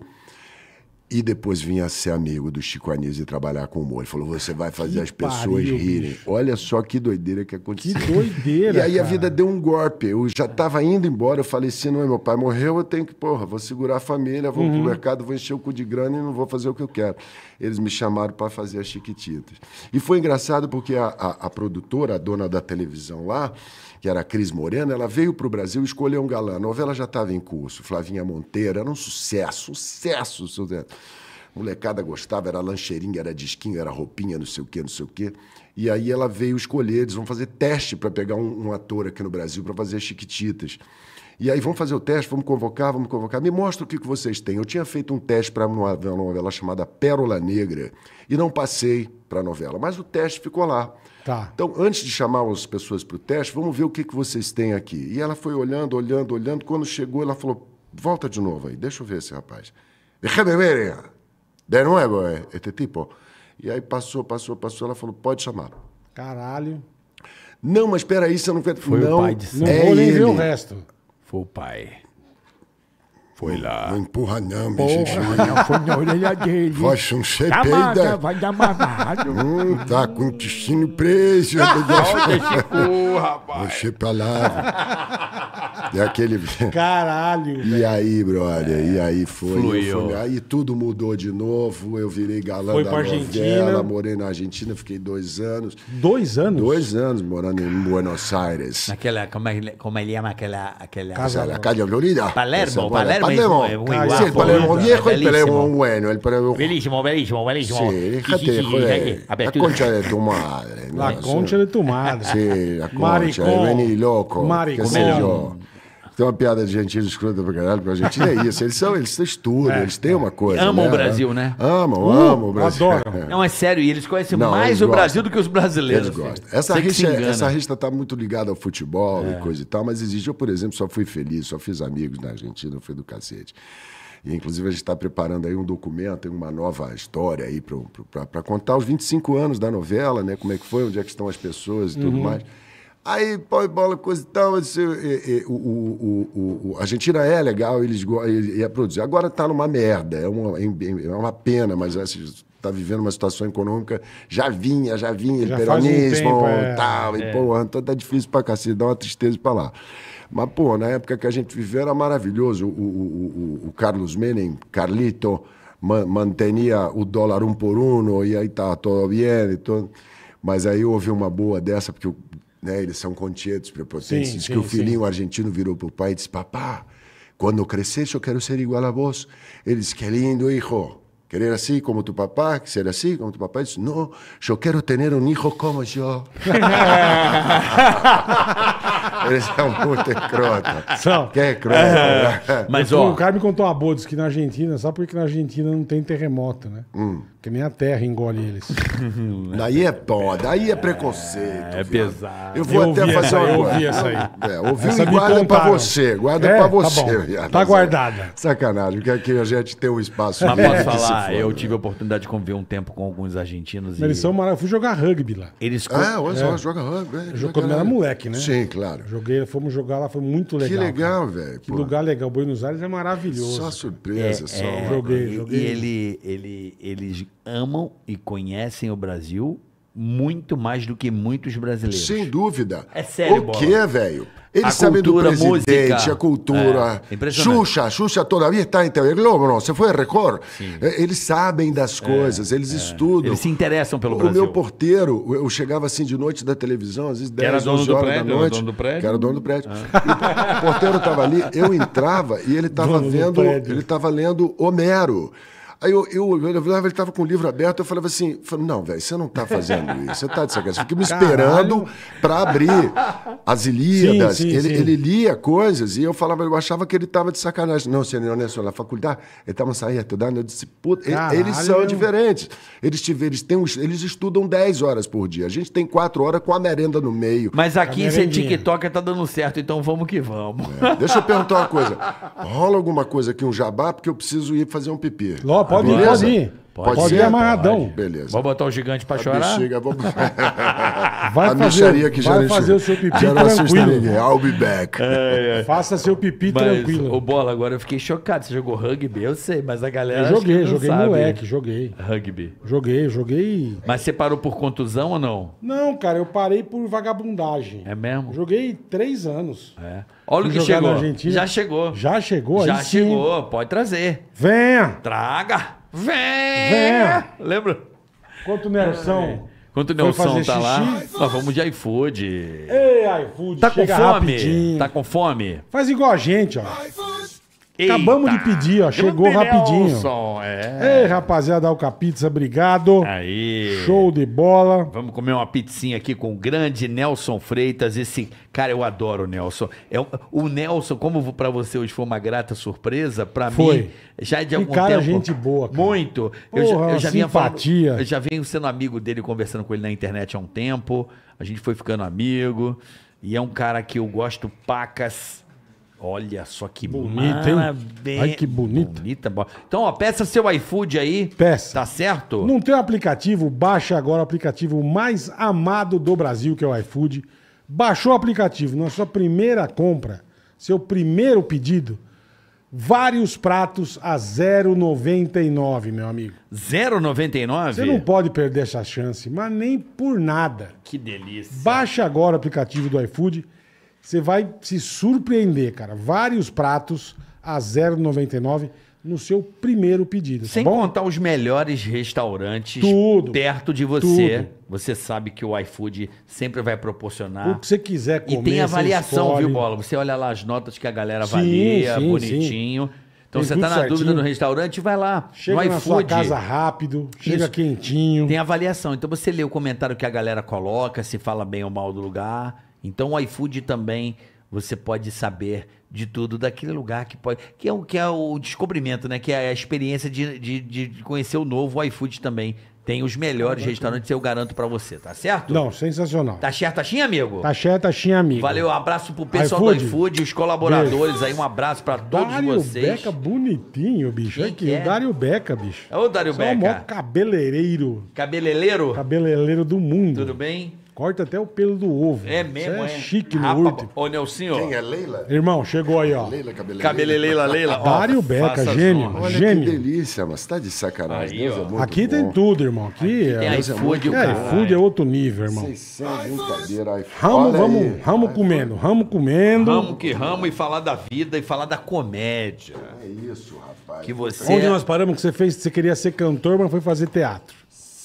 [SPEAKER 4] E depois vinha ser amigo do Chico Anísio e trabalhar com humor. Ele falou: você vai fazer que as pessoas pariu, rirem. Bicho. Olha só que doideira que aconteceu. Que doideira. *laughs* E aí cara. a vida deu um golpe. Eu já estava indo embora, eu faleci, assim, não, meu pai morreu, eu tenho que, porra, vou segurar a família, vou uhum. pro mercado, vou encher o cu de grana e não vou fazer o que eu quero. Eles me chamaram para fazer as Chiquititas. E foi engraçado porque a, a, a produtora, a dona da televisão lá, que era a Cris Morena, ela veio para o Brasil escolher escolheu um galã. A novela já estava em curso, Flavinha Monteiro, era um sucesso, sucesso, sucesso. Molecada gostava, era lancheirinha, era disquinho, era roupinha, não sei o quê, não sei o quê. E aí ela veio escolher, eles vão fazer teste para pegar um, um ator aqui no Brasil para fazer Chiquititas. E aí, vamos fazer o teste, vamos convocar, vamos convocar. Me mostra o que vocês têm. Eu tinha feito um teste para uma novela chamada Pérola Negra e não passei para a novela, mas o teste ficou lá. Tá. Então, antes de chamar as pessoas para o teste, vamos ver o que, que vocês têm aqui. E ela foi olhando, olhando, olhando. Quando chegou, ela falou: volta de novo aí, deixa eu ver esse rapaz. Déjame ver, de novo, eh, este tipo. E aí passou, passou, passou. Ela falou: pode chamar. Caralho. Não, mas espera aí, você não... Foi não, o pai de é Não é vou nem ele. ver o resto. Foi o pai. Foi lá. Não empurra não, meu foi na orelha dele. um Vai dar mamado. *laughs* Hum, tá com o intestino preso. Ah, olha esse cu, rapaz. Você pra lá. É aquele... *laughs* Caralho, E aí, brother, é. e aí foi, Fluiu. Foi, aí tudo mudou de novo, eu virei galã foi da pra novela, Argentina. morei na Argentina, fiquei dois anos. Dois anos? Dois anos morando em Buenos Aires. Naquela, como, é, como ele chama aquela... aquela casa, casa Palermo, Palermo.
[SPEAKER 2] Ah, el Palermo viejo y el Palermo bueno. El Palermo... Bellísimo, bellísimo, bellísimo. Sí, dejate de joder. La concha
[SPEAKER 4] de tu madre. La concha de tu madre. Sí, la concha. Maricón. venir loco. Maricón. Tem uma piada de argentino escrota pra caralho, porque a Argentina é isso. Eles são, eles estudam, é. eles têm uma é. coisa. Amam né? o Brasil, né? Amam, uh, amam o Brasil. Adoram. É. Não,
[SPEAKER 2] é sério, e eles conhecem Não, mais eles o gostam. Brasil do que os brasileiros. Eles assim. gostam. Essa rista, é- essa
[SPEAKER 4] rista tá muito ligada ao futebol é. e coisa e tal, mas existe. Eu, por exemplo, só fui feliz, só fiz amigos na Argentina, fui do cacete. E, inclusive, a gente está preparando aí um documento, uma nova história aí para contar os 25 anos da novela, né? Como é que foi, onde é que estão as pessoas e tudo uhum. mais. Aí, pau e bola, coisa e tal. Disse, e, e, o, o, o, a Argentina é legal, eles ia produzir. Agora está numa merda, é uma, é, é uma pena, mas está assim, vivendo uma situação econômica. Já vinha, já vinha, já peronismo, um tempo, é. tal, é. e pô, então tá difícil pra cacete, dá uma tristeza pra lá. Mas, pô, na época que a gente viveu era maravilhoso. O, o, o, o Carlos Menem, Carlito, man, mantinha o dólar um por um, e aí tá, tudo bem, e Mas aí houve uma boa dessa, porque o né? Eles são contietos, prepotentes. Sim, Diz sim, que o filhinho sim. argentino virou para o pai e disse: Papá, quando crescer eu quero ser igual a vós. Ele disse: Que lindo, hijo. Querer assim como tu papá, ser assim como tu papá. Ele disse: Não, eu quero ter um hijo como eu. *laughs*
[SPEAKER 3] Eles são muito escrotos.
[SPEAKER 4] São. Quem é escroto. É. Mas, ó... O cara me
[SPEAKER 3] contou uma boa, disse que na Argentina, sabe por que na Argentina não tem terremoto, né? Hum. Porque nem a terra engole
[SPEAKER 4] eles. *laughs* Daí é pó, daí é preconceito. É, é pesado. Eu vou eu até fazer uma Eu ouvi essa aí. É, ouvi essa e guarda pra você, guarda é, pra tá você. Tá, viado, tá guardada. Sacanagem, porque aqui a gente tem um espaço. Mas posso falar, for, eu né?
[SPEAKER 2] tive a oportunidade de conviver um tempo com alguns argentinos. Eles e... são
[SPEAKER 3] maravilhosos. Fui jogar rugby lá. Eles... Ah, olha só, é. joga rugby. É, Jogou quando era moleque, né? Sim, claro. Joguei, fomos jogar lá, foi muito legal. Que legal, velho. Que pô. lugar legal. Buenos Aires é maravilhoso.
[SPEAKER 4] Só surpresa, é, só. É, joguei, joguei. E
[SPEAKER 2] ele, ele, eles amam e conhecem o Brasil muito mais do que muitos brasileiros. Sem dúvida. É sério, O Bola. quê,
[SPEAKER 4] velho? Eles sabem do presidente, música. a cultura. É, impressionante. Xuxa, Xuxa todavia está em TV Globo, não? Você foi a Record? Sim. É, eles sabem das é, coisas, eles é. estudam. Eles se interessam pelo o Brasil. O meu porteiro, eu chegava assim de noite da televisão, às vezes 10, era 11 horas prédio, da noite. Era dono do prédio? Que era dono do prédio. Ah. o porteiro estava ali, eu entrava e ele estava vendo, ele estava lendo Homero. Aí eu, eu olhava, ele estava com o livro aberto, eu falava assim, não, velho, você não está fazendo isso, você está de sacanagem. Fiquei me esperando para abrir as Ilíadas. Sim, sim, ele, sim. ele, lia coisas e eu falava, eu achava que ele estava de sacanagem. Não, senhor, não é só na faculdade, ele estava saindo estudando. Né? Eu disse, puta, Caralho. eles são diferentes. Eles, tive, eles, têm, eles estudam 10 horas por dia, a gente tem 4 horas com a merenda no meio. Mas aqui sem TikTok
[SPEAKER 2] está dando certo, então vamos que vamos.
[SPEAKER 4] É, deixa eu perguntar uma coisa. Rola alguma coisa aqui, um jabá, porque eu preciso ir fazer um pipi. Lopes pode ir, pode ir. Pode, pode ser amarradão. Pode. Beleza. Vou
[SPEAKER 2] botar o gigante pra a chorar. Bexiga, vou...
[SPEAKER 4] *laughs* vai a fazer, que já vai fazer o seu pipi já tranquilo. Não I'll be
[SPEAKER 2] back. É, é. Faça seu pipi mas, tranquilo. O bola, agora eu fiquei chocado. Você jogou rugby? Eu sei, mas a galera. Eu joguei, joguei sabe. moleque, joguei. Rugby. Joguei, joguei. Mas você parou por contusão ou não?
[SPEAKER 3] Não, cara, eu parei por vagabundagem. É mesmo?
[SPEAKER 2] Joguei três anos. É. Olha o que chegou. Já chegou. Já chegou? Já
[SPEAKER 3] chegou? Já chegou,
[SPEAKER 2] pode trazer.
[SPEAKER 3] Venha!
[SPEAKER 2] Traga! Vem! Lembra?
[SPEAKER 3] Quanto Nelson.
[SPEAKER 2] É. Quanto Nelson tá lá. Nós vamos de iFood. Ei,
[SPEAKER 3] iFood, Tá com fome? Rapidinho.
[SPEAKER 2] Tá com fome?
[SPEAKER 3] Faz igual a gente, ó.
[SPEAKER 2] Acabamos de pedir, ó. Chegou rapidinho. é. Ei,
[SPEAKER 3] rapaziada, Alca Pizza, obrigado.
[SPEAKER 2] Aí. Show de bola. Vamos comer uma pizzinha aqui com o grande Nelson Freitas. Esse cara, eu adoro o Nelson. É, o Nelson, como para você hoje foi uma grata surpresa, para mim já é de que algum cara, tempo. gente boa, cara. Muito. Porra, eu, já, eu já simpatia. Falando, eu já venho sendo amigo dele, conversando com ele na internet há um tempo. A gente foi ficando amigo. E é um cara que eu gosto pacas Olha só que bonita, hein? Ai, que bonito. bonita. Então, ó, peça seu iFood aí. Peça. Tá certo? Não
[SPEAKER 3] tem aplicativo? Baixa agora o aplicativo mais amado do Brasil, que é o iFood. Baixou o aplicativo, na sua primeira compra, seu primeiro pedido, vários pratos a 0,99, meu amigo.
[SPEAKER 2] 0,99? Você não
[SPEAKER 3] pode perder essa chance, mas nem por nada. Que delícia. Baixa agora o aplicativo do iFood você vai se surpreender, cara. Vários pratos a 0,99 no seu primeiro pedido. Tá Sem
[SPEAKER 2] contar os melhores restaurantes tudo, perto de você. Tudo. Você sabe que o iFood sempre vai proporcionar. O que você
[SPEAKER 3] quiser comer. E tem avaliação, viu, Bola?
[SPEAKER 2] Você olha lá as notas que a galera avalia, sim, sim, bonitinho. Sim. Então tem você está na certinho. dúvida no restaurante, vai lá. Chega no na sua casa
[SPEAKER 3] rápido, chega Isso.
[SPEAKER 2] quentinho. Tem avaliação. Então você lê o comentário que a galera coloca, se fala bem ou mal do lugar. Então o iFood também você pode saber de tudo daquele lugar que pode. Que é o, que é o descobrimento, né? Que é a experiência de, de, de conhecer o novo o iFood também. Tem os melhores restaurantes, eu garanto para você, tá certo?
[SPEAKER 3] Não, sensacional.
[SPEAKER 2] Tá certo, Taxinha, assim, amigo? Tá
[SPEAKER 3] certo, Taxinha, assim, amigo.
[SPEAKER 2] Valeu, um abraço pro pessoal iFood. do iFood, os colaboradores Beijo. aí, um abraço para todos Dário vocês. Dário Beca
[SPEAKER 3] bonitinho, bicho. Quem Aqui, é? o Dário Beca, bicho.
[SPEAKER 2] É o Dário Só Beca. É o maior
[SPEAKER 3] cabeleireiro. Cabeleireiro? Cabeleireiro do mundo. Tudo bem? Corta até o pelo do ovo.
[SPEAKER 2] É mesmo, Isso é, é?
[SPEAKER 3] chique no urto. último.
[SPEAKER 4] Ô, Nelsinho. Quem é Leila?
[SPEAKER 3] Irmão, chegou aí, ó. Leila,
[SPEAKER 4] cabeleleila. Cabeleleila, Leila. *laughs* Dário Beca, gênio. Olha gênio. que delícia, mas tá de sacanagem. Aí, Deus, é né, aqui bom. tem
[SPEAKER 3] tudo, irmão. Aqui, aqui tem é iFood. É, iFood é, outro nível, irmão.
[SPEAKER 4] Vocês são é Ramo, vamos,
[SPEAKER 3] ramo comendo, ramo comendo. Ramo
[SPEAKER 2] que ramo e falar da vida e falar da comédia. É isso, rapaz. Que você... Onde é nós
[SPEAKER 3] paramos que você fez, você queria ser cantor, mas foi fazer teatro.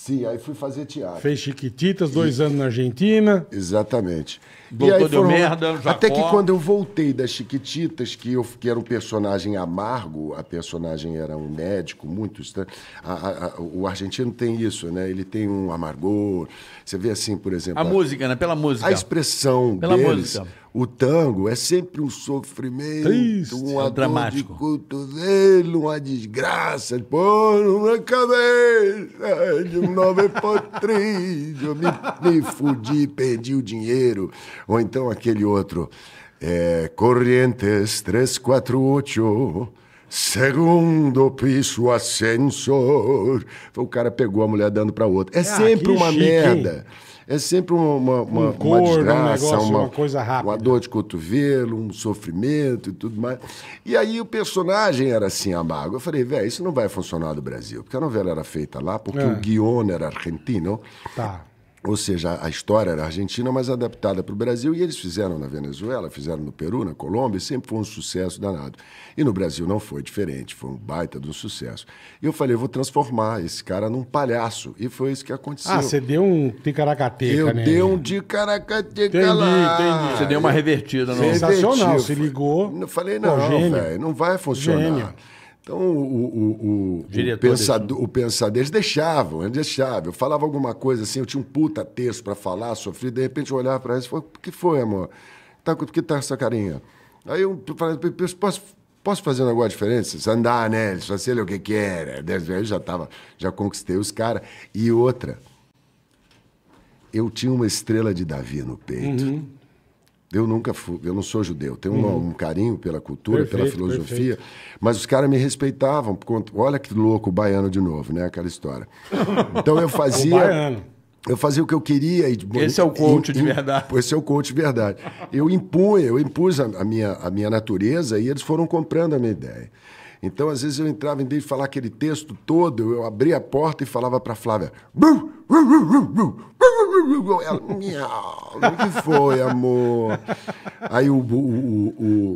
[SPEAKER 4] Sim, aí fui fazer teatro. Fez Chiquititas, dois e... anos na Argentina. Exatamente. Doutor e aí foram... merda, Jacó. Até que quando eu voltei das Chiquititas, que eu que era um personagem amargo, a personagem era um médico muito estranho. A, a, a, o argentino tem isso, né? Ele tem um amargor. Você vê assim, por exemplo... A,
[SPEAKER 2] música, né? Pela música. A
[SPEAKER 4] expressão Pela deles... Música o tango é sempre um sofrimento, Triste, um é dramático. de cotovelo, uma desgraça, Pô, na cabeça de um novo me, me fudi, perdi o dinheiro. Ou então aquele outro, é, Corrientes 348, Segundo piso, ascensor. Então o cara pegou a mulher dando para outra. É ah, sempre uma chique, merda. Hein? é sempre uma, uma, um cor, uma desgraça, um negócio, uma, uma, coisa rápida. Uma dor de cotovelo, um sofrimento e tudo mais. E aí o personagem era assim, amargo. Eu falei, velho, isso não vai funcionar no Brasil, porque a novela era feita lá, porque é. o guion era argentino. Tá. Ou seja, a história era argentina, mas adaptada para o Brasil, e eles fizeram na Venezuela, fizeram no Peru, na Colômbia, e sempre foi um sucesso danado. E no Brasil não foi diferente, foi um baita de um sucesso. E eu falei, vou transformar esse cara num palhaço, e foi isso que aconteceu. Ah, você
[SPEAKER 3] deu um ticaracateca, eu né? Eu dei um
[SPEAKER 4] ticaracateca entendi, lá. Entendi. Você deu uma revertida. Não? Sensacional, se ligou. eu falei, não, velho, não vai funcionar. Gênio. Então, o, o, o, o pensador, o pensador, eles deixavam, eles deixavam. Eu falava alguma coisa assim, eu tinha um puta texto para falar, sofri, de repente eu olhava para eles e falava, o que foi, amor? Tá, por que tá essa carinha? Aí eu falei, posso, posso fazer um negócio diferente? Se andar, né? se você sei o que que é, né? dez Eu já tava, já conquistei os caras. E outra, eu tinha uma estrela de Davi no peito. Uhum. Eu nunca fui, eu não sou judeu. Tenho uhum. um, um, carinho pela cultura, perfeito, pela filosofia, perfeito. mas os caras me respeitavam. Olha que louco o baiano de novo, né? Aquela história. Então eu *laughs* fazia. eu fazia o que eu queria. E, esse é o coach de verdade. *laughs* Esse é o coach de verdade. Eu impunha, eu impus a, a, minha, a minha natureza e eles foram comprando a minha ideia. Então, às vezes, eu entrava em vez de falar aquele texto todo, eu abria a porta e falava para a Flávia. Ela, o que foi, amor? Aí o, o,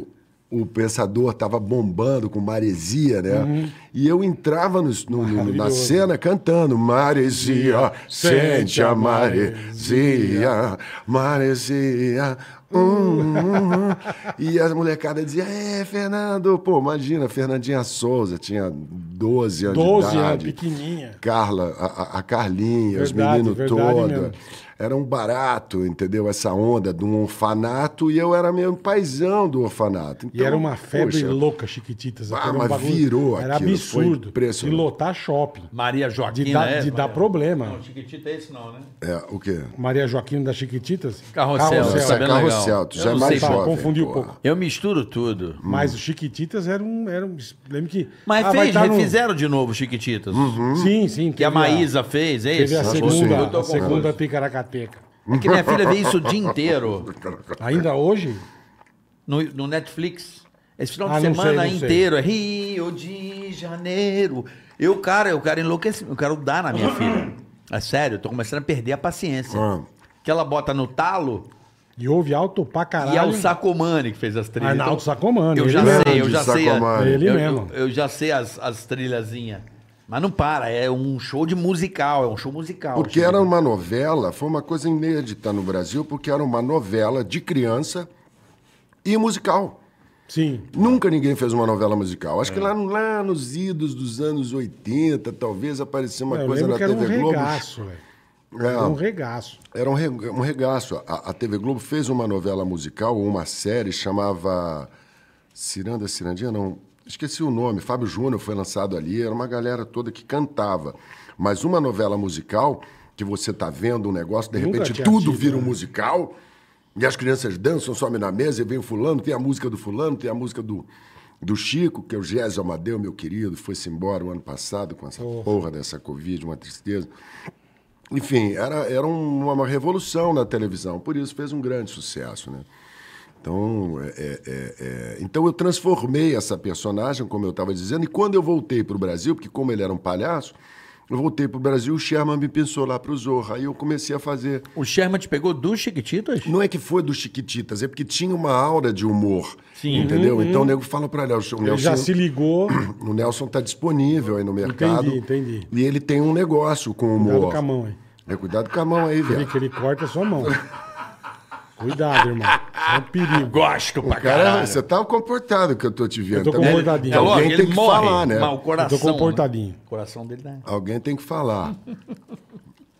[SPEAKER 4] o, o Pensador estava bombando com Maresia, né? Uhum. E eu entrava no, no, no, na cena cantando Maresia, sente a Maresia, Maresia. Hum, hum, hum. E as molecadas dizia, é, Fernando. Pô, imagina, Fernandinha Souza tinha 12 anos de é, idade. 12 anos, pequenininha. Carla, a, a Carlinha, verdade, os meninos todos era um barato, entendeu? Essa onda de um orfanato e eu era mesmo paisão do orfanato. Então, e era então, uma febre poxa,
[SPEAKER 3] louca, Chiquititas. Ah, mas um virou Era aquilo, absurdo. E lotar shopping. Maria Joaquina, De, dar, é, de dar problema. Não,
[SPEAKER 2] Chiquitita é esse
[SPEAKER 4] não, né? É, o quê?
[SPEAKER 3] Maria Joaquina das Chiquititas?
[SPEAKER 4] Carrossel. Carrossel, é carrossel tu
[SPEAKER 3] já é mais sei, jovem. Confundi um pouco.
[SPEAKER 2] Eu misturo tudo. Hum. Mas os
[SPEAKER 3] Chiquititas eram... Um, era um,
[SPEAKER 2] lembro que... Mas ah, fez, tá refizeram no... de novo Chiquititas. Uhum. Sim, sim. Que a Maísa fez, é isso? Teve a segunda, a segunda Picaracateca. Capeca. É que minha filha vê isso o dia inteiro. *laughs* Ainda hoje? No, no Netflix. Esse final ah, de semana sei, inteiro. Sei. É Rio de Janeiro. Eu, cara, eu quero enlouquecer. Eu quero dar na minha filha. *coughs* É sério, tô começando a perder a paciência. Ah. Que ela bota no talo. E houve alto pra caralho. E é o Sacomani que fez as trilhas. Arnaldo ah, então, Sacomani. Eu já sei, eu já sei. Ele mesmo. eu, eu, já sei as, as trilhazinhas. Mas não para, é um show de musical, é um show musical. Porque
[SPEAKER 4] era uma novela, foi uma coisa inédita no Brasil, porque era uma novela de criança e musical. Sim. Nunca ninguém fez uma novela musical. Acho é. que lá, lá nos idos dos anos 80, talvez apareceu uma é, Eu coisa na TV um Globo. Regaço, é, era um regaço. Era um, um regaço. A, a, TV Globo fez uma novela musical, uma série, chamava Ciranda Cirandinha, não esqueci o nome, Fábio Júnior foi lançado ali, era uma galera toda que cantava. Mas uma novela musical, que você tá vendo um negócio, de repente tudo assisto, vira um né? musical, e as crianças dançam, somem na mesa, e vem o fulano, tem a música do fulano, tem a música do, do Chico, que é o Gésio Amadeu, meu querido, foi-se embora o ano passado com essa porra dessa Covid, uma tristeza. Enfim, era, era uma, uma revolução na televisão, por isso fez um grande sucesso, né? Então, é, é, é, é, então eu transformei essa personagem, como eu estava dizendo, e quando eu voltei para o Brasil, porque como ele era um palhaço, eu voltei para o Brasil, o Sherman me pensou lá para o Zorra, aí eu comecei a fazer... O Sherman te pegou dos Chiquititas? Não é que foi dos Chiquititas, é porque tinha uma aura de humor, Sim. entendeu? Uhum. Então o nego fala para ele, *clears throat* o Nelson... Ele já se ligou. O Nelson está disponível aí no mercado. Entendi, entendi. E ele tem um negócio com humor. Cuidado com a mão aí. É, cuidado com a mão aí, velho. Ele, que ele corta a sua mão. *laughs* Cuidado, irmão. É um perigo. Gosto pra cara, caralho. Você tá comportado que eu tô te vendo. Eu tô tá comportadinho. Alguém tem que morre, falar, né? Mas o coração, eu tô comportadinho. Né? O
[SPEAKER 2] coração dele tá...
[SPEAKER 4] Alguém tem que falar.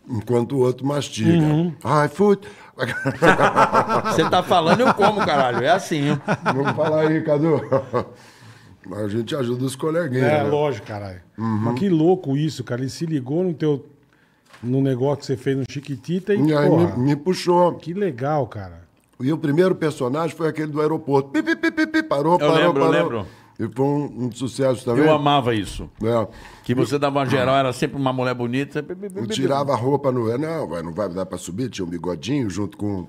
[SPEAKER 4] enquanto o outro mastiga. Uhum. Ai, fute. *laughs* Você tá falando, eu como, caralho. É assim. Hein? Vamos falar aí, Cadu. A gente ajuda os coleguinhas.
[SPEAKER 3] É, né? lógico, caralho. Uhum. Mas que louco isso, cara. Ele se ligou no teu no negócio
[SPEAKER 4] que você fez no Chiquitita e, e aí porra, me, me, puxou. Que legal, cara. E o primeiro personagem foi aquele do aeroporto. Pi, pi, pi, pi, pi parou, eu parou, lembro, parou. Eu lembro. E foi um, um, sucesso também. Eu amava isso. É. Que você dava uma geral,
[SPEAKER 2] era sempre uma mulher bonita. Eu tirava a
[SPEAKER 4] roupa no. Não, é, não vai dar para subir, tinha um bigodinho junto com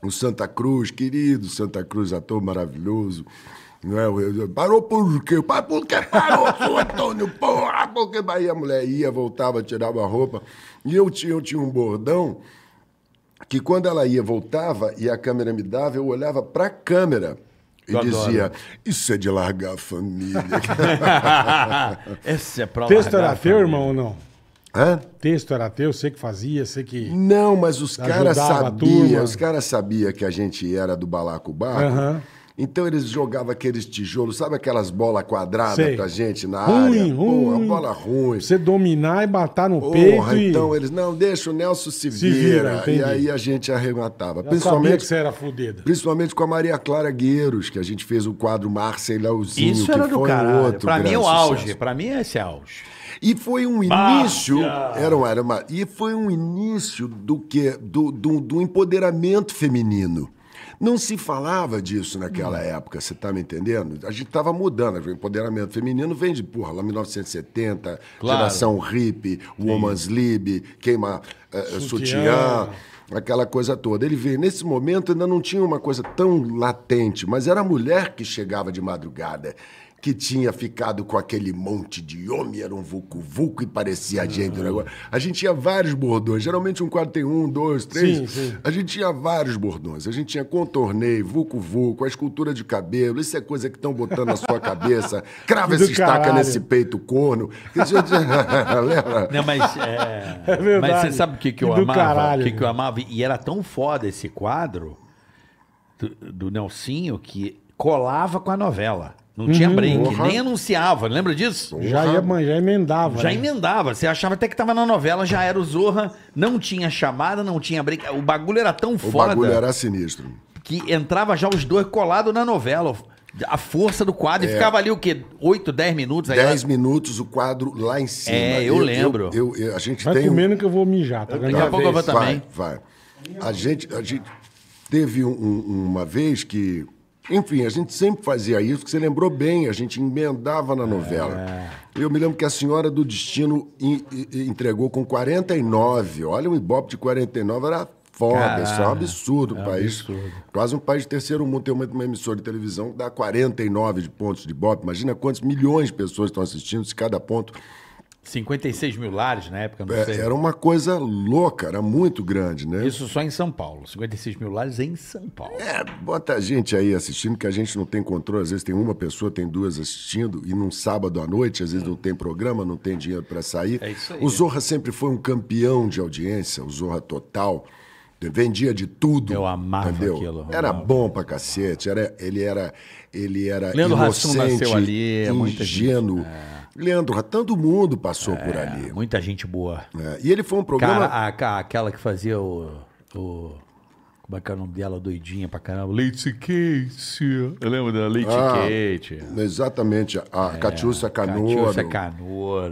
[SPEAKER 4] o Santa Cruz, querido Santa Cruz, ator maravilhoso. Não é? parou por quê? Por que parou, *laughs* seu Antônio? Porra, porque a mulher ia, voltava, tirava a roupa. E eu tinha, eu tinha um bordão que quando ela ia, voltava e a câmera me dava, eu olhava para a câmera. E dizia, adoro. isso é de largar a família. *laughs* Esse é pra Texto era teu, irmão, ou não? Hã? Texto era teu, sei que
[SPEAKER 3] fazia, sei que. Não, mas os caras sabiam. Os
[SPEAKER 4] caras sabiam que a gente era do Balacobaco. Uhum. Então eles jogavam aqueles tijolos, sabe aquelas bolas quadradas Sei. pra gente na ruim, área? Ruim,
[SPEAKER 3] Pô, bola ruim. Você dominar e bater no Porra, peito. Então e... eles,
[SPEAKER 4] não, deixa o Nelson se, se vira. vira e aí a gente arrematava. Eu principalmente, sabia que você era fudida. Principalmente com a Maria Clara Gueiros, que a gente fez o quadro Marcelãozinho. Isso era do caralho. Outro pra mim é o auge. Pra mim é esse auge. E foi um início. Ah. Era uma, era uma, e foi um início do que? Do, do, do empoderamento feminino. Não se falava disso naquela hum. época, você está me entendendo? A gente estava mudando. O empoderamento feminino vem de, porra, lá 1970, claro. geração hippie, woman's lib, queima eh, eh, sutiã. sutiã aquela coisa toda. Ele veio. Nesse momento ainda não tinha uma coisa tão latente, mas era a mulher que chegava de madrugada que tinha ficado com aquele monte de homem, era um vulco-vulco e parecia a ah. gente. Uhum. Negócio. A gente tinha vários bordões, geralmente um quadro tem um, dois, três. Sim, sim. A gente tinha vários bordões. A gente tinha contorneio, vulco-vulco, a escultura de cabelo, isso é coisa que estão botando na sua cabeça. *laughs* Crava essa estaca nesse peito corno. É *laughs* Não, mas,
[SPEAKER 2] é... *laughs* é mas você sabe o que, que eu amava? Caralho, o que, que eu amava? E era tão foda esse quadro do, do Nelsinho que colava com a novela. Não tinha uhum. break, uhum. nem anunciava, lembra disso? Já, ia,
[SPEAKER 3] já emendava. Já né?
[SPEAKER 2] emendava. Você achava até que tava na novela, já era o Zorra, não tinha chamada, não tinha break. O bagulho era tão o foda. O bagulho era sinistro. Que entrava já os dois colados na novela. A força do quadro. É. E ficava ali o quê? 8, 10 minutos?
[SPEAKER 4] 10 lá... minutos o quadro lá em cima. É, eu, eu lembro. Eu, eu, a gente vai tem comendo um... que eu vou mijar, tá? Daqui a tá pouco eu vou também. Vai, vai. A gente, a gente teve um, um, uma vez que enfim, a gente sempre fazia isso, que você lembrou bem, a gente emendava na novela. É. Eu me lembro que a Senhora do Destino in, in, entregou com 49. Olha, um ibope de 49 era foda, Caralho. isso é um absurdo. É um país, absurdo. Quase um país de terceiro mundo tem uma, uma emissora de televisão que dá 49 de pontos de ibope. Imagina quantos milhões de pessoas estão assistindo se cada ponto
[SPEAKER 2] 56 mil lares na época, não é, sei. Era
[SPEAKER 4] uma coisa louca, era muito grande, né? Isso
[SPEAKER 2] só em São Paulo. 56 mil lares em São Paulo.
[SPEAKER 4] É, bota a gente aí assistindo, que a gente não tem controle. Às vezes tem uma pessoa, tem duas assistindo, e num sábado à noite, às vezes hum. não tem programa, não tem dinheiro para sair. É isso aí. O Zorra sempre foi um campeão de audiência, o Zorra Total. Vendia de tudo. Eu amava entendeu? aquilo. Era bom pra cacete. Era, ele era. Ele era. Leandro inocente, nasceu ali, é ingênuo. Gente, é. Leandro tanto mundo passou é, por ali. Muita gente boa. É, e ele foi um programa. Cara,
[SPEAKER 2] a, a, aquela que fazia o, o, Como é que é o nome dela? Doidinha pra caramba. Leite Kate.
[SPEAKER 4] Eu lembro da Leite ah, Kate. Exatamente. A é, Catiúcia Canoa. Catiúcia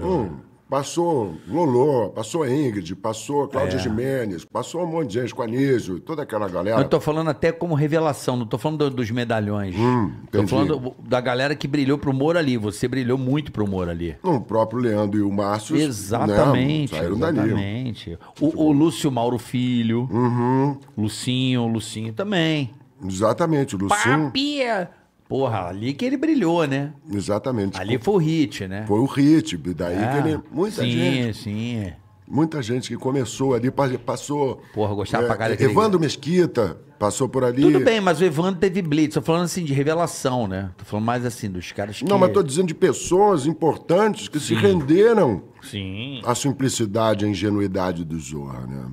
[SPEAKER 4] Hum. Passou Lolô, passou Ingrid, passou Cláudia é. Jimenez, passou um monte de gente, com Anísio, toda aquela galera. Eu
[SPEAKER 2] tô falando até como revelação, não tô falando dos medalhões. Hum, tô falando da galera que brilhou pro humor ali. Você brilhou muito
[SPEAKER 4] pro humor ali. O próprio Leandro e o Márcio. Né? Exatamente. Né, saíram exatamente.
[SPEAKER 2] O, o Lúcio Mauro Filho. Uhum. Lucinho, Lucinho também. Exatamente, o Lucinho. Papia!
[SPEAKER 4] Porra, ali que ele brilhou, né? Exatamente. Ali foi o hit, né? Foi o hit, daí é. que ele. Muita sim, gente. Sim, sim. Muita gente que começou ali, passou. Porra, gostava é, pra caralho. Evandro Mesquita passou por ali. Tudo bem, mas o Evandro
[SPEAKER 2] teve blitz. Tô falando assim de revelação, né? Tô falando mais assim dos caras que. Não, mas tô
[SPEAKER 4] dizendo de pessoas importantes que Sim. se renderam Sim. à simplicidade, à ingenuidade do Zorra, né?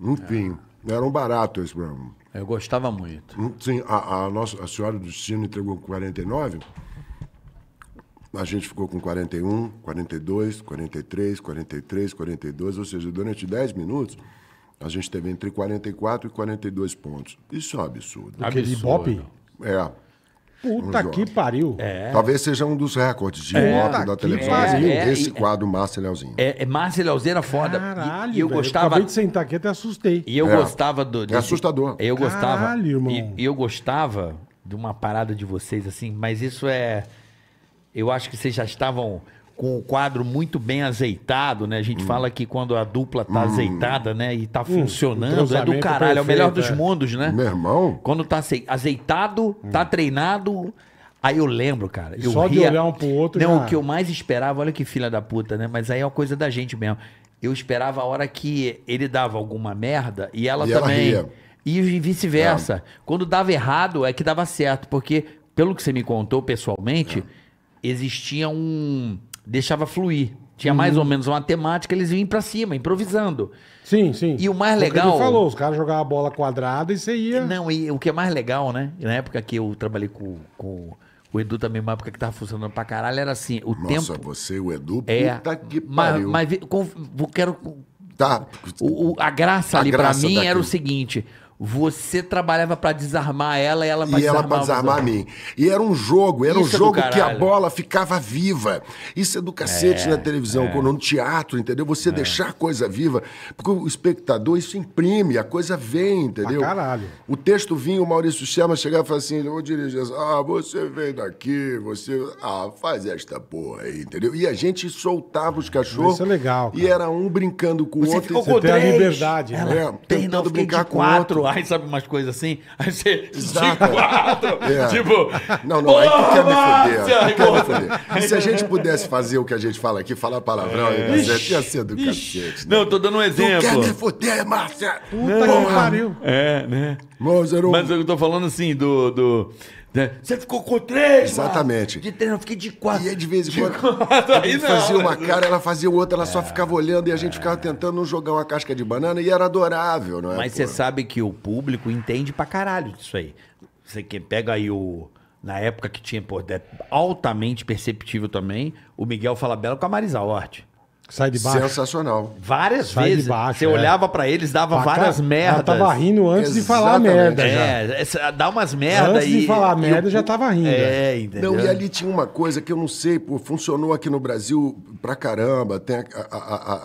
[SPEAKER 4] Enfim, é. era um barato esse programa. Eu gostava muito. Hum, sim, a, a nossa, a Senhora do Destino entregou 49, a gente ficou com 41, 42, 43, 43, 42, ou seja, durante 10 minutos a gente teve entre 44 e 42 pontos. Isso é um absurdo. aquele De É. Puta que
[SPEAKER 2] pariu. É. Talvez
[SPEAKER 4] seja um dos recordes de é. moto da televisão. É. Esse quadro, Márcia Leozinho.
[SPEAKER 2] É, é Márcia Leozinho era foda. Caralho, e, eu gostava. Eu acabei de sentar aqui até assustei. E eu
[SPEAKER 4] é. gostava do. É assustador. Eu gostava. Caralho, irmão.
[SPEAKER 2] E eu gostava de uma parada de vocês, assim, mas isso é. Eu acho que vocês já estavam com o quadro muito bem azeitado, né? A gente hum. fala que quando a dupla tá hum. azeitada, né? E tá hum, funcionando, hum, é do caralho, perfeito, é o melhor dos é. mundos, né? Meu irmão. Quando tá azeitado, tá hum. treinado. Aí eu lembro, cara. Eu Só ria. de olhar um
[SPEAKER 1] pro
[SPEAKER 3] outro. Não, o que eu
[SPEAKER 2] mais esperava, olha que filha da puta, né? Mas aí é uma coisa da gente mesmo. Eu esperava a hora que ele dava alguma merda e ela e também. Ela e vice-versa. É. Quando dava errado, é que dava certo. Porque, pelo que você me contou pessoalmente, é. existia um deixava fluir. Tinha uhum. mais ou menos uma temática, eles vinham para cima, improvisando. Sim, sim. E o mais legal. Você falou,
[SPEAKER 3] os caras jogavam a bola quadrada e você ia. Não,
[SPEAKER 2] e o que é mais legal, né? Na época que eu trabalhei com, com o Edu também, uma época que tava funcionando pra caralho, era assim, o Nossa, tempo... Nossa,
[SPEAKER 4] você o Edu, é, puta que pariu. Mas,
[SPEAKER 2] mas com, quero... Tá. O, o, a graça a ali para pra mim daqui. era o seguinte, você trabalhava para
[SPEAKER 4] desarmar ela e ela pra e ela pra desarmar a mim. E era um jogo, era Isso um é jogo é que a bola ficava viva. Isso é do cacete é, na televisão, é. quando no teatro, entendeu? Você é. deixar a coisa viva, porque o espectador isso imprime, a coisa vem, entendeu? caralho. O texto vinha, o Maurício Chama chegava e falava assim: "Eu vou dirigir, ah, você vem daqui, você, ah, faz esta porra aí", entendeu? E a gente soltava os cachorros. Isso é legal. Cara. E era um brincando com o outro. Ficou você tem a liberdade, né? É, tem, tentando não, brincar com o outro Light,
[SPEAKER 2] sabe? Umas coisas assim. Aí você. Exato.
[SPEAKER 4] *laughs* É. Tipo. Não, não, aí tu quer me foder. Aí, quer me foder. E se a gente pudesse fazer o que a gente fala aqui, falar palavrão, é. Aí, Ixi, ia ser do Ixi. cacete. Né? Não, tô dando
[SPEAKER 2] um exemplo. Tu quer me foder, Márcia? Puta não, que pariu.
[SPEAKER 4] É, né? Mas, eu... Mas eu tô
[SPEAKER 2] falando assim do. do né? Você ficou com três, Exatamente. Mano.
[SPEAKER 4] De três, eu fiquei de quatro. E aí, é de vez em quando, *laughs* ele fazia uma cara, ela fazia outra, ela é, só ficava olhando e a gente é. ficava tentando não jogar uma casca de banana e era adorável, não é? Mas você
[SPEAKER 2] sabe que o público entende pra caralho disso aí. Você que pega aí o... Na época que tinha, pô, é altamente perceptível também, o Miguel Falabella com a Marisa Hort. Sai de baixo. Sensacional. Várias Sai vezes. De baixo, você é. olhava para eles, dava pra várias cara, merdas. tava rindo antes Exatamente. de falar merda. É, já.
[SPEAKER 4] dá umas merdas Antes e, de falar merda, eu, já
[SPEAKER 3] tava rindo. É, entendeu? Não, e ali
[SPEAKER 4] tinha uma coisa que eu não sei, pô, funcionou aqui no Brasil pra caramba. Tem a, a,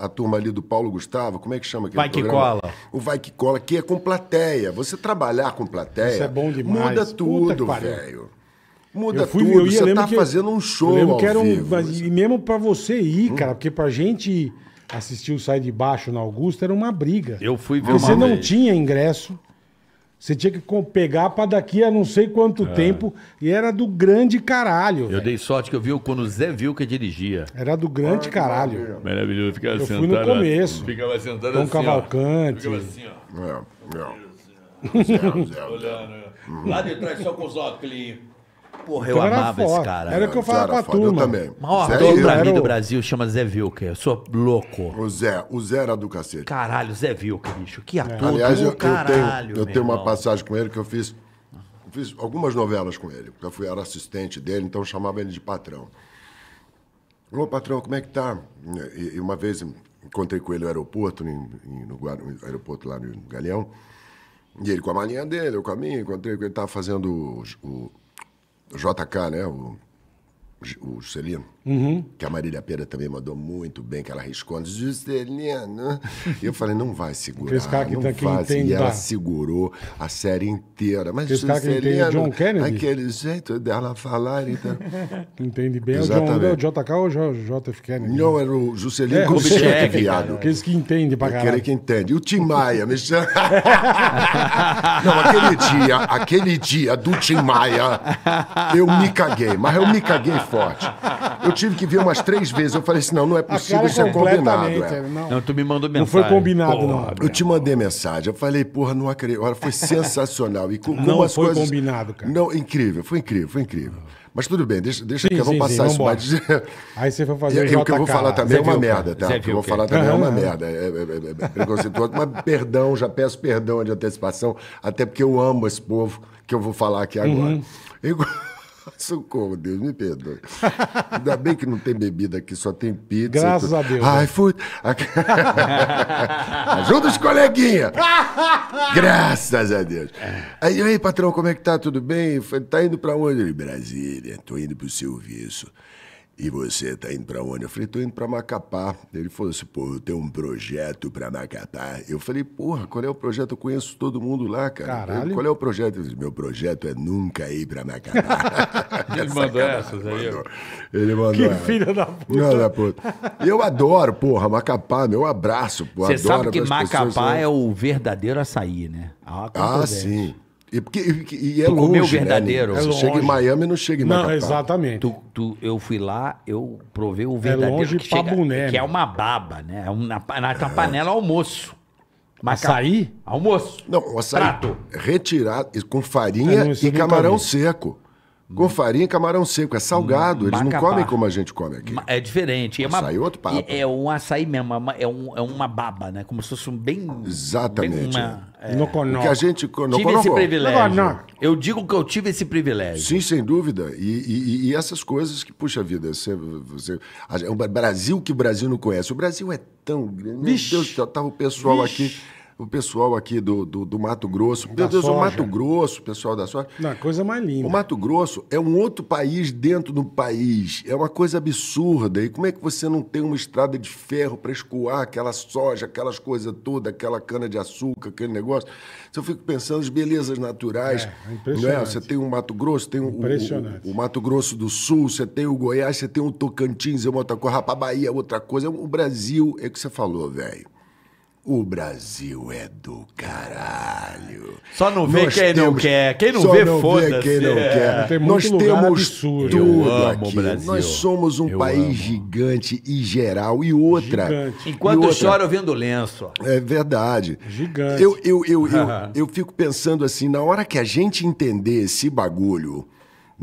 [SPEAKER 4] a, a turma ali do Paulo Gustavo, como é que chama aquele Vai programa? que cola. O Vai que cola, que é com plateia. Você trabalhar com plateia. Isso é bom demais. Muda tudo, velho. Muda eu fui, tudo, eu ia, você tá que, fazendo um show eu que era
[SPEAKER 3] um, vivo, mas... Assim. E mesmo para você ir, hum? cara, porque pra gente assistir o Sai de Baixo na Augusta era uma briga.
[SPEAKER 2] Eu fui ver Porque você não tinha
[SPEAKER 3] ingresso, você tinha que pegar para daqui a não sei quanto é. tempo, e era do grande caralho.
[SPEAKER 2] Eu véio. dei sorte que eu vi quando o Zé viu que dirigia.
[SPEAKER 3] Era do grande Ai, ah, caralho.
[SPEAKER 2] Maravilhoso, ficava eu sentado. fui no começo. Ficava sentado Tom assim, Cavalcante. Ficava assim,
[SPEAKER 4] ó. É, é. Zero, zero, zero. Olhando. É. Lá de
[SPEAKER 2] trás, só com os óculos. Porra, eu amava esse cara. Era o que eu falava pra turma. Eu também. O maior ator pra mim do Brasil chama Zé Vilker. Eu sou louco. O Zé. O Zé era do cacete. Caralho, Zé Vilker, bicho. Que é. ator é. Aliás, do eu, caralho, eu tenho, eu tenho uma passagem
[SPEAKER 4] com ele que eu fiz... Eu fiz algumas novelas com ele. porque Eu fui, era assistente dele, então chamava ele de patrão. Ô, patrão, como é que tá? E, e uma vez encontrei com ele no aeroporto, em, em, no, no aeroporto lá no Galeão. E ele com a malinha dele, eu com a minha, encontrei com ele, estava fazendo o, o, JK, né? O, o Celino. Uhum. Que a Marília Pera também mandou muito bem, que ela responde, Juscelino. E eu falei, não vai segurar. não tá E ela segurou a série inteira. Mas Esse Juscelino, John Kennedy. aquele jeito dela falar. Então... *laughs* Entende bem. É Exatamente. É o,
[SPEAKER 3] JK ou o JF Kennedy? Não, era é o Juscelino é, o viado. Aqueles que entende pra caralho. Aquele
[SPEAKER 4] que entende. E o Tim Maia, me chama... *laughs* Não, aquele dia, aquele dia do Tim Maia, eu me caguei. Mas eu me caguei forte. Eu eu tive que ver umas três vezes. Eu falei assim: não, não é possível, isso é combinado. É. Não. tu me mandou mensagem. Não foi combinado, porra, não. Eu te mandei mensagem. Eu falei, porra, não acredito. Olha, foi sensacional. E com, não foi coisas... combinado, cara. Não, incrível, foi incrível, foi incrível. Mas tudo bem, deixa, deixa sim, que eu vou sim, passar sim, isso mais.
[SPEAKER 3] *laughs* Aí você foi fazer e, é tá? o, que eu vou falar também é uma merda, tá? O que eu vou falar também é uma é, merda.
[SPEAKER 4] É, é, é preconceituoso, mas perdão, já peço perdão de antecipação, até porque eu amo esse povo que eu vou falar aqui agora. Uhum. Eu... *laughs* Socorro, Deus me perdoe. Ainda bem que não tem bebida aqui, só tem pizza. Graças a Deus. Ai, né? fui. *laughs* Ajuda os coleguinhas.
[SPEAKER 1] *laughs* Graças
[SPEAKER 4] a Deus. Aí, aí, patrão, como é que tá? Tudo bem? Tá indo pra onde? Brasília. Tô indo pro serviço. E você tá indo pra onde? Eu falei, tô indo pra Macapá. Ele falou assim, pô, eu tenho um projeto pra Macapá. Eu falei, porra, qual é o projeto? Eu conheço todo mundo lá, cara. Caralho. qual é o projeto? Ele disse, meu projeto é nunca ir pra
[SPEAKER 2] Macapá. *laughs* ele mandou essas aí? Mandou.
[SPEAKER 4] Ele mandou. Que filho da puta. Não, da puta. E eu adoro, porra, Macapá, meu abraço, porra. Você sabe que Macapá pessoas, é
[SPEAKER 2] o verdadeiro açaí, né? Ah, ah sim. E, porque,
[SPEAKER 3] e é tu longe, né, verdadeiro. Né? É longe. chega em Miami, não chega em Macapá. Não, exatamente.
[SPEAKER 2] Tu, tu, eu fui lá,
[SPEAKER 4] eu provei o é verdadeiro. É longe que, chega, boné, que é
[SPEAKER 2] uma baba, né? É na, na, na panela
[SPEAKER 4] almoço. Mas Açaí? Almoço. Não, o açaí Prato. retirado com farinha é, e camarão seco. Com farinha e camarão seco. É salgado. Eles não comem como a gente come aqui.
[SPEAKER 2] É diferente. É um açaí é outro papo. É um açaí mesmo. É, é, um, é uma baba, né? Como
[SPEAKER 4] se fosse um bem... Exatamente. Bem uma, é. No que a gente... No tive esse privilégio. No eu digo que eu tive esse privilégio. Sim, sem dúvida. E, e, e essas coisas que, puxa vida, você, você, a, é o Brasil que o Brasil não conhece. O Brasil é tão grande. Meu Deus, estava o pessoal Vixe. aqui o pessoal aqui do, do, do Mato Grosso. Meu Deus, soja. o Mato Grosso, pessoal da soja. Na coisa mais linda. O Mato Grosso é um outro país dentro do país. É uma coisa absurda. E como é que você não tem uma estrada de ferro para escoar aquela soja, aquelas coisas todas, aquela cana-de-açúcar, aquele negócio? Eu fico pensando as belezas naturais. É, é, é, impressionante. Você tem o Mato Grosso, tem o, o, o, Mato Grosso do Sul, você tem o Goiás, você tem o Tocantins, é uma outra coisa. Rapá, Bahia é outra coisa. O é Brasil é o que você falou, velho. O Brasil é do caralho. Só não vê Nós quem temos... não quer. Quem não Só vê, foda-se. quem não é. quer. Tem Nós temos absurdo. tudo aqui. Brasil. Nós somos um eu país amo. gigante e geral. E outra... Gigante. Enquanto e outra... choro,
[SPEAKER 2] vendo lenço.
[SPEAKER 4] É verdade.
[SPEAKER 2] Gigante. Eu, eu, eu, eu, *laughs*
[SPEAKER 4] eu fico pensando assim, na hora que a gente entender esse bagulho...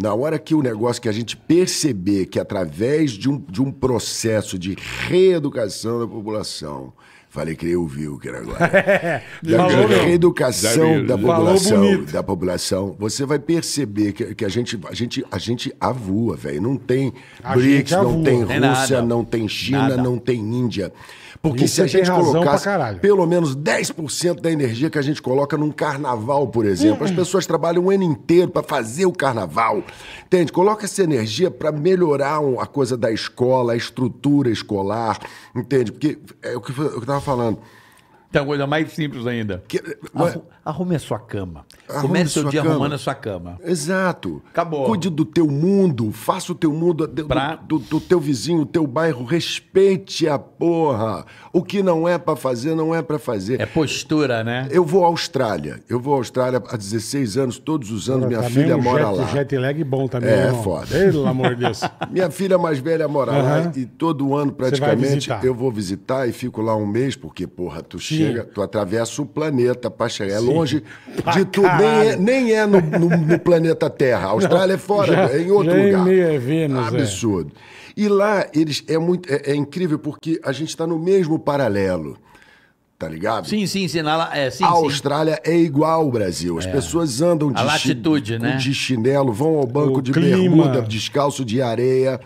[SPEAKER 4] Na hora que o negócio que a gente perceber que através de um, de um processo de reeducação da população Falei que ele ouviu o que era agora. *laughs* é,
[SPEAKER 2] da falou, reeducação da população,
[SPEAKER 4] da população, você vai perceber que, que, a, gente, a, gente, a gente avua, velho. Não tem a BRICS, não tem, Rússia, não tem não tem China, nada. não tem Índia. Porque Isso se a gente colocasse pelo menos 10% da energia que a gente coloca num carnaval, por exemplo, as hum. pessoas trabalham o ano inteiro para fazer o carnaval. Entende? Coloca essa energia para melhorar a coisa da escola, a estrutura escolar, entende? Porque é o que eu estava falando.
[SPEAKER 2] Tem então, uma coisa mais simples ainda. Que, mas... Eh,
[SPEAKER 4] arrume a sua cama. Arrume Comece seu dia cama. arrumando a sua cama. Exato. Acabou. Cuide do teu mundo, faça o teu mundo pra... do, do, do, teu vizinho, do teu bairro, respeite a porra. O que não é para fazer, não é para fazer. É postura, né? Eu vou à Austrália. Eu vou à Austrália há 16 anos, todos os anos, minha filha um mora jet, lá. jet lag bom também. É, irmão. foda. Pelo amor de Deus. *laughs* Minha filha mais velha mora uhum. lá e todo ano praticamente eu vou visitar e fico lá um mês, porque, porra, tu chega, tu atravessa o planeta para chegar. É Sim. longe pra de tudo. Nem é, nem é no, no, no, planeta Terra. A Austrália é Não, é fora, já, é em outro já lugar. É Vênus, Absurdo. É. E lá eles é muito é, é incrível porque a gente está no mesmo paralelo. Tá ligado? Sim, sim, sim. Na, é, sim a Austrália sim. é igual ao Brasil. As é. pessoas andam de, a latitude, chi, né? de chinelo, vão ao banco o de clima. bermuda, descalço de areia.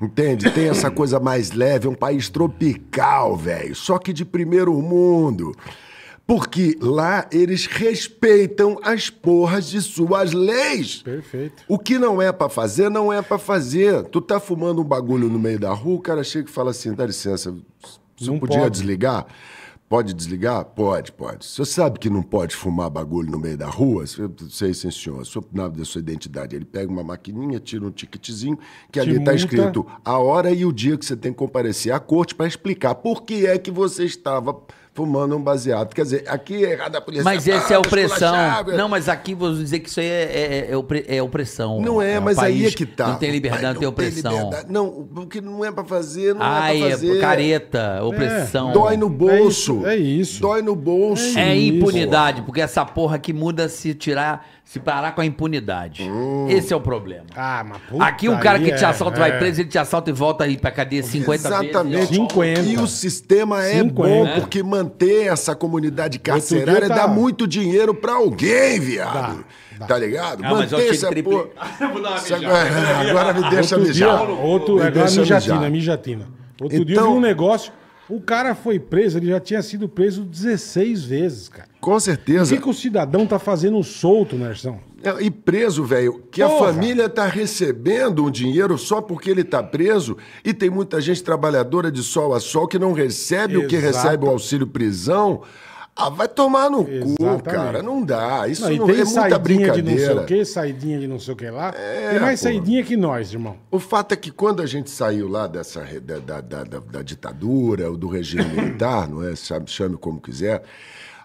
[SPEAKER 4] Entende? Tem essa coisa mais leve, é um país tropical, velho. Só que de primeiro mundo. Porque lá eles respeitam as porras de suas leis.
[SPEAKER 3] Perfeito.
[SPEAKER 4] O que não é para fazer, não é para fazer. Tu tá fumando um bagulho no meio da rua, o cara chega e fala assim: dá licença, você não podia pode. desligar? Pode desligar? Pode, pode. Você sabe que não pode fumar bagulho no meio da rua? Eu sei, sim, senhor. Sou nada da sua identidade. Ele pega uma maquininha, tira um ticketzinho, que Te ali está escrito a hora e o dia que você tem que comparecer à corte para explicar por que é que você estava fumando um baseado. Quer dizer, aqui é errado a polícia. Mas tá esse é opressão. É-
[SPEAKER 2] não, mas aqui vou dizer que isso aí é, é, é, é, é opressão. Não é, é mas aí é que tá. Não tem liberdade, não, tem opressão. Liberdade.
[SPEAKER 4] não, o que não é pra fazer, não Ai, é pra fazer. É careta, opressão. Dói no bolso. É
[SPEAKER 2] isso. Dói no bolso. É, impunidade, porque essa porra que muda se tirar se parar com a impunidade. Uh. Esse é o problema.
[SPEAKER 4] Ah, mas puta Aqui um cara que te é, assalta é, vai preso,
[SPEAKER 2] ele te assalta e volta aí pra cadeia 50 Exatamente. vezes. Exatamente.
[SPEAKER 4] E o sistema é 50. bom, né? porque manter essa comunidade carcerária tá... dá muito dinheiro pra alguém, viado. Dá, Tá ligado? Manter essa tripe... *laughs* agora me deixa outro mijar. Dia, outro, me agora é deixa
[SPEAKER 3] mijatina, mijatina. Outro então, dia eu vi então- um negócio o cara foi preso, ele já tinha sido preso 16 vezes, cara. Com certeza. O que, que o cidadão tá fazendo solto, Nersão?
[SPEAKER 4] É, e preso, velho, que Porra. a família tá recebendo um dinheiro só porque ele tá preso e tem muita gente trabalhadora de sol a sol que não recebe Exato. o que recebe o auxílio prisão. Ah, vai tomar no Exatamente. cu, cara. Não dá. Isso não, não é muita brincadeira. De não sei o
[SPEAKER 3] que, saidinha de não sei o que lá. É, tem mais pô. saidinha
[SPEAKER 4] que nós, irmão. O fato é que quando a gente saiu lá dessa da, da, da, da ditadura, ou do regime *coughs* militar, não é? Chame como quiser.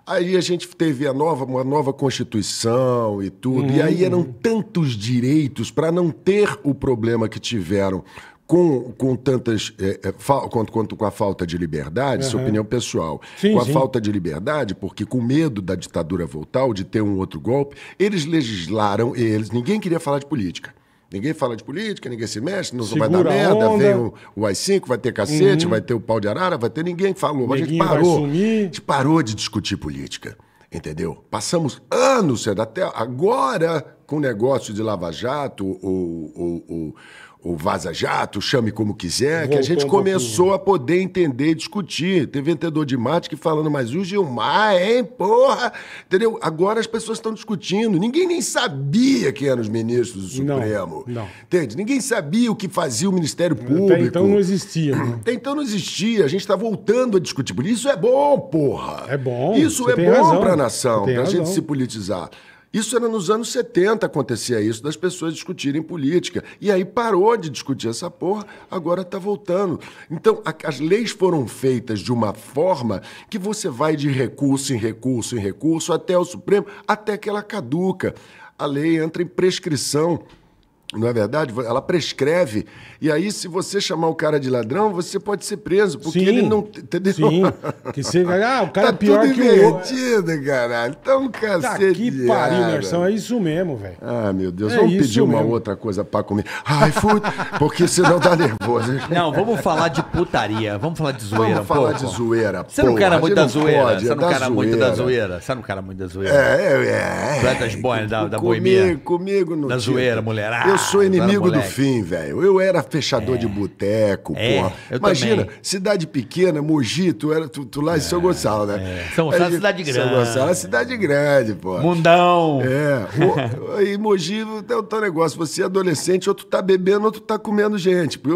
[SPEAKER 4] Aí a gente teve a nova, uma nova Constituição e tudo. E aí uhum. eram tantos direitos para não ter o problema que tiveram com, com tantas. É, é fal, quanto, quanto com a falta de liberdade, uhum. sua opinião pessoal. Sim, com a sim. falta de liberdade, porque com medo da ditadura voltar ou de ter um outro golpe, eles legislaram, eles. Ninguém queria falar de política. Ninguém fala de política, ninguém se mexe, não vai dar merda, onda. vem o, o AI-5, vai ter cacete, uhum. vai ter o pau de arara, vai ter ninguém falou. Mas a gente parou. A gente parou de discutir política. Entendeu? Passamos anos até agora com o negócio de Lava Jato, ou, ou, ou o Vaza Jato, chame como quiser, Voltou que a gente começou a poder entender e discutir. Teve vendedor de mate que falando, mas o Gilmar, hein, porra? Entendeu? Agora as pessoas estão discutindo. Ninguém nem sabia quem eram os ministros do Supremo. Não, não. Entende? Ninguém sabia o que fazia o Ministério Público. Até então não existia. Né? Até então não existia. A gente está voltando a discutir. Isso é bom, porra. É bom. Isso Você é bom para a nação, para a gente se politizar. Isso era nos anos 70 acontecia isso, das pessoas discutirem política. E aí parou de discutir essa porra, agora está voltando. Então, a, as leis foram feitas de uma forma que você vai de recurso em recurso em recurso até o Supremo, até que ela caduca. A lei entra em prescrição. Não é verdade? Ela prescreve. E aí, se você chamar o cara de ladrão, você pode ser preso, porque sim, ele não. Entendeu? Sim. Que você Ah, o cara tá é pior tudo que invertido, o. caralho. Então, tá cacete. Tá que pariu, Nerson. É isso mesmo, velho. Ah, meu Deus. É vamos pedir uma outra coisa pra comer. Ai, food, porque senão tá nervoso. Não, vamos falar
[SPEAKER 2] de putaria. Vamos falar de zoeira. Vamos falar pô, de pô. zoeira. Você não cara muito da zoeira. Você não cara muito da zoeira. Você não cara muito da zoeira. É, é. é. Boy, da, da comigo, boemia. Comigo, não. Da zoeira, mulherada sou inimigo do
[SPEAKER 4] fim, velho. Eu era fechador é. de boteco, é, porra. Imagina, também. cidade pequena, Mogi, tu, era, tu, tu lá em é, né? é, São Gonçalo, né? São Gonçalo é cidade grande. São Gonçalo é cidade grande, porra. Mundão. É. O, e Mogi tem é o teu, negócio. Você é adolescente, outro tá bebendo, outro tá comendo gente. *laughs*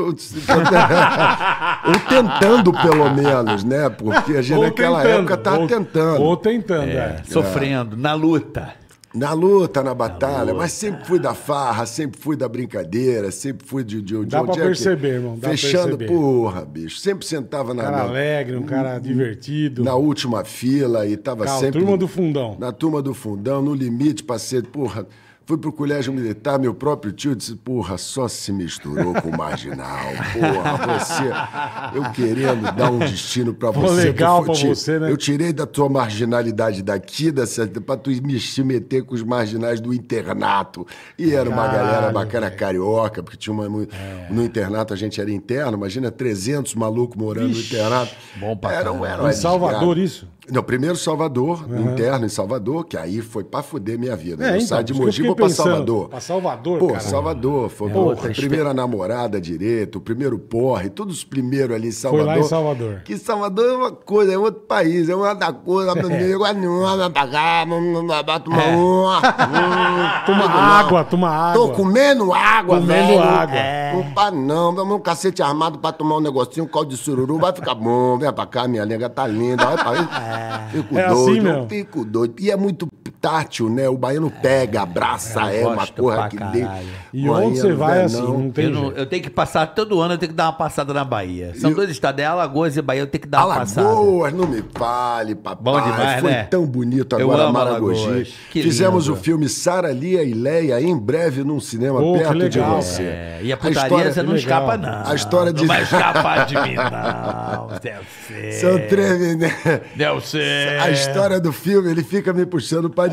[SPEAKER 4] Ou, tentando, pelo menos, né? Porque a gente ou naquela tentando, época tava ou, tentando. Ou tentando, é. é. Sofrendo, na luta. Na luta, na batalha, na mas sempre fui da farra, sempre fui da brincadeira, sempre fui de, de, de Dá onde pra é perceber, que... irmão. Dá Fechando, perceber. porra, bicho. Sempre sentava na. Um cara na... alegre, um hum, cara hum, divertido. Na última fila e tava sempre. Na turma do fundão. Na turma do fundão, no limite, parceiro, porra. Fui pro colégio militar, meu próprio tio disse, porra, só se misturou com o marginal. Porra, você...
[SPEAKER 1] Eu querendo dar um destino para você. Pô,
[SPEAKER 4] legal pra você, né? Eu tirei da tua marginalidade daqui, para pra tu me se meter com os marginais do internato. E era uma Caralho, galera bacana, véio. carioca, porque tinha uma... É. No internato a gente era interno, imagina, 300 malucos morando Ixi, no internato. Bom pra era, era, era Em Salvador, isso? Não, primeiro Salvador, uhum. interno em Salvador, que aí foi pra fuder minha vida. É, eu então, saí de Mogi pra pensando, Salvador. Pra Salvador, Pô, cara. Salvador, é foi é porra, outra primeira namorada direito, o primeiro porre, todos os primeiros ali em Salvador. Foi lá em Salvador. Que Salvador é uma coisa, é outro país, é uma outra coisa, negócio *laughs* é. é nenhuma, pra cá, *laughs* toma uma. Toma água,
[SPEAKER 3] toma água. Tô comendo água, comendo velho. Comendo água. É.
[SPEAKER 4] Opa, não, vamos um cacete armado pra tomar um negocinho, um caldo de sururu, vai ficar bom, vem pra cá, minha nega tá linda, vai pra isso. É, é doido, assim mesmo. fico doido. E é muito tátil, né? O baiano pega, abraça, é, é uma porra que dele. E onde você vai é assim, não tem. Eu, não,
[SPEAKER 2] eu, tenho que passar todo ano, eu tenho que dar uma passada na Bahia. São eu... dois estados, é Alagoas e Bahia, eu tenho que dar Alagoas, uma passada.
[SPEAKER 4] Alagoas, não me fale, papai.
[SPEAKER 2] Bom demais, Foi né? tão
[SPEAKER 4] bonito agora Maragogi. Fizemos o filme Sara Lia e Leia em breve num cinema oh, perto de você. É. E a putaria a história, você não escapa, não. A história de... Não vai *laughs* escapar de mim, não.
[SPEAKER 2] Deve ser. São
[SPEAKER 4] treme, né? Deve ser. A história do filme, ele fica me puxando pra desgraça, né? pra né?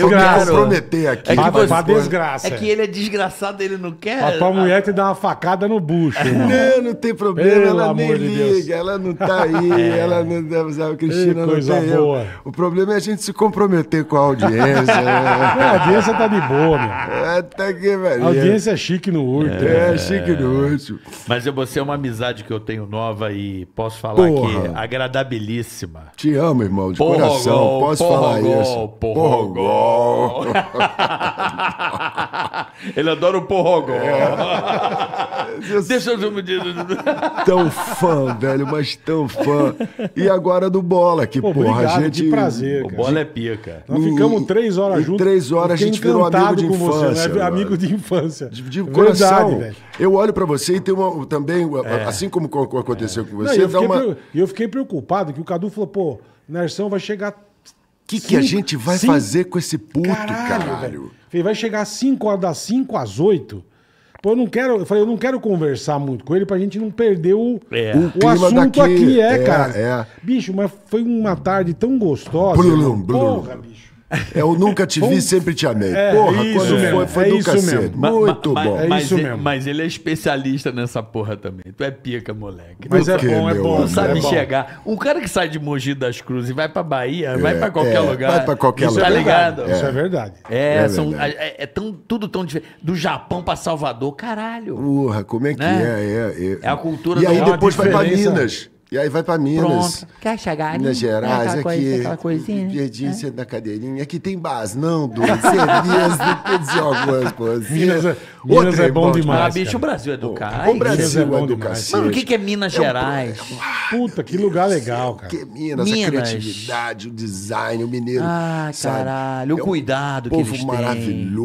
[SPEAKER 4] Desgraça. É pra comprometer aqui. É que você... pra, desgraça. É que
[SPEAKER 2] ele é desgraçado, ele não quer. Pra tua ah.
[SPEAKER 3] mulher te dar uma facada
[SPEAKER 4] no bucho. Não, não tem problema, Pelo ela nem de liga, Deus. ela não tá aí, *laughs* é. ela não deve usar o Cristina, Ei, coisa não tem boa. Eu. O problema é a gente se comprometer com a audiência. Né? *laughs* É, a audiência tá de boa, meu. É, tá que, velho. A audiência é chique no último. É, é chique no último.
[SPEAKER 2] Mas eu, você é uma amizade que eu tenho nova e posso falar Porra. que é agradabilíssima.
[SPEAKER 4] Te amo, irmão, de porra, coração. Gol, posso porra, falar gol, isso porrogó.
[SPEAKER 2] *laughs* Ele adora o porrogó. É. Deixa eu me
[SPEAKER 4] Tão fã, velho, mas tão fã. E agora do Bola, que Pô, porra, obrigado, a gente. Que prazer, cara. O Bola é
[SPEAKER 2] pica. Nós ficamos
[SPEAKER 4] três horas juntos. Três horas a gente virou amigo de infância. Você, né? Amigo
[SPEAKER 3] de infância. De, é de coração. Verdade,
[SPEAKER 4] eu olho para você e tem uma, também, é. assim como aconteceu é. com você, Não, eu, fiquei uma...
[SPEAKER 3] eu fiquei preocupado que o Cadu falou, pô, Nersão vai chegar
[SPEAKER 4] que, que a gente vai cinco? fazer com esse puto, caralho? caralho?
[SPEAKER 3] Falei, vai chegar às 5 horas das 5 às 8. Pô, eu não quero, eu falei, eu não quero conversar muito com ele pra gente não perder o, é. o, o assunto daqui, aqui, é, é cara. É. Bicho, mas foi uma tarde
[SPEAKER 4] tão gostosa. Blum, blum, blum. Porra, bicho. É *laughs* o Nunca Te Vi, Sempre Te Amei. É, porra, é isso, quando foi, foi é do cacete. Muito ma, ma, bom. É mas, é isso ele, mesmo.
[SPEAKER 2] mas ele é especialista nessa porra também. Tu é pica, moleque. Mas é, né? é, bom, é bom, é bom. sabe chegar. Um cara que sai de Mogi das Cruzes e vai pra Bahia, vai pra qualquer lugar. Vai pra qualquer isso tá lugar. Tá ligado? Isso é verdade. É, são, é,
[SPEAKER 4] tão, tudo tão diferente. Do Japão pra Salvador,
[SPEAKER 2] caralho.
[SPEAKER 4] Porra, como é que né? é? É, a cultura e do E aí depois vai pra Minas. E aí vai para Minas. Pronto.
[SPEAKER 2] Quer chegar Minas Gerais, é aqui. Coisa, aquela
[SPEAKER 4] coisinha, piedinho, é. na cadeirinha. Aqui tem base. Não, Dudu. *laughs*
[SPEAKER 2] dizer algumas coisas. Minas, é, Minas é bom demais. Ah, bicho, o Brasil é do cara. O Brasil é, é bom é do demais. Mano, o que, que é Minas Gerais? um... Puta, que lugar legal, cara. Que é Minas, Minas, a criatividade,
[SPEAKER 4] o design, o mineiro. Ah, sabe? caralho. O cuidado é um que eles têm. Né? Povo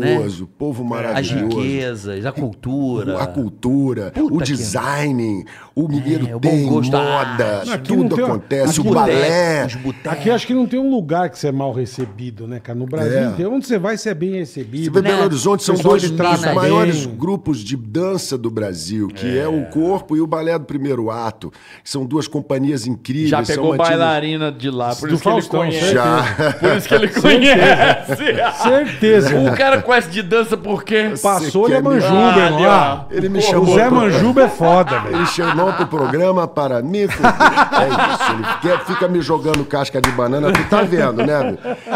[SPEAKER 4] maravilhoso, né? povo maravilhoso. As riquezas, a cultura. A cultura, Puta o design. Que... O mineiro é, tem gosto, ah, moda, tudo tem, acontece, o balé.
[SPEAKER 3] aqui acho que não tem um lugar que você é mal recebido, né, cara? No Brasil é. inteiro, onde você vai, você é bem recebido. Você né? Belo
[SPEAKER 4] Horizonte, são dois dos maiores bem. grupos de dança do Brasil, que é. é. o Corpo e o Balé do Primeiro Ato. São duas companhias incríveis. Já pegou bailarina
[SPEAKER 2] de lá, por do isso Faustão, que ele conhece. Já.
[SPEAKER 4] Por isso que ele *laughs* conhece.
[SPEAKER 2] Certeza. O cara conhece de dança porque...
[SPEAKER 3] Passou, ele é Manjuba,
[SPEAKER 4] ah, Ele me chamou... O Zé Manjuba é foda, velho. Ele chamou monta o *laughs* programa para me fuder. É isso, ele quer, fica me jogando casca de banana. Tu tá vendo, né?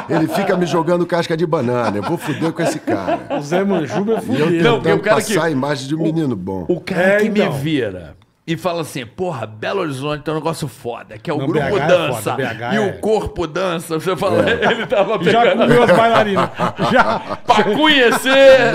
[SPEAKER 4] Meu? Ele fica me jogando casca de banana. Eu vou fuder com esse cara. O Zé Manjuba é fudido. E eu tentando não, eu passar que... a imagem de um menino bom. O cara é, que então. me
[SPEAKER 2] vira e fala assim, porra, Belo Horizonte tem um negócio foda, que é o não, grupo BH é dança é foda, e o é. corpo dança. Você fala, é. *laughs* ele tava pegando... Já comeu as bailarinas. *laughs* Já.
[SPEAKER 4] pra conhecer... É,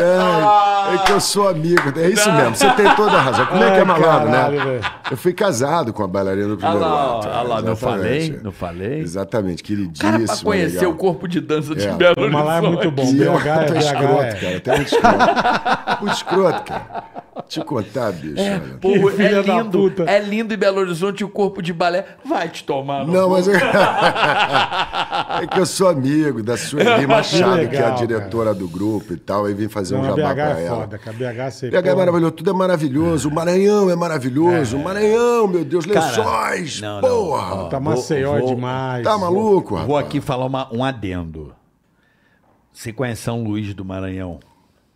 [SPEAKER 4] é, que eu sou amigo, é isso não. mesmo, você tem toda a razão. Como é que é malandro, né? caralho, né? Véio. Eu fui casado com a bailarina do primeiro ah lá, Ah lá, não falei, não falei. Exatamente, queridíssimo. Cara, pra conhecer legal. o
[SPEAKER 2] corpo de dança de é. Belo Horizonte. Mas é muito bom, BH é BH. escroto, cara, até muito escroto. muito escroto, cara.
[SPEAKER 4] Te contar, bicho. É, porra, é lindo, lindo.
[SPEAKER 2] É lindo em Belo Horizonte o corpo de balé. Vai te tomar. Não, mas. É,
[SPEAKER 4] *laughs* é que eu sou amigo da Sueli Machado, que, legal, que é a diretora cara. do grupo e tal. e vim fazer Não, um jabá é pra é ela. Foda, cara. BH, BH é, é maravilhoso, tudo é maravilhoso. O Maranhão é maravilhoso. O Maranhão, meu Deus, lençóis. Cara, não, porra. Não, não. Tá Maceió vou, demais. Tá maluco, vou, rapaz.
[SPEAKER 2] aqui falar uma, um adendo. Você conhece São Luís do Maranhão?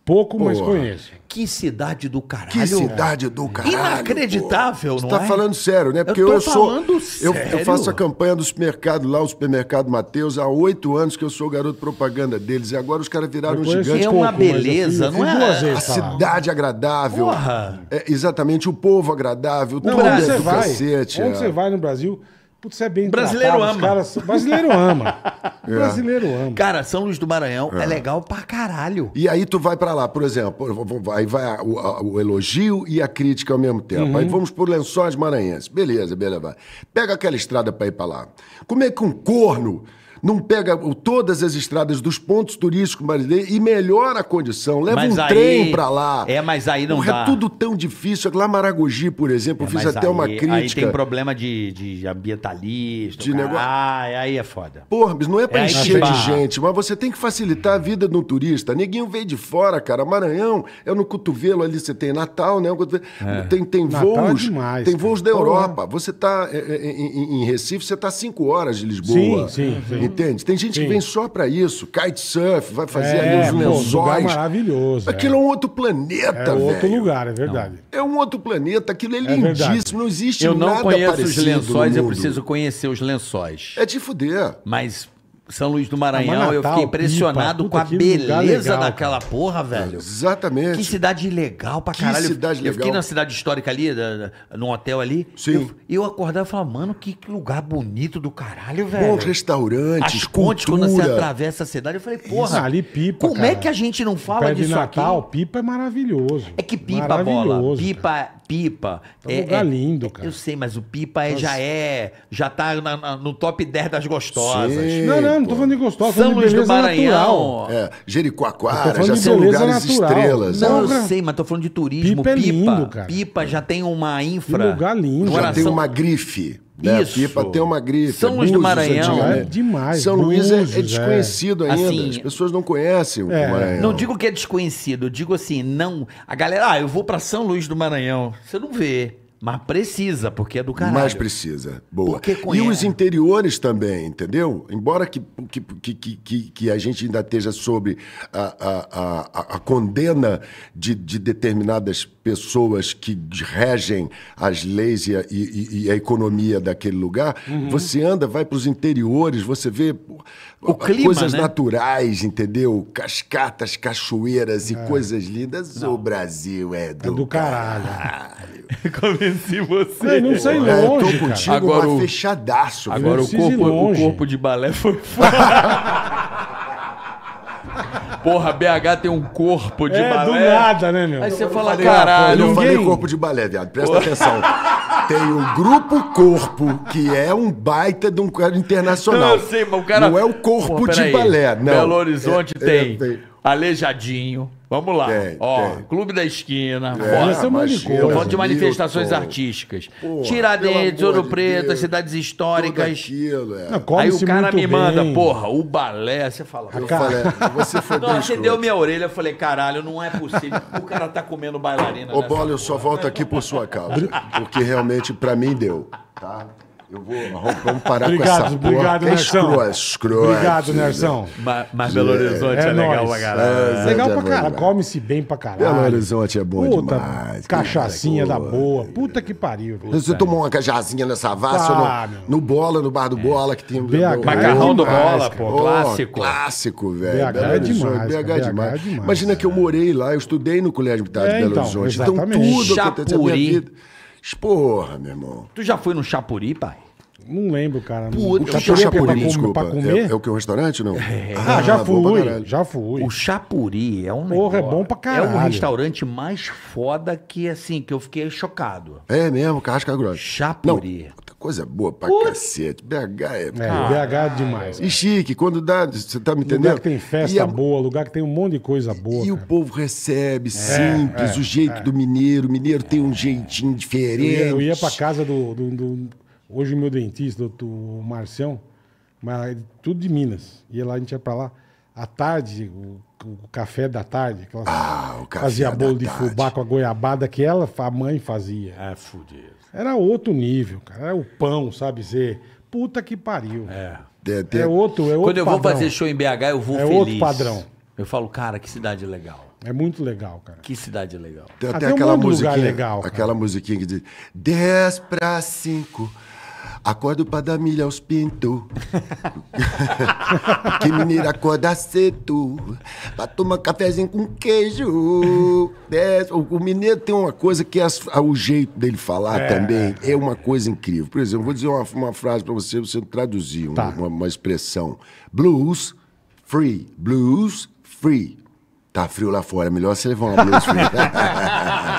[SPEAKER 4] Pouco, mas conheço. Que
[SPEAKER 2] cidade do caralho. Que cidade do caralho. Inacreditável, Você não tá é? falando sério, né? Porque eu, eu sou. Eu, eu, faço a
[SPEAKER 4] campanha do supermercado lá, o supermercado Mateus, há oito anos que eu sou garoto propaganda deles. E agora os caras viraram um gigante. É uma pouco, beleza, não é? Duas vezes, a tá cidade agradável. Porra. É exatamente, o povo agradável, não, tudo é do vai, cacete. Onde é. você
[SPEAKER 3] vai no Brasil, Putz, é bem brasileiro tratado, ama. Caras... Brasileiro ama.
[SPEAKER 2] *laughs* é. Brasileiro ama. Cara, São Luís do Maranhão é. é. legal pra caralho.
[SPEAKER 4] E aí tu vai pra lá, por exemplo, aí vai o, o, elogio e a crítica ao mesmo tempo. Uhum. Aí vamos por Lençóis Maranhenses. Beleza, beleza. Vai. Pega aquela estrada pra ir pra lá. Como é que um corno não pega todas as estradas dos pontos turísticos brasileiros e melhora a condição. Leva mas um aí, trem para lá. É,
[SPEAKER 2] mas aí não Porra, é dá. É tudo
[SPEAKER 4] tão difícil. Lá Maragogi, por exemplo, é, fiz até aí, uma crítica. Aí tem
[SPEAKER 2] problema de, de ambientalista. De negócio. Ah, é, aí é foda.
[SPEAKER 4] Porra, mas não é para é encher de gente, mas você tem que facilitar a vida do turista. Neguinho veio de fora, cara. Maranhão é no cotovelo ali, você tem Natal, né? É. Tem, tem Natal voos. Demais, tem voos cara. da Europa. Você tá em, em, em Recife, você tá cinco horas de Lisboa. Sim, sim. sim. Então, Entende? Tem gente Sim. que vem só para isso, kitesurf, vai fazer é, ali os lençóis. É maravilhoso. Aquilo é. é. um outro planeta, É outro lugar, é verdade. Não. É um outro planeta, aquilo é, é lindíssimo, verdade. não existe nada parecido Eu não conheço os lençóis, eu preciso
[SPEAKER 2] conhecer os lençóis.
[SPEAKER 4] É de fuder.
[SPEAKER 2] Mas são Luís do Maranhão, eu fiquei impressionado Ipa, com a beleza daquela porra, velho. Exatamente. Que cidade legal pra caralho. Que cidade legal. Eu fiquei na cidade histórica ali, num hotel ali. Sim. Eu, eu acordava e falava, mano, que, lugar bonito do caralho, velho. Bom restaurante, As contes, quando você atravessa a cidade, eu falei, porra. Isso, ali pipa, Como é cara. é que a gente não fala Pé disso de Natal,
[SPEAKER 3] aqui? pipa é maravilhoso. É que pipa, maravilhoso, bola.
[SPEAKER 2] Pipa, pipa. É, um é, lugar é, lindo, é, cara. Eu sei, mas o pipa é, já é, já tá na, na, no top 10 das gostosas. Sim. Não, não. Não, não tô falando de gostosa. São Luís do Maranhão. É,
[SPEAKER 4] Jericoacoara, já são lugares natural. estrelas. Não, é. eu sei,
[SPEAKER 2] mas tô falando de turismo. Pipa. É lindo, cara. Pipa já tem uma infra. Que lugar lindo. Já tem uma
[SPEAKER 4] grife. Né? Isso. Pipa tem uma grife. São é Luís do Maranhão. É demais. São Luís é, é, é. desconhecido é. ainda. Assim, As pessoas não conhecem o Maranhão. Não
[SPEAKER 2] digo que é desconhecido, digo assim, não. A galera, ah, eu vou para São Luís do Maranhão. Você não vê. Mas precisa, porque é do caralho. Mas precisa.
[SPEAKER 4] Boa. E os interiores também, entendeu? Embora que, que, que, que, a gente ainda esteja sobre a, a, a, condena de, de determinadas pessoas que regem as leis e a, e, e a economia daquele lugar, uhum. você anda, vai para os interiores, você vê clima, coisas né? naturais, entendeu? Cascatas, cachoeiras é. e coisas lindas. Não. O Brasil é do, é do caralho. caralho. *laughs* Convenci você. Não, não sei longe, é, tô contigo agora o...
[SPEAKER 2] fechadaço. Agora o corpo, o corpo de balé foi fora. *laughs* *laughs* Porra, BH tem um corpo
[SPEAKER 4] de é, balé. do nada, né, meu? Aí você fala, falei, caralho. Eu não ninguém... falei corpo de balé, viado. Presta Porra. atenção. Tem o Grupo Corpo, que é um baita de um cara internacional. Não, eu sei, mas o cara... Não é o corpo de aí. balé, não. Belo Horizonte é, tem... É, tem
[SPEAKER 2] Alejadinho. Vamos lá. Tem, Ó, tem. Clube da Esquina. É, eu falo é de manifestações Milton. artísticas. Porra, Tiradentes, Ouro de Preto, Deus, cidades históricas.
[SPEAKER 4] Aquilo, é. Não, Aí o cara me bem. manda, porra, o
[SPEAKER 2] balé. Você fala, eu falei, você foi *laughs* Não, você deu minha orelha, eu falei, caralho, não é possível. O cara tá comendo bailarina. Ô, Bola,
[SPEAKER 4] eu só volto aqui por sua causa. Porque realmente, pra mim, deu. Tá? Eu vou vamos parar obrigado, com essa obrigado, porra. Obrigado, é escroto, Obrigado, Nersão. Mas, mas Belo é. Horizonte é, é legal pra caralho. Né? É, legal pra caralho.
[SPEAKER 3] Né? Come-se bem pra caralho. Belo
[SPEAKER 4] Horizonte é bom Puta,
[SPEAKER 3] demais. Cachacinha é da boa. Puta
[SPEAKER 4] que pariu. Puta Você tomou uma cajazinha nessa vassa ah, no, no, Bola, no bar do é. Bola, que tem... BH, macarrão do Bola, pô. clássico. Clássico, velho. BH, é demais, BH, é demais. Imagina que eu morei lá, eu estudei no Colégio Militar tá de Belo então, Horizonte. Então tudo aconteceu na minha vida. Porra, meu irmão. Tu já foi no Chapuri, pai? Não lembro, cara. o Chapuri, é Chapuri é pra, desculpa, pra comer? É, é, o que? O restaurante, não? É. Ah, ah, já fui, já fui. O Chapuri é um Porra, é negócio, é bom pra é caralho. É o restaurante
[SPEAKER 2] mais foda que, assim, que eu fiquei chocado.
[SPEAKER 4] É mesmo, casca grossa. Chapuri. Não, coisa boa pra Ui. cacete. BH é. é BH é demais. Cara. E chique, quando dá, você tá me entendendo? Lugar que tem festa a... É boa, lugar que tem um monte de coisa boa. E cara. o povo recebe, é, simples, é, o jeito é. do mineiro. O mineiro tem um jeitinho diferente. Eu ia, eu ia pra
[SPEAKER 3] casa do. do, do hoje, meu dentista, o, Marcião, mas tudo de Minas. Ia lá, a gente ia pra lá. À tarde, o, o café da tarde, que ela ah, fazia bolo de tarde. fubá com a goiabada que ela, a mãe fazia. É, fudido. Era outro nível, cara. Era o pão, sabe? Dizer, puta que pariu. É.
[SPEAKER 2] É, é outro, é outro Quando eu padrão. vou fazer show em BH, eu vou é feliz. É outro padrão. Eu falo, cara, que cidade legal. É muito legal, cara. Que cidade legal. Tem ah, até, até aquela um musiquinha, legal,
[SPEAKER 4] aquela musiquinha que diz 10 para 5, Acordo pra dar milha aos pinto. *laughs* que mineira acorda cedo. Pra tomar cafezinho com queijo. É, o mineiro tem uma coisa que é o jeito dele falar é. também é uma coisa incrível. Por exemplo, vou dizer uma, uma frase pra você, você traduzir tá. uma, uma expressão. Blues, free. Blues, free. Tá frio lá fora, é melhor você levar uma blues free. *laughs*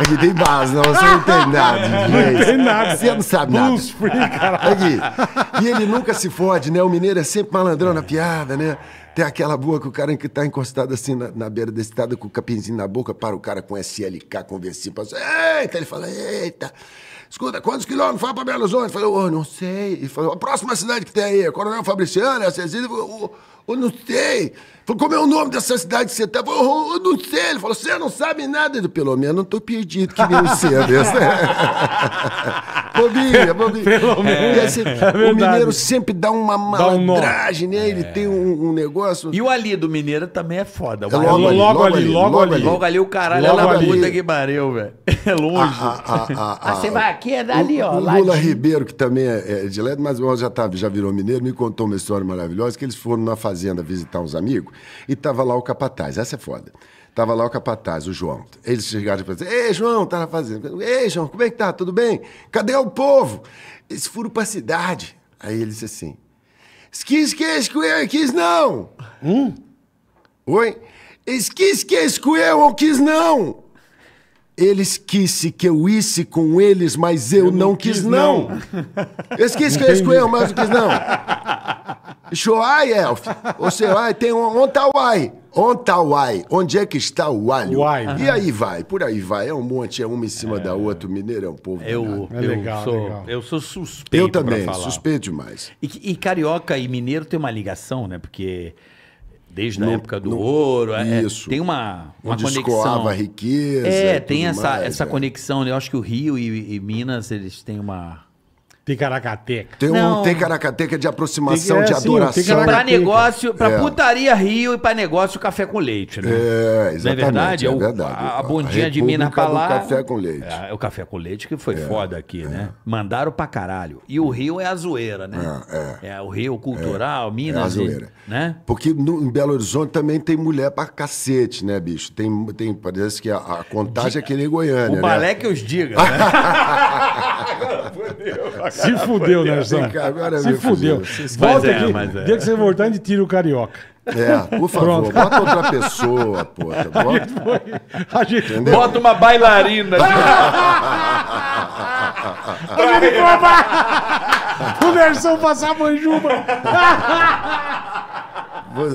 [SPEAKER 4] Aqui tem base, não, você não tem *laughs* nada Não tem nada. Você não sabe nada. Blues free, caralho. Aqui. E ele nunca se fode, né? O mineiro é sempre malandrão na piada, né? Tem aquela boa que o cara que tá encostado assim na, na beira da estrada com o capinzinho na boca, para o cara com SLK, com versículo, passa, eita, ele fala, eita escuta, quantos quilômetros fala para Belo Horizonte? Falei, oh, não sei. E falou, a próxima cidade que tem aí, é Coronel Fabriciano, a é Cezília, eu, não sei. Falei, como é o nome dessa cidade que você tá? Falei, oh, eu não sei. Ele falou, você não sabe nada. pelo menos não tô perdido, que nem você, né? *laughs* *laughs* bobinha, bobinha. Pelo é, menos. É, assim, é o mineiro sempre dá uma malandragem,
[SPEAKER 2] um né? Ele é. tem um, um, negócio. E o ali do mineiro também é foda. Ah, é logo, ali, logo, ali, logo, ali, logo ali. Logo ali, o caralho logo é na puta que pariu, velho. *laughs* É longe. Ah, ah, ah, ah, ah, ah, ah, ah, ah, ah, daqui é dali, o, ó. O Lula de...
[SPEAKER 4] Ribeiro, que também é, é de LED, mas já, tá, já virou mineiro, me contou uma história maravilhosa, que eles foram na fazenda visitar uns amigos e tava lá o capataz. Essa é foda. Tava lá o capataz, o João. Eles chegaram para dizer: assim, Ei, João, tá na fazenda. Ei, João, como é que tá? Tudo bem? Cadê o povo? Eles foram pra cidade. Aí ele disse assim: Esquis, quis, quis, quis não. Hum? Oi? Esquis, quis, ou quis não. Eles quisse que eu isse com eles, mas eu, eu não, não, quis, quis não. não. Eles quis que eu com eu, mas eu quis não. ai, Elf. Você vai, tem um, onde tá o ai? Onde tá o ai? Onde é que está o alho? O alho. E aí vai, por aí vai. É um monte, é uma em cima é. da outra. O mineiro é um povo. Eu, é eu, legal, sou, legal. eu
[SPEAKER 2] sou suspeito. Eu também, suspeito
[SPEAKER 4] demais. E, e carioca
[SPEAKER 2] e mineiro tem uma ligação, né? Porque Desde no, a época do no, ouro. É, é, Isso. É, tem uma, uma Onde conexão. a riqueza. É, tem essa, mais, essa é. conexão. Né? Eu acho que o Rio e, e Minas, eles têm uma
[SPEAKER 4] Ticaracateca. Tem um tem Ticaracateca de aproximação, é de assim, o adoração. Pra negócio, pra é.
[SPEAKER 2] putaria Rio e pra negócio café com leite, né? É, exatamente. Não é verdade? É, é verdade. a- a bundinha de República Minas pra do lá- café com leite. É, o café com leite que foi é, foda aqui, né? Mandaram pra caralho. E o Rio é a zoeira, né? É, o Rio cultural, Minas. É a e- zoeira. né?
[SPEAKER 4] Porque no- em Belo Horizonte também tem mulher pra cacete, né, bicho? Tem, tem, parece que a, a contagem é que nem Goiânia, O né? balé
[SPEAKER 2] que os diga, *laughs* né? Se fudeu, né, Sam? Assim, Se fudeu. Volta
[SPEAKER 4] é, aqui. Mas é. Dia que
[SPEAKER 3] você voltar, a gente tira o carioca. É, por favor, Pronto. bota outra pessoa,
[SPEAKER 2] porra. Bota, *laughs* a gente... bota uma bailarina. *laughs*
[SPEAKER 1] O Nersão passar manjuba. *laughs*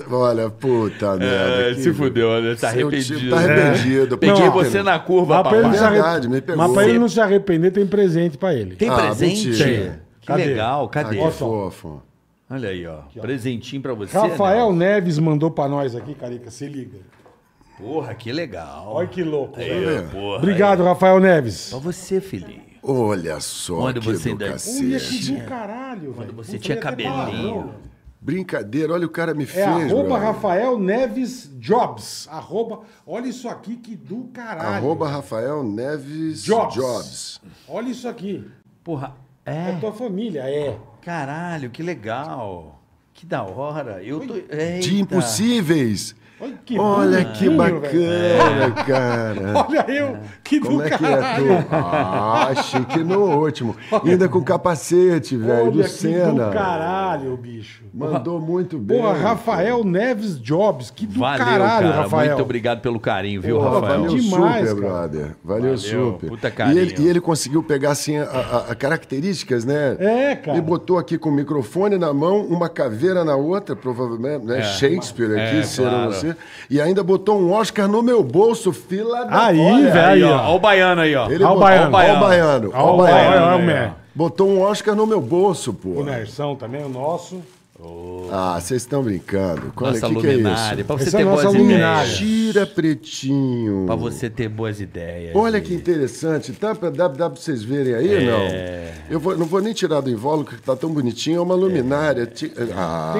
[SPEAKER 4] Olha, puta é, merda. É, Se fudeu, né? Tá arrependido. tá arrependido. É. Peguei não, você na curva, papai. Ele Verdade, me pegou. Mas pra ele não se arrepender,
[SPEAKER 3] tem presente pra ele. Tem ah, presente? Mentira. Que cadê? legal, cadê? Ah, que
[SPEAKER 4] fofo. Olha
[SPEAKER 2] aí, ó. Aqui, ó. Presentinho pra você. Rafael né? Neves
[SPEAKER 3] mandou pra nós aqui,
[SPEAKER 2] Carica. Se liga. Porra, que legal. Olha que louco. Aí, né? porra, Obrigado, aí. Rafael Neves. Pra você, filhinho.
[SPEAKER 4] Olha só Quando que você do ainda... cacete. Olha que do
[SPEAKER 3] caralho, Quando véio. você tinha é cabelinho.
[SPEAKER 4] Brincadeira, olha o cara me é fez. Arroba brother.
[SPEAKER 3] Rafael Neves
[SPEAKER 4] Jobs.
[SPEAKER 3] Arroba, olha isso aqui que do caralho. Arroba
[SPEAKER 4] Rafael Neves Jobs. Jobs.
[SPEAKER 2] Olha isso aqui. Porra, é. É tua família, é.
[SPEAKER 4] Caralho, que legal.
[SPEAKER 2] Que da hora. Eu tô. De
[SPEAKER 4] impossíveis. Olha que, Olha que bacana, é. cara. *laughs*
[SPEAKER 2] Olha eu, que Como é do é caralho. Ah, que é tu?
[SPEAKER 4] Ah, chique no último. Ainda com capacete, velho, do Senna. do
[SPEAKER 3] caralho, bicho. Mandou muito bem. Porra, Rafael Neves Jobs, que do valeu, caralho, cara. Rafael.
[SPEAKER 4] Muito obrigado pelo carinho, viu, Rafael? Valeu demais, super, cara. brother. Valeu, valeu, super. Puta carinho. E ele, e ele conseguiu pegar, assim, a, a, a características, né? É, cara. E botou aqui com o microfone na mão, uma caveira na outra, provavelmente, né? É, Shakespeare aqui, é, ser você. E ainda botou um Oscar no meu bolso, fila da Aí, velho. Olha o
[SPEAKER 2] baiano aí, ó. Ele o baiano. Olha o baiano. Olha é o
[SPEAKER 4] baiano. Botou um Oscar no meu bolso, pô. O Nersão também, o nosso. Oh. Ah, vocês estão brincando. Qual é nossa é, luminária. Que é isso? Pra você Essa é ter é boas luminária. ideias. Gira
[SPEAKER 2] pretinho. Pra você ter boas ideias.
[SPEAKER 4] Olha que interessante. Tá, pra, dá, pra vocês verem aí, é. não? Eu vou, não vou nem tirar do invólucro, que tá tão bonitinho. É uma luminária. É. Ti, ah,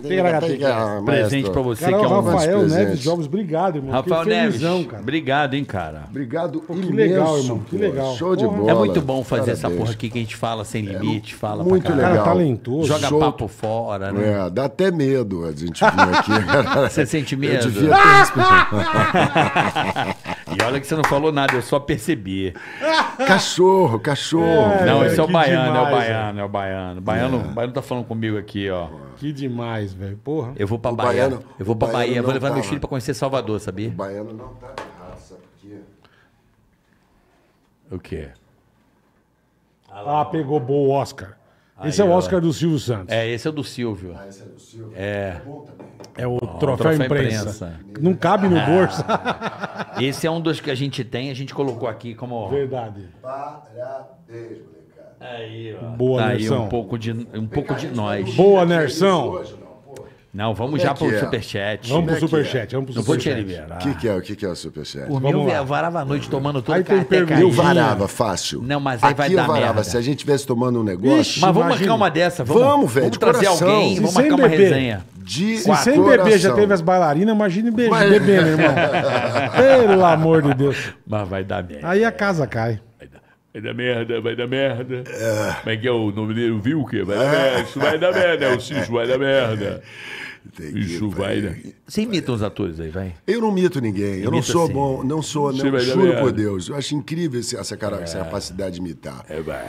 [SPEAKER 4] Ticaracatica. Presente pra você cara, que é um Rafael presente. Neves Jogos, obrigado, irmão. Rafael Neves,
[SPEAKER 2] cara. obrigado, hein, cara.
[SPEAKER 4] Obrigado. Pô, que legal, irmão. Que legal. Show de é bola. É muito bom fazer essa porra aqui
[SPEAKER 2] que a gente fala sem limite, fala Muito legal. talentoso joga solto. papo
[SPEAKER 4] fora, né? É, dá até medo a gente vir aqui. *laughs* você sente medo? Eu devia ter...
[SPEAKER 2] *laughs* e olha que você não falou nada, eu só percebi.
[SPEAKER 4] Cachorro, cachorro. É, não, esse é o baiano, é
[SPEAKER 2] demais, é o baiano, é o baiano. Baiano, é. baiano tá falando comigo aqui, ó. Que demais, velho. Porra. Eu vou pra o Bahia. Baiano, eu vou pra Bahia, vou levar tá, meu filho pra conhecer Salvador, sabia? O
[SPEAKER 4] baiano não tá de raça porque.
[SPEAKER 2] O quê?
[SPEAKER 3] Ah, pegou o Oscar. Aí, esse é o Oscar ó. do Silvio
[SPEAKER 2] Santos. É, esse é o do Silvio. Ah, esse é do Silvio. É. É, é o oh, troféu, troféu imprensa. imprensa. Não cabe no ah. bolso. *laughs* esse é um dos que a gente tem, a gente colocou aqui como. Verdade.
[SPEAKER 4] Parabéns, molecada.
[SPEAKER 2] Aí, ó. Boa, tá Aí um pouco de, um pouco de nós. Boa, Nersão. Hoje, não, vamos Como já é pro é? superchat. Vamos pro é é? superchat, vamos pro Não superchat. Não vou te liberar.
[SPEAKER 4] O que, que, é, o que, que é o superchat? O vamos meu
[SPEAKER 2] é varava a noite tomando todo aí tem Eu varava,
[SPEAKER 4] fácil. Não, mas aí Aqui vai dar varava. merda. Se a gente estivesse tomando um negócio... Ixi, mas vamos imagina. marcar uma dessa. Vamos, vamos velho, Vamos trazer coração. alguém, Se vamos marcar uma beber. resenha. De Se sem beber já teve
[SPEAKER 3] as bailarinas, imagine beber mas... irmão. Pelo amor de Deus.
[SPEAKER 2] Mas vai dar merda.
[SPEAKER 3] Aí a casa cai.
[SPEAKER 2] Vai dar merda, vai dar merda. Como é que é o nome dele? Vilker? Vai dar merda, isso vai dar merda. É o Cis,
[SPEAKER 4] vai dar merda. *laughs* Juvaira. Né? Você imita uns atores aí, vai. Eu não mito ninguém. Eu não sou assim. bom, não sou, não. juro por Deus. Eu acho incrível esse, essa, cara, é. essa capacidade de imitar. É, vai.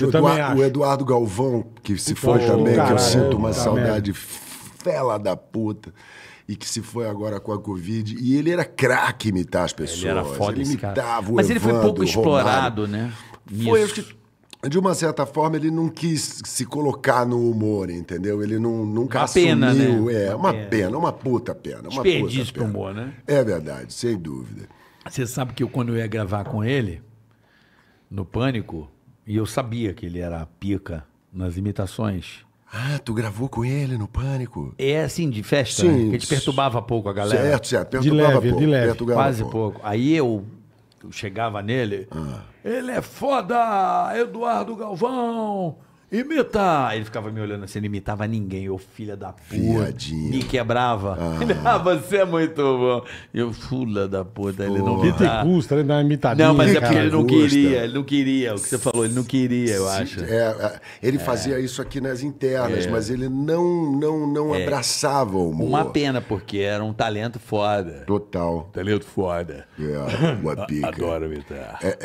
[SPEAKER 4] O, Eduard, o Eduardo Galvão, que se então, foi também, caralho, que eu sinto uma saudade fela da puta e que se foi agora com a Covid. E ele era craque imitar as pessoas. Ele era foda ele imitava cara. Mas Evandro, ele foi pouco explorado, né? Foi, Isso. acho que de uma certa forma, ele não quis se colocar no humor, entendeu? Ele não, nunca uma pena, né? assumiu. Pena, né? É, uma, pena. uma puta pena. Uma Desperdício puta pena. humor, né? É verdade, sem dúvida.
[SPEAKER 2] Você sabe que eu, quando eu ia gravar com ele, no Pânico, e eu sabia que ele era pica nas imitações.
[SPEAKER 4] Ah, tu gravou com ele no Pânico? É, assim, de festa, né? Sim, né? Porque a gente perturbava pouco a galera. Certo, certo. Perturbava de leve, pouco. De leve. Quase pouco.
[SPEAKER 2] pouco. Aí eu chegava nele. Ah. Ele é foda, Eduardo Galvão! imitar. Ele ficava me olhando assim, não imitava ninguém, eu filha da puta. Viadinho. Me quebrava. Ah. *laughs* ah. você é muito bom. Eu, fula da puta, ele não me dá.
[SPEAKER 3] custa, ele dá uma imitadinha. Não, mas é porque ele não queria,
[SPEAKER 2] ele não queria. O que você falou, ele não queria, eu acho. É, é ele é. fazia
[SPEAKER 4] isso aqui nas internas, é. mas ele não, não, não é. abraçava o humor. Uma
[SPEAKER 2] pena, porque era um talento
[SPEAKER 4] foda. Total. Talento foda. É, uma *laughs* pica. Adoro imitar. É,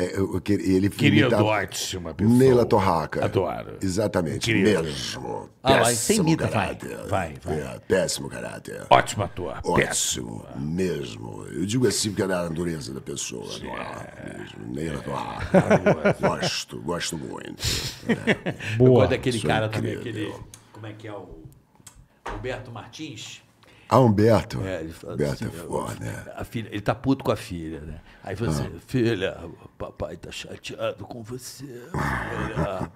[SPEAKER 4] ele queria imitava... Queria uma pessoa. Neila Torraca. Adoro. Exatamente. Exatamente. Incrível. Mesmo. Ah, lá, sem caráter. Vai, vai, É, péssimo caráter. Ótimo ator. Péssimo. Péssimo. Mesmo. Eu digo assim porque é da natureza da pessoa. não é? é. Mesmo. Nem é. Gosto, gosto muito. É. Boa. Eu gosto daquele Sou cara incrível. também,
[SPEAKER 2] aquele. Como é que é o. Roberto Martins?
[SPEAKER 4] Ah, Humberto? É, ele Humberto assim, é foda, né?
[SPEAKER 2] A filha, ele tá puto com a filha, né? Aí você, assim, ah. filha, papai tá chateado com você, filha.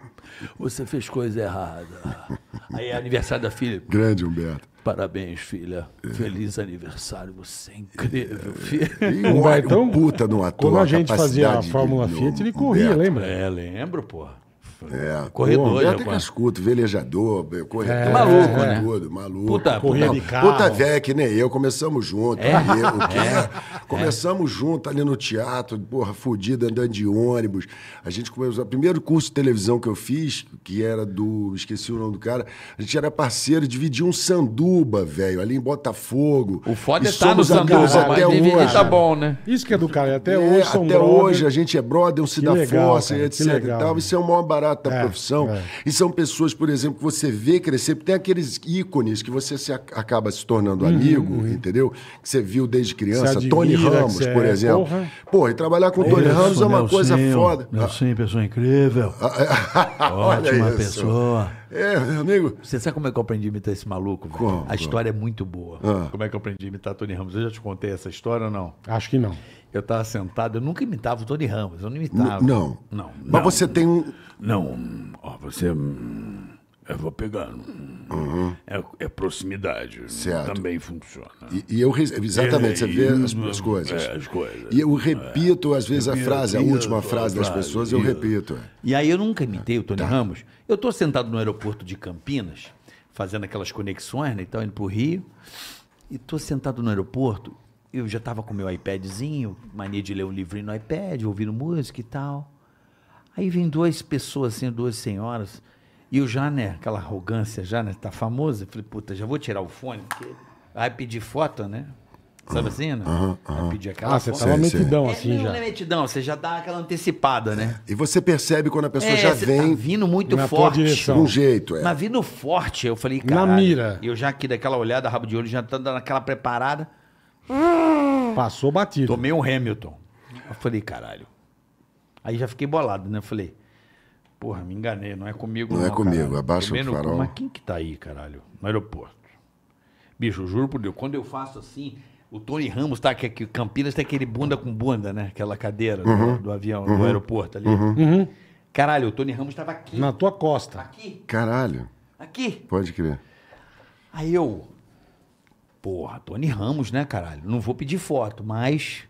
[SPEAKER 2] Você fez coisa errada. Aí é aniversário da filha. Grande Humberto. Parabéns, filha. É. Feliz aniversário, você é incrível, é. filha. E um, *laughs* então, puta no ator. Quando a gente fazia a Fórmula Fiat, ele corria, Humberto. lembra? É, lembro, porra. É, é corredor. Né, pô, até
[SPEAKER 4] é velejador, corredor. É, maluco, né? Tudo, maluco. Puta, corria de carro. Puta velho que nem eu, começamos junto. É. Ali, o *laughs* é. Começamos junto ali no teatro, porra, fudido, andando de ônibus. A gente começou... O primeiro curso de televisão que eu fiz, que era do... Esqueci o nome do cara. A gente era parceiro, dividia um sanduba, velho, ali em Botafogo. O foda é estar tá no sanduba, até hoje. tá bom,
[SPEAKER 3] né? Isso que é do cara. Até é, hoje Até brother. hoje a
[SPEAKER 4] gente é brother, um se dá força, etc. Isso é o maior barato contrato da é, profissão. É. E são pessoas, por exemplo, que você vê crescer, tem aqueles ícones que você se acaba se tornando uhum, amigo, uhum. entendeu? Que você viu desde criança. Admira, Tony Ramos, por é, exemplo. Porra. Pô, e trabalhar com o Tony Ramos é uma Nelson, coisa foda. sim pessoa incrível. Ah, é. *laughs* Ótima isso. pessoa. É, meu amigo.
[SPEAKER 2] Você sabe como é que eu aprendi a imitar esse maluco? Como, a história é muito boa. Ah. Como é que eu aprendi a imitar Tony Ramos? Eu já te contei essa história ou não? Acho que não. Eu estava sentado, eu nunca imitava o Tony Ramos, eu não imitava. N não.
[SPEAKER 4] Não. Mas não, você tem um. Não, ó, você. Hum, eu vou pegando. Uhum. É, é, proximidade. Né? Certo. Também funciona. E, e eu exatamente, é, você vê e, as, é as, coisas. É, as coisas. E eu repito, às vezes, repito, a frase, a última frase das frase,
[SPEAKER 2] pessoas, eu repito. É. E aí eu nunca imitei o Tony tá. Ramos. Eu estou sentado no aeroporto de Campinas, fazendo aquelas conexões, né? Então, indo para o Rio. E estou sentado no aeroporto eu já tava com meu iPadzinho, mania de ler um livrinho no iPad, ouvindo música e tal. Aí vem duas pessoas, assim, duas senhoras, e eu já, né, aquela arrogância já, né, tá famosa, falei, puta, já vou tirar o fone, porque vai pedir foto, né? Sabe assim, né? Uhum, uhum. Pedir aquela ah, você foto. tava metidão é, assim é, já. Não é metidão, você já dá aquela antecipada,
[SPEAKER 4] né? E você percebe quando a pessoa é, já tá vem... Tá vindo muito na forte. Direção. De um jeito, é. Mas
[SPEAKER 2] vindo forte, eu falei, cara... Na mira. Eu já aqui daquela olhada, rabo de olho, já tá dando aquela preparada... Hum. Passou batido. Tomei um Hamilton. Eu falei, caralho. Aí já fiquei bolado, né? Eu falei, porra, me enganei, não é comigo. Não, é não é comigo, abaixa o farol. Mas quem que tá aí, caralho? No aeroporto. Bicho, juro por Deus, quando eu faço assim, o Tony Ramos, tá? Que, aqui Campinas tem aquele bunda com bunda, né? Aquela cadeira uhum. do, do, avião, uhum. do aeroporto ali. Uhum. uhum. Caralho, o Tony Ramos tava aqui. Na tua costa. Aqui.
[SPEAKER 4] Caralho. Aqui. Pode crer.
[SPEAKER 2] Aí eu Porra, Tony Ramos, né, caralho? Não vou pedir foto, mas.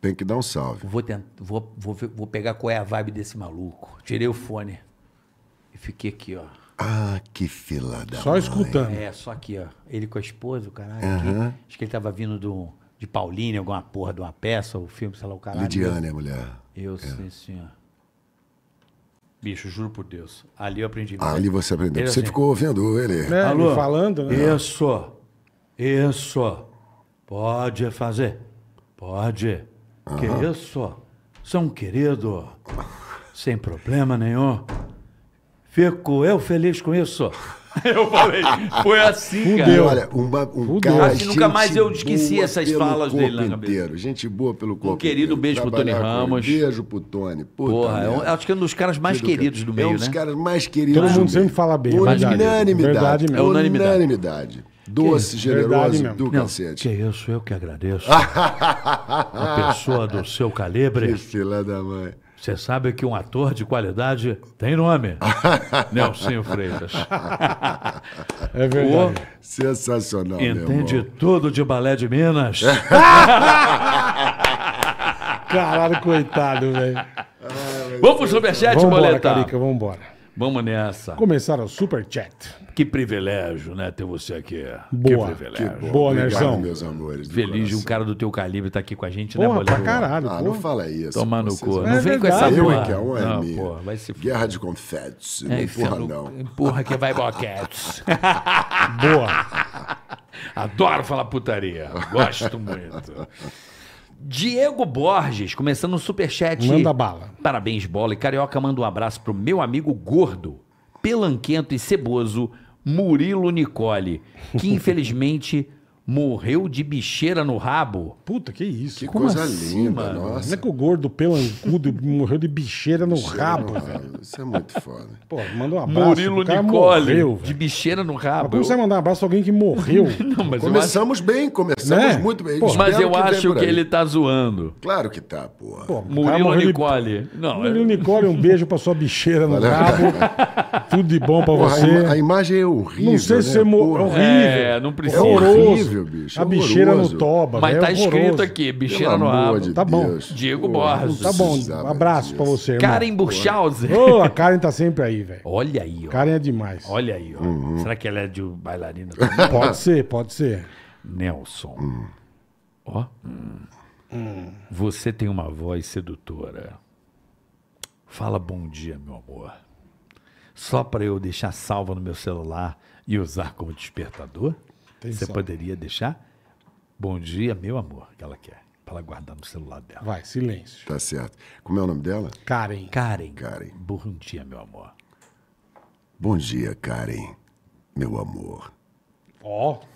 [SPEAKER 4] Tem que dar um salve. Vou,
[SPEAKER 2] tentar, vou, vou, vou pegar qual é a vibe desse maluco. Tirei o fone e fiquei aqui, ó.
[SPEAKER 4] Ah, que fila da Só mãe. escutando.
[SPEAKER 2] É, só aqui, ó. Ele com a esposa, o caralho. Aqui, acho que ele tava vindo do, de Pauline, alguma porra de uma peça, ou filme, sei lá, o caralho. Lidiane, a é mulher. Eu, é. sim, senhor. Bicho, juro por Deus. Ali eu aprendi. Ali você aprendeu. Ele, você assim, ficou
[SPEAKER 4] ouvindo ele. É, Alô, falando, né?
[SPEAKER 2] Isso. Isso. Pode fazer. Pode. Uhum. Que isso? Sou um querido. Sem problema nenhum. Fico eu feliz com isso. *laughs*
[SPEAKER 1] Eu falei, foi assim, cara. olha, um Fudeu. cara. Acho que nunca mais eu esqueci essas falas dele lá
[SPEAKER 4] na Gente boa pelo corpo. Um querido inteiro. beijo Trabalhar pro Tony Ramos. Um beijo pro Tony. Puta Porra, é acho que é um dos caras mais queridos do meio, né? É um dos né? caras mais queridos. Todo mundo sempre fala bem. É unanimidade. Verdade mesmo. É unanimidade. unanimidade. Doce, generoso do cacete. Que isso, eu que agradeço. *laughs* Uma pessoa do seu calibre. Que da mãe. Você
[SPEAKER 2] sabe que um ator de qualidade tem nome. *laughs* Nelsinho Freitas.
[SPEAKER 4] É verdade. O Sensacional, Entende
[SPEAKER 2] tudo de balé de Minas. *laughs*
[SPEAKER 3] Caralho, coitado, velho.
[SPEAKER 2] Vamos pro Superchat, Boleta. Vamos embora, Carica, vamos embora. Vamos nessa.
[SPEAKER 3] Começar o Super Chat.
[SPEAKER 2] Que privilégio, né, ter você aqui. Boa. Que privilégio. Que boa, Nerzão. Né, meus amores. Feliz de um cara do teu calibre estar tá aqui com a gente, né, porra, né, Boa. Pra caralho, ah, não fala isso. Tomar no cu. Não é vem verdade. com essa porra. Eu é que é um não, é
[SPEAKER 4] minha. porra, vai se Guerra de confetes. É, empurra, não. É não. Empurra
[SPEAKER 2] que vai boquetes. boa. *laughs* Adoro falar putaria. Gosto muito. Diego Borges, começando o superchat. Manda bala. Parabéns, bola. E Carioca manda um abraço pro meu amigo gordo, pelanquento e ceboso, Murilo Nicole, que *laughs* infelizmente morreu de bicheira no rabo. Puta, que isso. Que Como coisa assim, linda, mano? nossa. Não é
[SPEAKER 3] que o gordo pelancudo *laughs* morreu de bicheira no bicheira rabo? No velho. Isso é muito foda. *laughs* Pô, manda um abraço. Murilo Nicole, morreu, de
[SPEAKER 2] bicheira no rabo. Mas como você vai mandar um abraço pra alguém que morreu? *laughs* Não, mas começamos acho... bem, começamos né? muito bem. Pô, mas eu que acho que ele tá zoando. Claro que tá, porra. Pô, Murilo Nicole. De... Não, Murilo
[SPEAKER 3] é... Nicole, um beijo pra sua bicheira no rabo. Tudo de bom pra porra, você. A, a, imagem
[SPEAKER 4] é horrível. Não sei né? se é horrível. É, não precisa. É, é horrível horrível, bicho. A horroroso. É bicheira no toba, Mas tá é escrito aqui, bicheira Pelo no ar. De tá bom. Diego Borges. Tá bom,
[SPEAKER 3] um abraço pra você, irmão. Karen Burchauser. Ô, oh, a Karen tá sempre aí, velho. Olha aí, ó. Karen é demais.
[SPEAKER 2] Olha aí, ó. Uhum. Será que ela é de bailarina? pode ser, pode ser. Nelson. Hum. Ó. Hum. Hum. Você tem uma voz sedutora. Fala bom dia, meu amor. Só para eu deixar salva no meu celular e usar como despertador? Atenção. Você poderia deixar? Bom dia,
[SPEAKER 4] meu amor, que ela quer. Para ela guardar no celular dela. Vai, silêncio. Tá certo. Como é o nome dela? Karen. Karen. Karen. Bom dia, meu amor. Bom dia, Karen, meu amor.
[SPEAKER 2] Ó. Oh.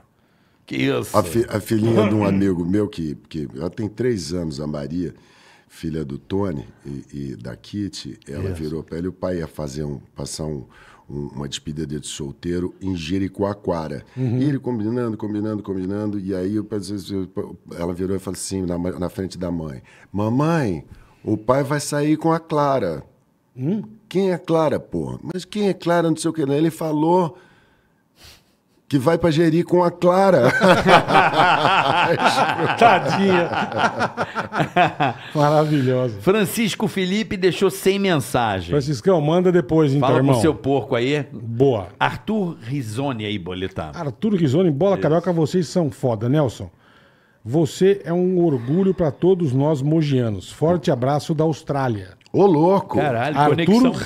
[SPEAKER 2] Que isso. A, fi, a filhinha de um amigo
[SPEAKER 4] meu, que, que ela tem três anos, a Maria, filha do Tony e, e da Kitty, ela isso. virou para ele, o pai ia fazer um, passar um, um, uma despedida de solteiro em Jericoacoara. Uhum. E ele combinando, combinando, combinando, e aí eu, ela virou e falou assim, na, na frente da mãe, mamãe, o pai vai sair com a Clara. Hum? Quem é Clara, porra? Mas quem é Clara, não sei o que. Ele falou, que vai para gerir com a Clara. *laughs* Tadinha.
[SPEAKER 2] *laughs* Maravilhosa. Francisco Felipe deixou sem mensagem. Franciscão,
[SPEAKER 3] manda depois, então, Fala irmão. Fala seu
[SPEAKER 2] porco aí. Boa. Arthur Risone aí, boletar. Arthur
[SPEAKER 3] Risone, bola Isso. carioca, vocês são foda, Nelson. Você é um orgulho para todos nós mogianos. Forte abraço da Austrália. Ô, louco! Caralho,
[SPEAKER 4] Arthur conexão.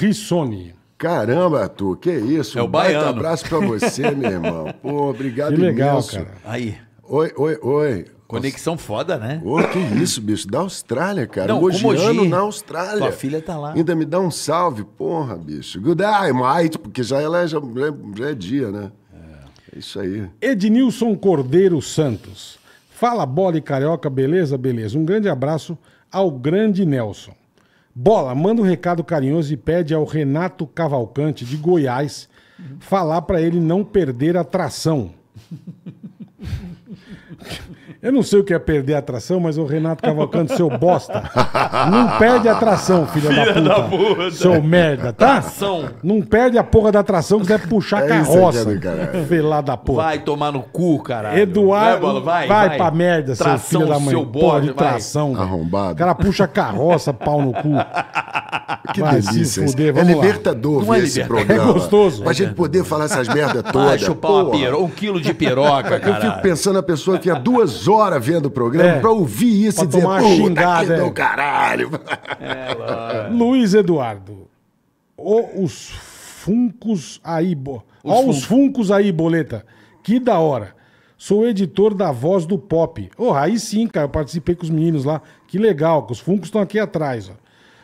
[SPEAKER 4] Caramba, Arthur, que isso. É o um baita baiano. abraço para você, *laughs* meu irmão. Pô, obrigado que legal, imenso. cara. Aí. Oi, oi, oi. Conexão foda, né? Ô, que isso, bicho. Da Austrália, cara. Não, Hoje na Austrália. Sua filha tá lá. Ainda me dá um salve, porra, bicho. Good day, mate, porque já ela é, já, já é dia, né?
[SPEAKER 3] É. é isso aí. Ednilson Cordeiro Santos. Fala bola e carioca, beleza? Beleza. Um grande abraço ao grande Nelson. Bola, manda um recado carinhoso e pede ao Renato Cavalcante, de Goiás, falar para ele não perder a tração. *laughs* Eu não sei o que é perder a atração, mas o Renato Cavalcante, seu bosta,
[SPEAKER 1] não perde a atração, filho filha da, puta. da, puta.
[SPEAKER 3] Seu merda, tá? Atração. Não perde a porra da atração que quer puxar é carroça.
[SPEAKER 2] Filha da porra. Vai tomar no cu, caralho. Eduardo, vai, vai, vai, vai pra merda, tração, seu filho da mãe. Seu bosta,
[SPEAKER 3] porra, tração.
[SPEAKER 4] Arrombado. O cara
[SPEAKER 3] puxa carroça, pau no cu.
[SPEAKER 4] Que vai, delícia. Fuder, é libertador ver é esse libertador. programa. É gostoso. Pra gente poder falar essas merdas todas. Vai chupar
[SPEAKER 2] uma piro... um quilo de piroca, cara. Eu fico
[SPEAKER 4] pensando na pessoa que aqui há duas horas vendo o programa é, para ouvir isso e dizer, uma xingada, é. caralho. É, *laughs* Luiz Eduardo,
[SPEAKER 3] o, os funcos aí, bo... os, ó, os funcos aí, boleta. Que da hora. Sou editor da Voz do Pop. Oh, aí sim, cara, eu participei com os meninos lá. Que legal, que os funcos estão aqui atrás, ó.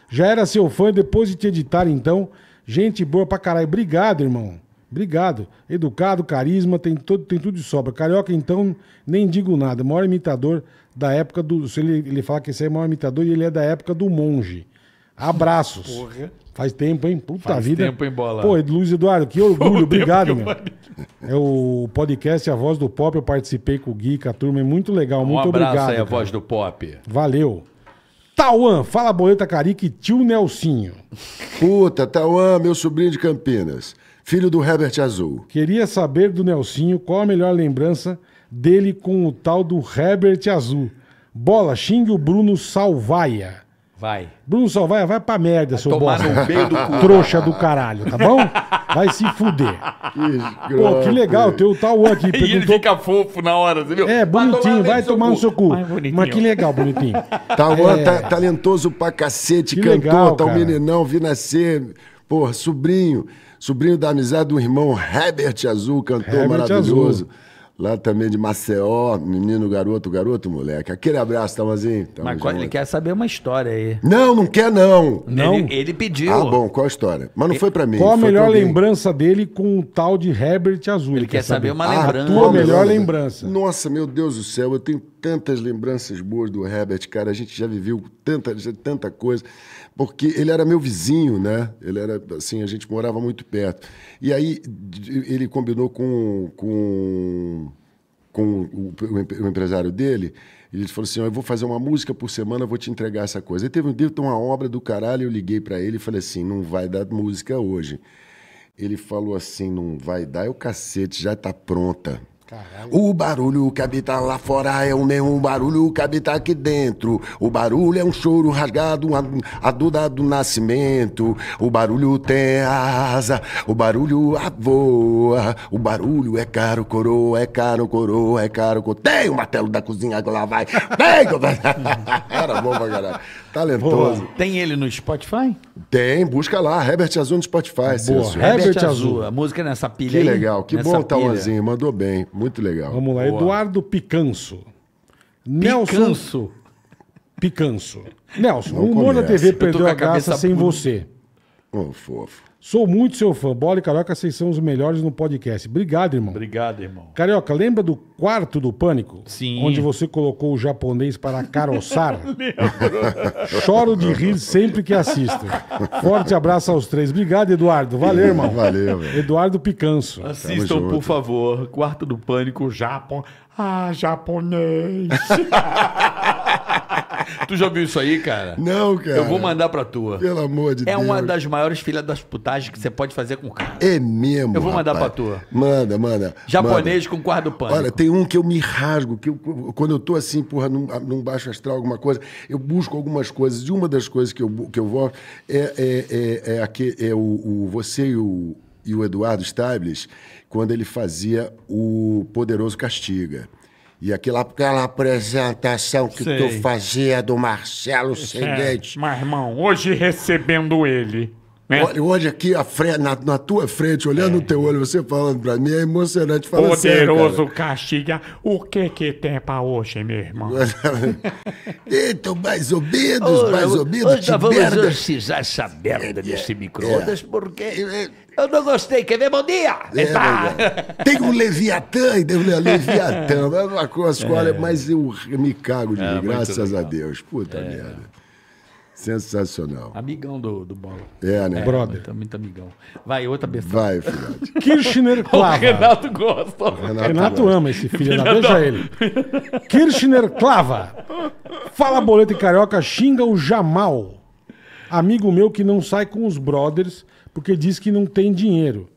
[SPEAKER 3] Já era seu fã depois de te editar, então. Gente boa pra caralho. Obrigado, irmão. Obrigado. Educado, carisma, tem, todo, tem tudo de sobra. Carioca, então, nem digo nada. Maior imitador da época do. Se ele, ele fala que esse é o maior imitador e ele é da época do monge. Abraços. Porra. Faz tempo, hein? Puta Faz vida. Faz tempo, hein, bola? Pô, Luiz Eduardo, que orgulho. *laughs* Obrigado, meu. É o podcast A Voz do Pop. Eu participei com o Gui, com a turma. É muito legal. Um muito obrigado. abraço aí, A Voz
[SPEAKER 2] do Pop.
[SPEAKER 3] Valeu. Tauan, fala Boleta Carica e tio Nelsinho. Puta, Tauan, meu sobrinho de Campinas filho do Herbert Azul. Queria saber do Nelsinho qual a melhor lembrança dele com o tal do Herbert Azul. Bola, xingue o Bruno Salvaia. Vai. Bruno Salvaia, vai pra merda, vai seu bosta. Do Trouxa do caralho, tá bom? Vai se fuder.
[SPEAKER 2] Que
[SPEAKER 3] Pô, que legal,
[SPEAKER 4] tem o tal aqui. Perguntou... *laughs* e ele fica fofo na hora, entendeu? viu? É, bonitinho, vai tomar, no seu cu. Mas que legal, bonitinho. *laughs* Tauan tá, é... tá, talentoso pra cacete, que cantor, tal tá um meninão, vi nascer. Porra, sobrinho. Sobrinho da amizade do irmão Herbert Azul, cantor Herbert maravilhoso. Azul. Lá também de Maceió, menino, garoto, garoto, moleque. Aquele abraço, Tamazinho. Tamo Mas
[SPEAKER 2] junto. ele quer saber uma história aí.
[SPEAKER 4] Não, não quer não. Não? Ele,
[SPEAKER 2] ele pediu. Ah, bom, qual
[SPEAKER 4] a história? Mas não foi pra mim. Qual a melhor lembrança dele com o tal de Herbert Azul? Ele, quer, quer saber, uma lembrança. A tua melhor lembrança. Nossa, meu Deus do céu, eu tenho tantas lembranças boas do Herbert, cara. A gente já viveu tanta, tanta coisa porque ele era meu vizinho, né? Ele era assim, a gente morava muito perto. E aí ele combinou com, com, com o, o empresário dele. Ele falou assim: oh, eu vou fazer uma música por semana, vou te entregar essa coisa. Aí teve um dia, uma obra do caralho, eu liguei para ele e falei assim: não vai dar música hoje. Ele falou assim: não vai dar, é o cacete, já está pronta. Caralho. O barulho que habita lá fora é o mesmo barulho que habita aqui dentro. O barulho é um choro rasgado, a duda do nascimento. O barulho tem asa, o barulho voa. O barulho é caro, coroa, é caro, coroa, é caro. Tem o martelo da cozinha que lá vai. Tem, *laughs* Era bom pra caralho. Talentoso. Boa. Tem ele no Spotify? Tem, busca lá, Herbert Azul no Spotify. Boa, Herbert, Herbert Azul. A música é nessa pilha que aí. Que legal, que bom, Tauanzinho, mandou bem, muito legal.
[SPEAKER 3] Vamos lá, Boa. Eduardo Picanso. Nelson. Picanso. Picanso. Nelson, o Humor TV perdeu a, a graça sem você.
[SPEAKER 2] Ô, oh, fofo.
[SPEAKER 3] Sou muito seu fã. Bola e Carioca, vocês são os melhores no podcast. Obrigado, irmão. Obrigado, irmão. Carioca, lembra do quarto do pânico? Sim. Onde você colocou o japonês para caroçar? *laughs* Choro de rir sempre que assisto. Forte abraço aos três. Obrigado, Eduardo. Valeu, irmão. Valeu, velho. Eduardo Picanço. Assistam, Tamo por junto.
[SPEAKER 2] favor. Quarto do pânico, Japão. Ah, japonês. *laughs* *laughs* tu já viu isso aí, cara? Não, cara. Eu vou mandar pra tua. Pelo
[SPEAKER 4] amor de é Deus. É uma das
[SPEAKER 2] maiores filhas das putagens que você pode fazer com o cara.
[SPEAKER 4] É mesmo. Eu vou mandar rapaz. pra tua. Manda, manda. Japonês manda. com quarto do pano. Olha, tem um que eu me rasgo, que eu, quando eu tô assim, porra, num, num, baixo astral, alguma coisa, eu busco algumas coisas. E uma das coisas que eu, que eu vou é, é, é, é, aqui, é o, o você e o, e o Eduardo Stables, quando ele fazia o Poderoso Castiga. E aquela, aquela apresentação que Sei. tu fazia do Marcelo Seguinte. É, mas, irmão, hoje recebendo ele, é. Hoje aqui frente, na, na, tua frente, olhando é. o teu olho, você falando pra mim, é emocionante falar Poderoso assim,
[SPEAKER 2] castiga,
[SPEAKER 4] o que que tem pra hoje, meu irmão? *laughs* então, mais ou menos, mais ou menos. Hoje vamos
[SPEAKER 2] precisar essa
[SPEAKER 4] merda é, desse é, micro-ondas,
[SPEAKER 2] é. porque... É, eu não gostei, quer ver? Bom dia! É, tá.
[SPEAKER 4] Tem um Leviatã, entendeu? Leviatã, *laughs* coisa, coisas, mas eu me cago de mim, graças a Deus. Puta merda. Sensacional. Amigão do, do Bola. É, né? É, Brother. Muito, muito amigão. Vai, outra pessoa. Vai, filhote.
[SPEAKER 2] *laughs* Kirchner Clava. *laughs* O Renato gosta. O Renato, ama esse filho. Filhadão. Veja ele. Kirchner Clava.
[SPEAKER 3] Fala boleto e carioca, xinga o Jamal. Amigo meu que não sai com os brothers porque diz que não tem dinheiro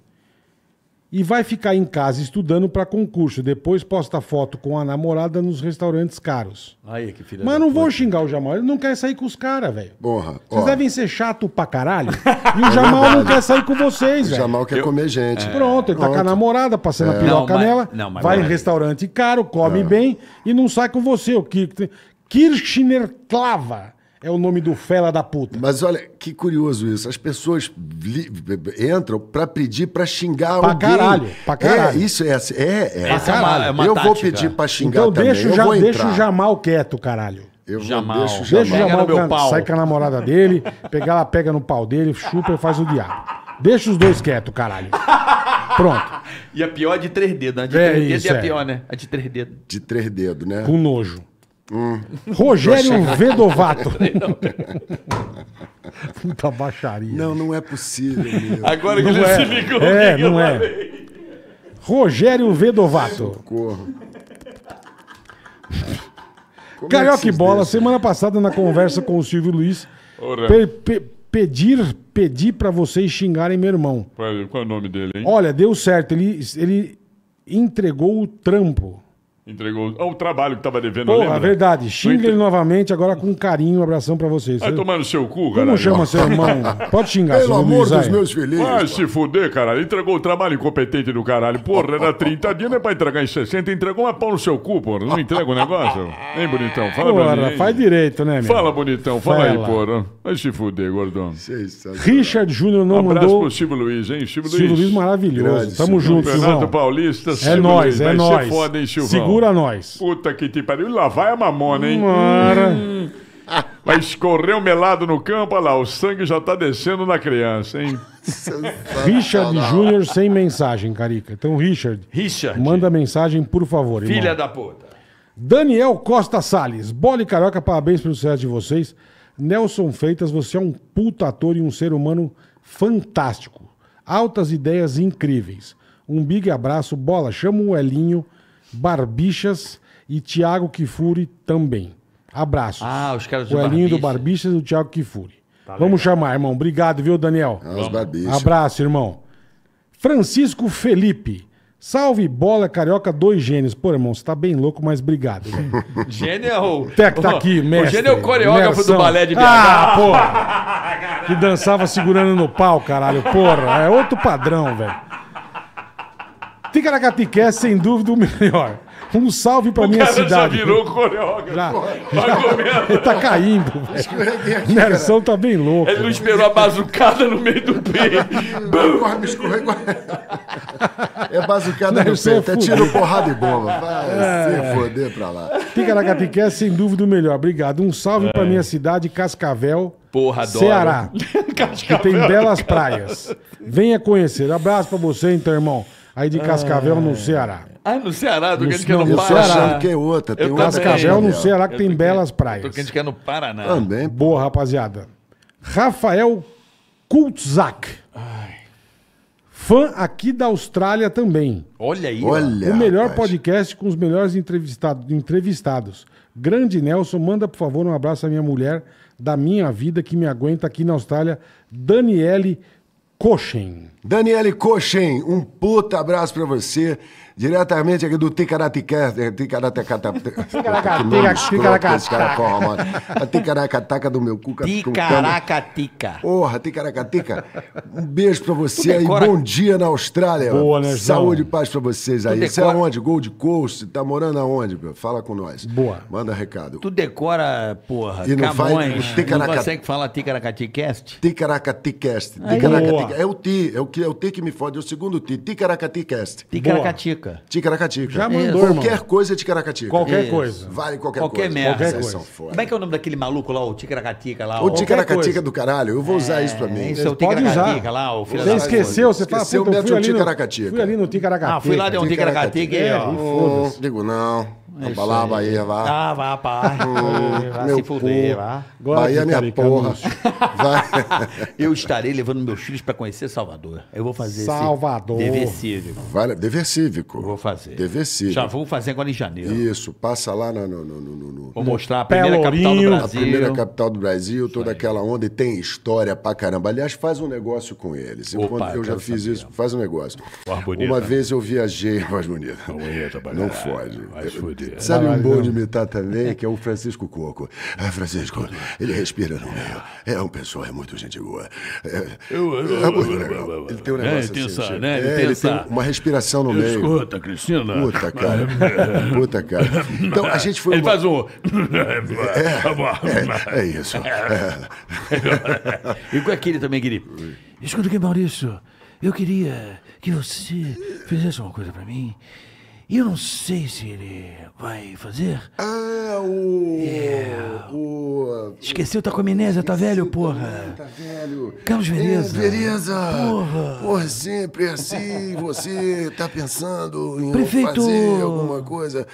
[SPEAKER 3] e vai ficar em casa estudando para concurso. Depois posta foto com a namorada nos restaurantes caros.
[SPEAKER 4] Aí, que filha Mas
[SPEAKER 3] não puta. vou xingar o Jamal, ele não quer sair com os caras, velho.
[SPEAKER 4] Porra. Vocês ó.
[SPEAKER 3] devem ser chato pra caralho. *laughs* E o é Jamal não quer sair com
[SPEAKER 4] vocês, velho. O Jamal quer eu... comer gente. É. Pronto, ele Pronto. tá com a namorada, passando é. a piroca nela, não, mas vai mas... em
[SPEAKER 3] restaurante caro, come bem e não sai com você. O
[SPEAKER 4] Kirchner Klava é o nome do fela da puta. Mas olha, que curioso isso. As pessoas entram pra pedir pra xingar pra alguém. Pra caralho, pra é, caralho. É, isso é assim. É, é. Pra caralho. É uma, é uma eu vou pedir pra xingar então, também. Deixa, eu já, deixa o
[SPEAKER 3] Jamal quieto, caralho.
[SPEAKER 4] Eu Jamal. Deixo, Jamal. Deixa o Jamal meu pau. sai com
[SPEAKER 3] a namorada dele, Pega ela pega no pau dele, chupa e faz o diabo. Deixa os dois quietos, caralho.
[SPEAKER 2] Pronto. E a pior é de três dedos. Né? A de
[SPEAKER 4] é três isso, dedos é a pior, né? A de três dedos. De três dedos, né? Com nojo. Hum. Rogério Vedovato. *laughs*
[SPEAKER 3] Puta baixaria. Não, não é possível, meu. Agora que ele é. se ligou. É, né, não é. Rogério Vedovato. Socorro. Como é Carioca Bola, semana passada na conversa com o Silvio Luiz, pe pe pedir, pedi para vocês xingarem meu irmão.
[SPEAKER 2] Qual é o nome dele, hein? Olha,
[SPEAKER 3] deu certo. Ele, ele entregou o trampo.
[SPEAKER 2] Entregou o trabalho que tava devendo. Porra, lembra? verdade. Xinga entre... ele
[SPEAKER 3] novamente, agora com carinho. abração pra vocês. Vai tomar
[SPEAKER 2] no seu cu, cara. Como chama seu irmão? Pode xingar, Pelo amor dos meus filhos. Vai se fuder, caralho. Entregou o trabalho incompetente do caralho. Porra, era 30 dias, não é pra entregar em 60. Entregou uma pau no seu cu, porra. Não entrega o negócio? Hein, bonitão? Fala porra, pra mim, faz
[SPEAKER 3] direito, né, meu? Fala,
[SPEAKER 4] bonitão. Fala, fala. aí, porra. Vai se fuder, gordão. Richard Júnior não um mandou... abraço pro Silvio Luiz, hein? Silvio Luiz. Silvio Luiz maravilhoso. Grande, Tamo junto, Silvio. Paulista,
[SPEAKER 3] É nóis, é nóis. Você é foda, hein, Silvão?
[SPEAKER 2] Segura nós. Puta que te pariu. Lá vai a mamona, hein? Mara. Hum. Vai escorrer o um melado no campo, olha lá, o sangue já tá descendo na criança, hein? Richard
[SPEAKER 3] Júnior sem mensagem, Carica. Então, Richard, Richard, manda mensagem, por favor. Filha irmão. da puta. Daniel Costa Salles, e Carioca, parabéns pelo sucesso de vocês. Nelson Freitas, você é um puta ator e um ser humano fantástico. Altas ideias incríveis. Um big abraço, bola, chama o Elinho Barbichas e Thiago Kifuri também. Abraços.
[SPEAKER 2] Ah, os caras do O Elinho do
[SPEAKER 3] Barbichas e o Thiago Kifuri. Tá Vamos legal. chamar, irmão. Obrigado, viu, Daniel?
[SPEAKER 4] Ah, os
[SPEAKER 3] Abraço, irmão. Francisco Felipe. Salve bola carioca, dois gênios. Pô, irmão, você tá bem louco, mas obrigado. *laughs*
[SPEAKER 4] Gênio é o. tá aqui,
[SPEAKER 3] mestre. O gênio é o coreógrafo do balé de BH. Ah,
[SPEAKER 2] porra.
[SPEAKER 3] *laughs* que dançava segurando no pau, caralho. Porra, é outro padrão, velho na quer, sem dúvida, o melhor. Um salve pra o minha cara cidade. já virou
[SPEAKER 2] coreógrafo. Já, já,
[SPEAKER 3] ele tá caindo. O Nersão tá bem louco.
[SPEAKER 2] Ele não
[SPEAKER 4] esperou a bazucada no meio do *laughs* peito. Corre, escorregou. É bazucada no é peito. É, até tiro, porrada e bomba. Vai é. se foder pra lá.
[SPEAKER 3] na quer, sem dúvida, o melhor. Obrigado. Um salve é. pra minha cidade, Cascavel.
[SPEAKER 4] Porra, adoro. Ceará.
[SPEAKER 1] *laughs*
[SPEAKER 3] Cascavel. Que tem belas praias. Venha conhecer. Abraço pra você, então, irmão. Aí de Cascavel no é. Ceará.
[SPEAKER 2] Ah, no Ceará, do que a gente quer no Paraná. que é outra. Tem Cascavel no Ceará, que tem que, belas praias. Do que a gente quer no Paraná. Também.
[SPEAKER 3] Boa, rapaziada. Rafael Kultzak. Fã aqui da Austrália também.
[SPEAKER 2] Olha aí. Olha, o melhor
[SPEAKER 3] rapaz. podcast com os melhores entrevistado, entrevistados. Grande Nelson, manda por favor um abraço à minha mulher da minha vida que me aguenta aqui na Austrália, Daniele
[SPEAKER 4] Cochin. Daniele Cochin, um puta abraço para você. Diretamente aqui do Ticaratiqué, eh, *laughs* mano A Ticaracatá do meu cu Ticaracatica. Porra, Ticaracatica. Um beijo pra você aí. Bom dia na Austrália. Boa, né, Saúde e paz pra vocês aí. Você é onde? Gold Coast? Tá morando aonde? Fala com nós. Boa. Manda recado. Tu decora,
[SPEAKER 2] porra, e não Faz, é você que consegue falar Ticaracaticast? Ticaracaticast. Ticaracaticast.
[SPEAKER 4] É o ti É o que é o que me fode. É o segundo ti Ticaracaticast. Ticaracatica. Ticaracatica. Ticaracatica. Já mandou, Isso. Qualquer coisa é Ticaracatica. Qualquer Isso. coisa. Vale qualquer, qualquer coisa. Merda. Qualquer Vocês coisa. Como
[SPEAKER 2] é que é o nome daquele maluco lá, o Ticaracatica lá? O Ticaracatica do
[SPEAKER 4] caralho, eu vou usar é, isso pra mim. Isso é o
[SPEAKER 2] Ticaracatica
[SPEAKER 3] lá, o filho Você esqueceu, você fala, esqueceu, puta, eu fui ali no Ticaracatica. Fui ali no Ticaracatica. Ah, fui lá, deu um Ticaracatica
[SPEAKER 4] e ó. É, não digo não. É lá a Bahia, vá. Ah, vá, pá. Vai
[SPEAKER 2] *laughs* vá se fuder, vá. Bahia, é minha porra. *laughs* eu estarei levando meus filhos para conhecer Salvador. Eu vou fazer Salvador. esse dever cívico.
[SPEAKER 4] Vale, dever cívico. Vou fazer. Dever cívico. Já vou fazer agora em janeiro. Isso, passa lá no... no, no, no vou mostrar a primeira Pelourinho. capital do Brasil. A primeira capital do Brasil, toda aquela onda. E tem história pra caramba. Aliás, faz um negócio com eles. Opa, eu, eu já fiz isso, faz um negócio. Uma né? vez eu viajei... Mais *laughs* bonita. Não fode. Mais é sabe um bom de imitar também, que é o Francisco Coco. Ah, Francisco, ele respira no meio. É um pessoal, é muito gente boa. É, eu, amo. É ele tem um negócio é, assim. Essa, assim, né? é, ele tem uma respiração no meio. Escuta, Cristina. Puta, cara. Puta, cara. Então, a gente foi... Ele uma... faz um... É, *laughs* é, isso. *laughs*
[SPEAKER 2] e com aquele também querido. Escuta aqui, Maurício. Eu queria que você fizesse uma coisa pra mim. E eu não sei se ele vai fazer.
[SPEAKER 4] Ah, o.
[SPEAKER 2] É.
[SPEAKER 4] O. Esqueceu, tá com amnésia, tá velho, porra. tá velho. Carlos Vereza. É, Vereza. Porra. Porra, sempre assim. *laughs* Você tá pensando em Prefeito... fazer alguma coisa.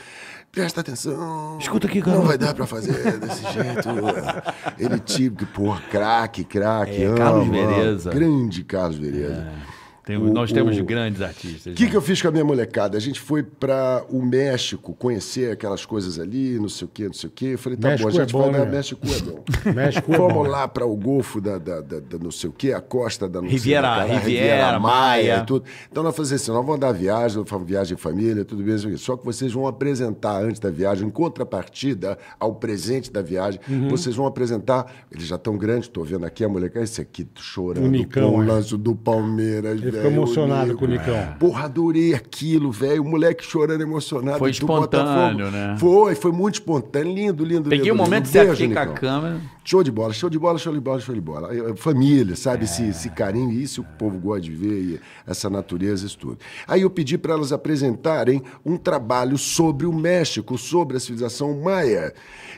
[SPEAKER 4] Presta atenção. Escuta aqui, cara. Não vai dar pra fazer desse jeito. *laughs* Ele tipo, porra, craque, craque. É, Carlos Vereza. Grande Carlos Vereza. É o, nós temos o... grandes
[SPEAKER 2] artistas. O que, né?
[SPEAKER 4] que eu fiz com a minha molecada? A gente foi para o México conhecer aquelas coisas ali, não sei o quê, não sei o quê. Eu falei, tá México bom, a é gente é bom, vai né? México é bom. *laughs* México é Vamos é bom, lá para o Golfo da, da, da, da, não sei o quê, a costa da não Riviera, sei o quê, Riviera, Riviera Maia e tudo. Então nós fazemos assim, nós vamos dar viagem, viagem em família, tudo bem, só que vocês vão apresentar antes da viagem, em contrapartida ao presente da viagem, uhum. vocês vão apresentar, eles já estão grandes, estou vendo aqui a molecada, esse aqui chorando, Unicão, o é. lance é. do Palmeiras, velho. emocionado com o Nicão. Porra, adorei aquilo, velho. O moleque chorando emocionado. Foi espontâneo, né? Foi, foi muito espontâneo. Lindo, lindo, Peguei lindo. Peguei um momento certo aqui com a câmera. Show de bola, show de bola, show de bola, show de bola. Família, sabe? É. Esse, esse carinho, isso o povo gosta de ver, essa natureza, isso tudo. Aí eu pedi para elas apresentarem um trabalho sobre o México, sobre a civilização maia.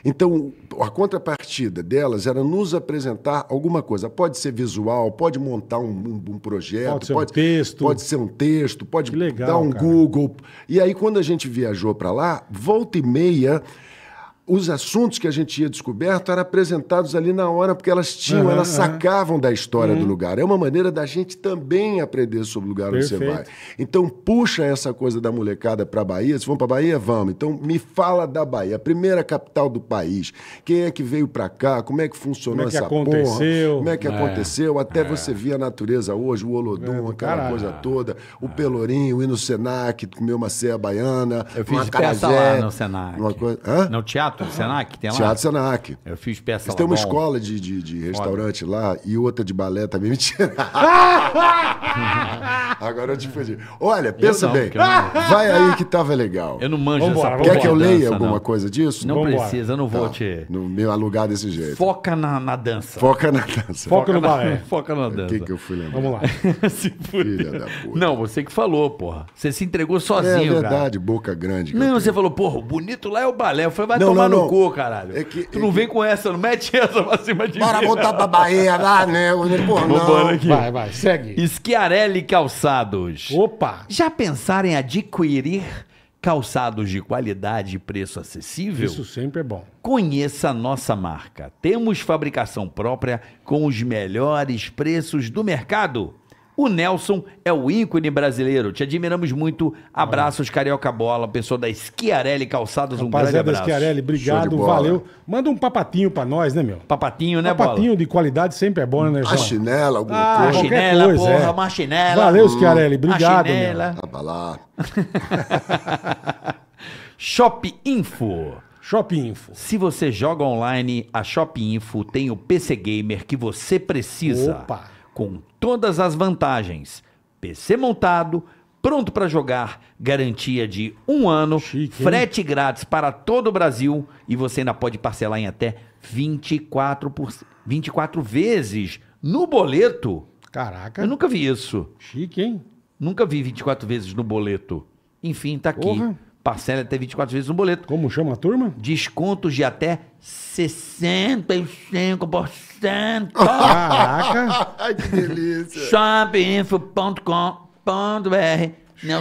[SPEAKER 4] Então, a contrapartida delas era nos apresentar alguma coisa. Pode ser visual, pode montar um, um projeto, pode ser pode pode, texto. pode ser um texto, pode legal, dar um cara. Google. E aí, quando a gente viajou para lá, volta e meia os assuntos que a gente ia descoberto eram apresentados ali na hora, porque elas tinham, uhum, elas uhum. sacavam da história uhum. do lugar. É uma maneira da gente também aprender sobre o lugar Perfeito. onde você vai. Então, puxa essa coisa da molecada para a Bahia. Se vão para Bahia, vamos. Então, me fala da Bahia, a primeira capital do país. Quem é que veio para cá? Como é que funcionou essa porra? Como é que aconteceu? Como é que é. aconteceu? Até é. você via a natureza hoje, o Olodum, é aquela caralho. coisa toda, o é. Pelourinho, ir no Senac, comer uma ceia baiana. Eu fiz uma peça lá no Senac. Coisa...
[SPEAKER 2] No teatro? Teatro Senac? Tem lá? Teatro
[SPEAKER 4] Senac. Eu fiz peça Eles lá. Tem uma bom. escola de, de, de restaurante lá e outra de balé também. *laughs* Mentira. *laughs* Agora eu te fodi. Olha, pensa não, bem. Não... Vai aí que tava legal. Eu não manjo vambora, essa Quer que eu leia dança, alguma não. coisa disso? Não vambora. precisa, eu não vou tá. te... No meu alugar desse jeito.
[SPEAKER 2] Foca na, na dança. Foca na
[SPEAKER 4] dança. Foca, Foca no balé. *laughs* Foca na dança. O que, que eu fui lembrar? Vamos
[SPEAKER 2] lá. Filha da puta. Não, você que falou, porra. Você se entregou sozinho, É verdade,
[SPEAKER 4] cara. boca grande.
[SPEAKER 2] Não, você falou, porra, o bonito lá é o balé. Eu falei, vai não, tomar tomar no cu, caralho. É que, tu é não vem com essa, não mete *laughs* essa pra cima de Bora mim. Bora voltar pra Bahia lá, né? Porra, não. Aqui. Vai, vai, segue. Schiarelli Calçados. Opa! Já pensaram em adquirir calçados de qualidade e preço acessível? Isso sempre é bom. Conheça a nossa marca. Temos fabricação própria com os melhores preços do mercado. O Nelson é o ícone brasileiro. Te admiramos muito. Abraços, Carioca Bola, pessoa da Schiarelli Calçados. Um Rapaziada, grande abraço. Schiarelli, obrigado, valeu.
[SPEAKER 3] Manda um papatinho pra nós, né, meu? Papatinho, né, Bola? Papatinho de qualidade sempre é bom, né, João? A chinela, alguma ah, coisa. A chinela, coisa, porra, é. uma chinela. Valeu, hum, Schiarelli, obrigado, a meu.
[SPEAKER 2] Tá lá. *laughs* Shop Info. Shop Info. Se você joga online, a Shop Info tem o PC Gamer que você precisa. Opa! com todas as vantagens. PC montado, pronto para jogar, garantia de um ano, Chique, frete hein? grátis para todo o Brasil e você ainda pode parcelar em até 24, por, 24 vezes no boleto. Caraca. Eu nunca vi isso. Chique, hein? Nunca vi 24 vezes no boleto. Enfim, tá aqui. Parcela até 24 vezes no boleto. Como chama a turma? Descontos de até 65% stand *laughs* Caraca! que delícia! Shopinfo.com.br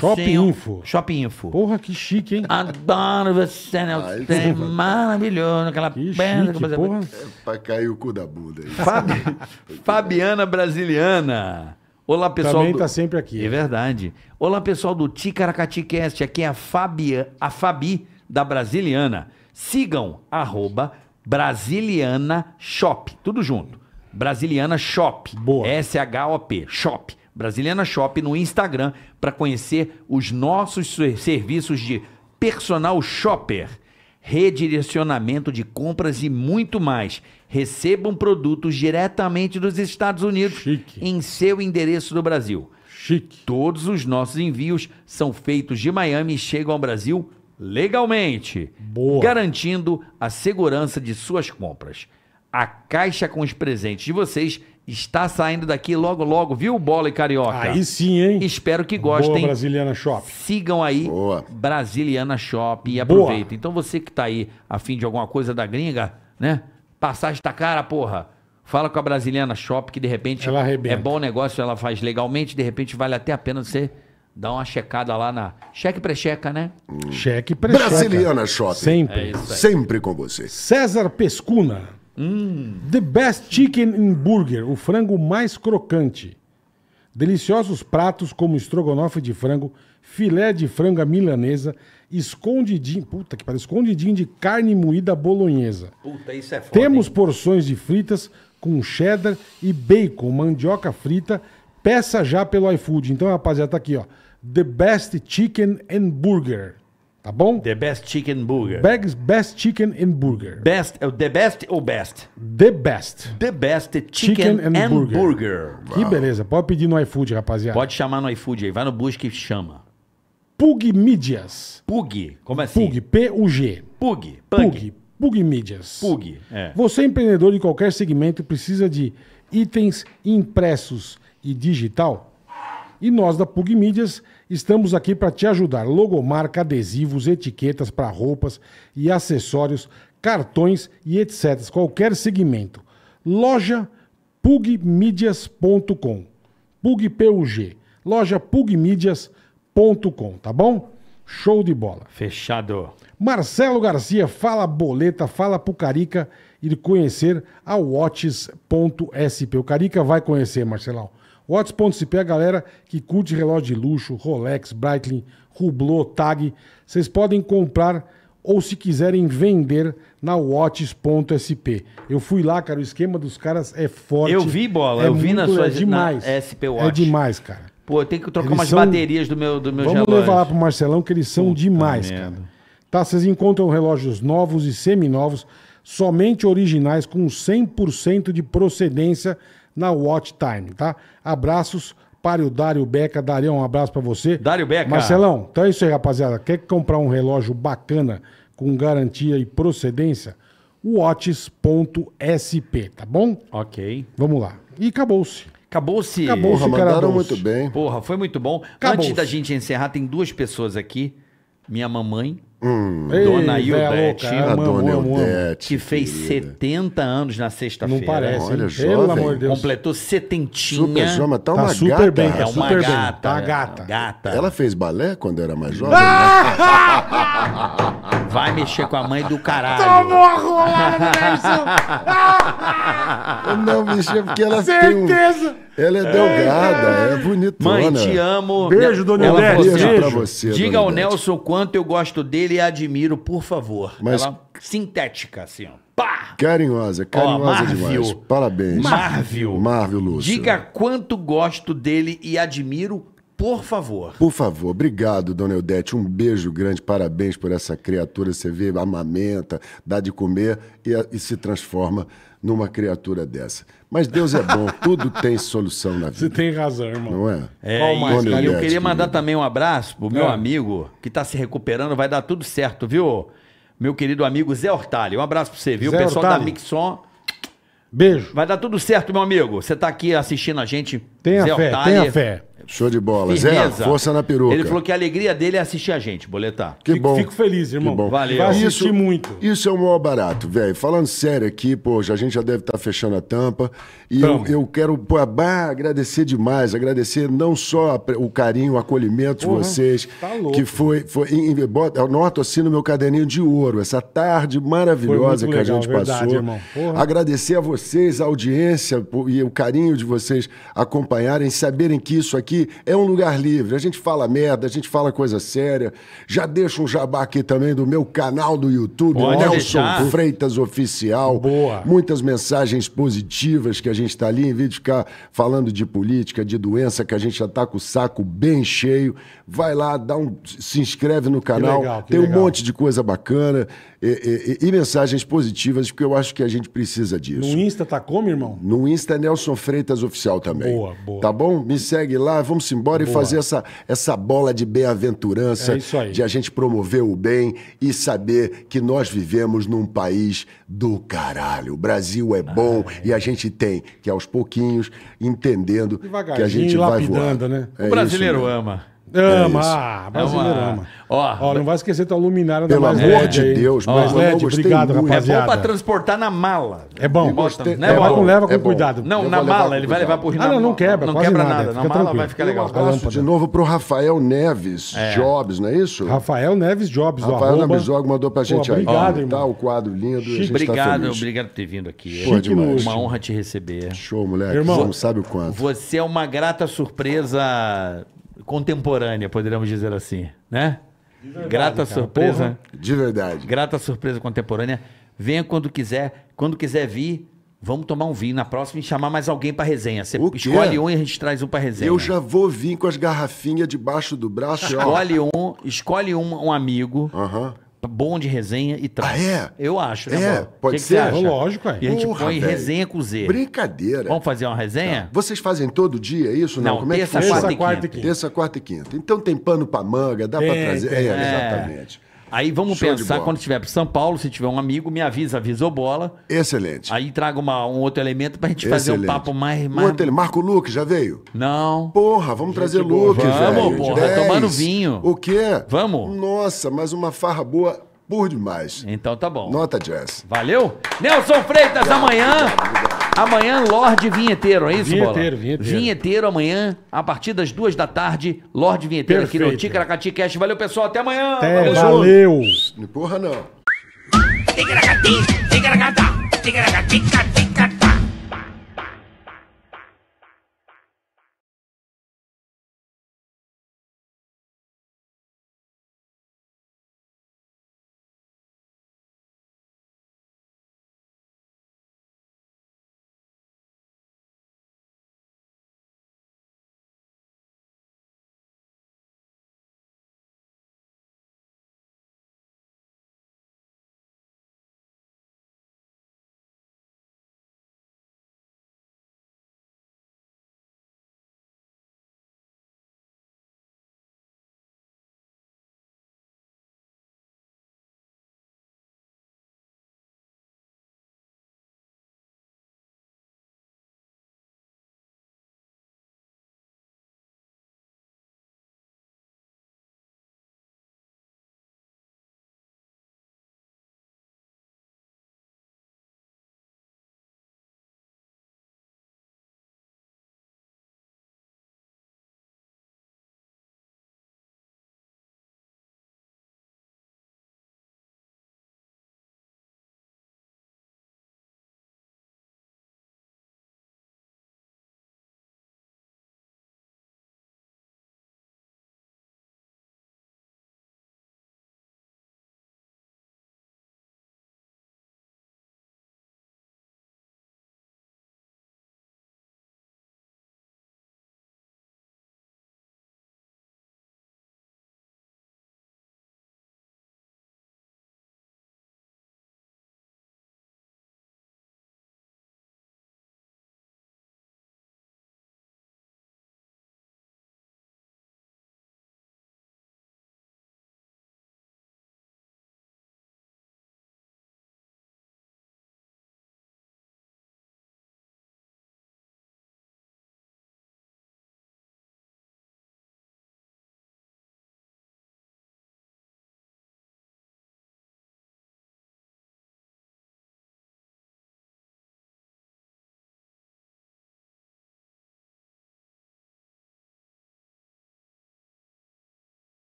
[SPEAKER 2] Shopinfo. Shopinfo. Porra, que chique, hein? Adoro você, Nelson. É maravilhoso. Aquela que perna que você... porra. É
[SPEAKER 4] pra cair o cu da bunda. Fabi...
[SPEAKER 2] *laughs* Fabiana Brasiliana.
[SPEAKER 4] Olá, pessoal. Também tá do...
[SPEAKER 2] sempre aqui. É verdade. Olá, pessoal do Ticaracati Cast. Aqui é a, Fabia... a Fabi da Brasiliana. Sigam, arroba, Brasiliana Shop, tudo junto. Brasiliana Shop. Boa. S-H-O-P, Shop. Brasiliana Shop no Instagram para conhecer os nossos serviços de personal shopper, redirecionamento de compras e muito mais. Recebam produtos diretamente dos Estados Unidos Chique. em seu endereço do Brasil. Chique. Todos os nossos envios são feitos de Miami e chegam ao Brasil legalmente, Boa. garantindo a segurança de suas compras. A caixa com os presentes de vocês está saindo daqui logo, logo, viu, Bola e Carioca? Aí sim, hein? Espero que gostem. Boa, Brasiliana Shop. Sigam aí Boa. Brasiliana Shop e aproveitem. Então você que está aí a fim de alguma coisa da gringa, né? Passagem tá cara, porra. Fala com a Brasiliana Shop, que de repente é bom negócio, ela faz legalmente, de repente vale até a pena você Dá uma checada lá na. Cheque precheca, né?
[SPEAKER 4] Cheque precheca. Brasiliana Shopping. Sempre. É Sempre com você. César Pescuna.
[SPEAKER 3] Hum. The best chicken in burger. O frango mais crocante. Deliciosos pratos como estrogonofe de frango, filé de franga milanesa, escondidinho, puta que pariu, escondidinho de carne moída bolonhesa.
[SPEAKER 2] Puta, isso é foda,
[SPEAKER 3] Temos hein? porções de fritas com cheddar e bacon, mandioca frita. Peça já pelo iFood. Então, rapaziada, tá aqui, ó. The Best Chicken and Burger.
[SPEAKER 2] Tá bom? The Best Chicken Burger. Bags Best Chicken and Burger. Best, é o The Best ou Best? The Best. The Best Chicken, Chicken and, and Burger. Burger. Que beleza.
[SPEAKER 3] Pode pedir no iFood, rapaziada. Pode
[SPEAKER 2] chamar no iFood aí. Vai no busca e chama. Pug
[SPEAKER 3] Mídias. Pug, como assim? Pug, P-U-G. Pug, Pug. Pug Mídias. Pug, é. Você empreendedor de qualquer segmento precisa de itens impressos e digital? E nós da Pug Mídias Estamos aqui para te ajudar. Logomarca, adesivos, etiquetas para roupas e acessórios, cartões e etc. Qualquer segmento. Loja pugmídias.com. Pug G. Loja pugmídias.com, tá bom? Show de bola.
[SPEAKER 2] Fechado.
[SPEAKER 3] Marcelo Garcia, fala boleta, fala pro Carica ir conhecer a Watches.sp. O Carica vai conhecer, Marcelão. Watts.cp é a galera que curte relógio de luxo, Rolex, Breitling, Hublot, Tag. Vocês podem comprar ou se quiserem vender na Watts.sp. Eu fui lá, cara, o esquema dos caras é forte. Eu vi bola, é eu vi na sua é demais. Na SP é Watch. É demais, cara.
[SPEAKER 2] Pô, eu tenho que trocar eles umas são... baterias do meu do meu Vamos levar lá
[SPEAKER 3] pro Marcelão que eles são Puta demais, merda. cara. Tá, vocês encontram relógios novos e seminovos, somente originais com 100% de procedência na Watch Time, tá? Abraços para o Dário Beca. Darião, um abraço para você.
[SPEAKER 2] Dário Beca. Marcelão,
[SPEAKER 3] então é isso aí, rapaziada. Quer comprar um relógio bacana, com garantia e procedência? Watches.sp, tá bom? Ok. Vamos lá. E acabou-se. Acabou-se. Acabou-se, mandaram muito bem.
[SPEAKER 2] Porra, foi muito bom. Antes da gente encerrar, tem duas pessoas aqui. Minha mamãe Hum, Ei, dona Ildete, é a dona Ildete, que fez querida. 70 anos na sexta-feira. Não parece, Olha, hein? jovem. Pelo amor de Deus. Completou setentinha. Super jovem, tá, tá super gata. Bem, é tá, tá é uma super gata. Tá gata. gata.
[SPEAKER 4] Ela fez balé quando era mais jovem? Ah!
[SPEAKER 2] *laughs* Né? Vai mexer com a mãe do caralho. Tomou
[SPEAKER 4] a rolada, Não, bicho, porque ela Certeza. Tem um... Ela é delgada, é, é bonitona. Mãe, te amo. Beijo, Dona Ela, assim, Beijo pra você, Diga ao Nelson
[SPEAKER 2] quanto eu gosto dele e admiro, por favor. Mas... Ela sintética, assim, ó. Pá!
[SPEAKER 4] Carinhosa, carinhosa ó, demais. Parabéns. Marvel. Marvel Lúcio. Diga
[SPEAKER 2] quanto gosto dele e admiro, por favor.
[SPEAKER 4] Por favor, obrigado, dona Eudete. Um beijo grande, parabéns por essa criatura. Você vê, amamenta, dá de comer e, e se transforma numa criatura dessa. Mas Deus é bom, *laughs* tudo tem solução na vida. Você tem razão, irmão. Não é? é Qual mais, e, eu queria mandar
[SPEAKER 2] também um abraço pro meu é. amigo que está se recuperando, vai dar tudo certo, viu? Meu querido amigo Zé Hortali. Um abraço para você, viu? O Pessoal Hortali. da Mixon. Beijo. Vai dar tudo certo, meu amigo. Você está aqui assistindo a gente. Tenha Zé fé, Hortali. tenha fé.
[SPEAKER 4] Show de bola. Firmeza. Zé, força na peruca. Ele falou
[SPEAKER 2] que a alegria dele é assistir a gente, boletar.
[SPEAKER 4] Que fico, bom. Fico feliz, irmão. Que bom. Valeu. Vai isso, muito. Isso é o maior barato, velho. Falando sério aqui, poxa, a gente já deve estar tá fechando a tampa. E eu, eu, quero pô, bah, agradecer demais, agradecer não só o carinho, o acolhimento uhum. de vocês. Tá louco. Que foi. foi em, bota, eu é noto assim no meu caderninho de ouro, essa tarde maravilhosa que legal, a gente verdade, passou. Irmão. Porra. Agradecer a vocês, a audiência e o carinho de vocês acompanharem, saberem que isso aqui é um lugar livre. A gente fala merda, a gente fala coisa séria. Já deixa um jabá aqui também do meu canal do YouTube, Pode Nelson deixar. Freitas Oficial. Boa. Muitas mensagens positivas que a gente está ali, em vez de ficar falando de política, de doença, que a gente já está com o saco bem cheio. Vai lá, dá um, se inscreve no canal. Que legal, que Tem um legal. monte de coisa bacana e, e, e, mensagens positivas, porque eu acho que a gente precisa disso. No Insta tá como, irmão? No Insta é Nelson Freitas Oficial também. Boa, boa. Tá bom? Me segue lá, ah, vamos embora Boa. e fazer essa, essa bola de bem-aventurança, é de a gente promover o bem e saber que nós vivemos num país do caralho. O Brasil é bom ah, é. e a gente tem que, aos pouquinhos, entendendo que a gente vai voando. Né? É o
[SPEAKER 3] brasileiro ama. Ama, é ah, é brasileiro é uma... ama. Ó, Ó, não vai esquecer tua luminária Pelo da Pelo amor de Deus, Ó, mas LED, obrigado, muito. rapaziada. É bom pra
[SPEAKER 2] transportar na mala.
[SPEAKER 4] É bom. gostei, é, é bom. leva com é cuidado. Não, na mala, ele vai levar por Rio. Ah, não, não quebra. Não quebra nada. nada. Na mala tranquilo. vai ficar legal. Um abraço de novo pro Rafael Neves é. Jobs, não é isso? Rafael Neves Jobs, Rafael Neves Jobs mandou pra gente Pô, obrigado, aí. Obrigado, tá O quadro lindo. Tá obrigado, obrigado por
[SPEAKER 2] ter vindo aqui. É uma honra te receber.
[SPEAKER 4] Show, moleque.
[SPEAKER 2] Irmão, sabe o quanto. Você é uma grata surpresa contemporânea, poderíamos dizer assim, né? Verdade, Grata cara, surpresa. Porra, de verdade. Grata surpresa contemporânea. Venha quando quiser. Quando quiser vir, vamos tomar um vinho. Na próxima, e chamar mais alguém para resenha. Você escolhe um e a gente traz um para resenha. Eu
[SPEAKER 4] já vou vir com as garrafinhas debaixo do braço. Escolhe
[SPEAKER 2] um, escolhe um, um amigo. Aham bom de resenha e traz. Ah, é? Eu
[SPEAKER 4] acho, né, É, amor? pode que ser. Que é, lógico, é. E a gente Porra, põe véio. resenha com Z. Brincadeira. Vamos fazer uma resenha? Tá. Vocês fazem todo dia isso? Não, não como é que terça, quarta, quarta e quinta. Terça, quarta e quinta. Então tem pano pra manga, dá tem, pra trazer. Tem. É, é.
[SPEAKER 2] exatamente. Aí vamos Show pensar, quando estiver para São Paulo, se tiver um amigo, me avisa, avisa o bola. Excelente. Aí traga uma, um outro elemento para a gente Excelente. fazer um papo mais... mais... Outro,
[SPEAKER 4] Marco Luque já veio? Não. Porra, vamos gente, trazer Luque, velho. Vamos, porra, tomando vinho. O quê? Vamos. Nossa, mais uma farra boa por demais. Então tá bom. Nota jazz. Valeu. Nelson Freitas, obrigado, amanhã. Obrigado, obrigado.
[SPEAKER 2] Amanhã, Lorde Vinheteiro, é isso, vinheteiro, Bola? Vinheteiro,
[SPEAKER 4] Vinheteiro. amanhã,
[SPEAKER 2] a partir das duas da tarde, Lorde Vinheteiro Perfeito. aqui no Ticaracati Cash. Valeu, pessoal, até amanhã. Até, valeu.
[SPEAKER 4] valeu. empurra, não. Ticaracati,
[SPEAKER 2] ticaracata,
[SPEAKER 1] ticaracati,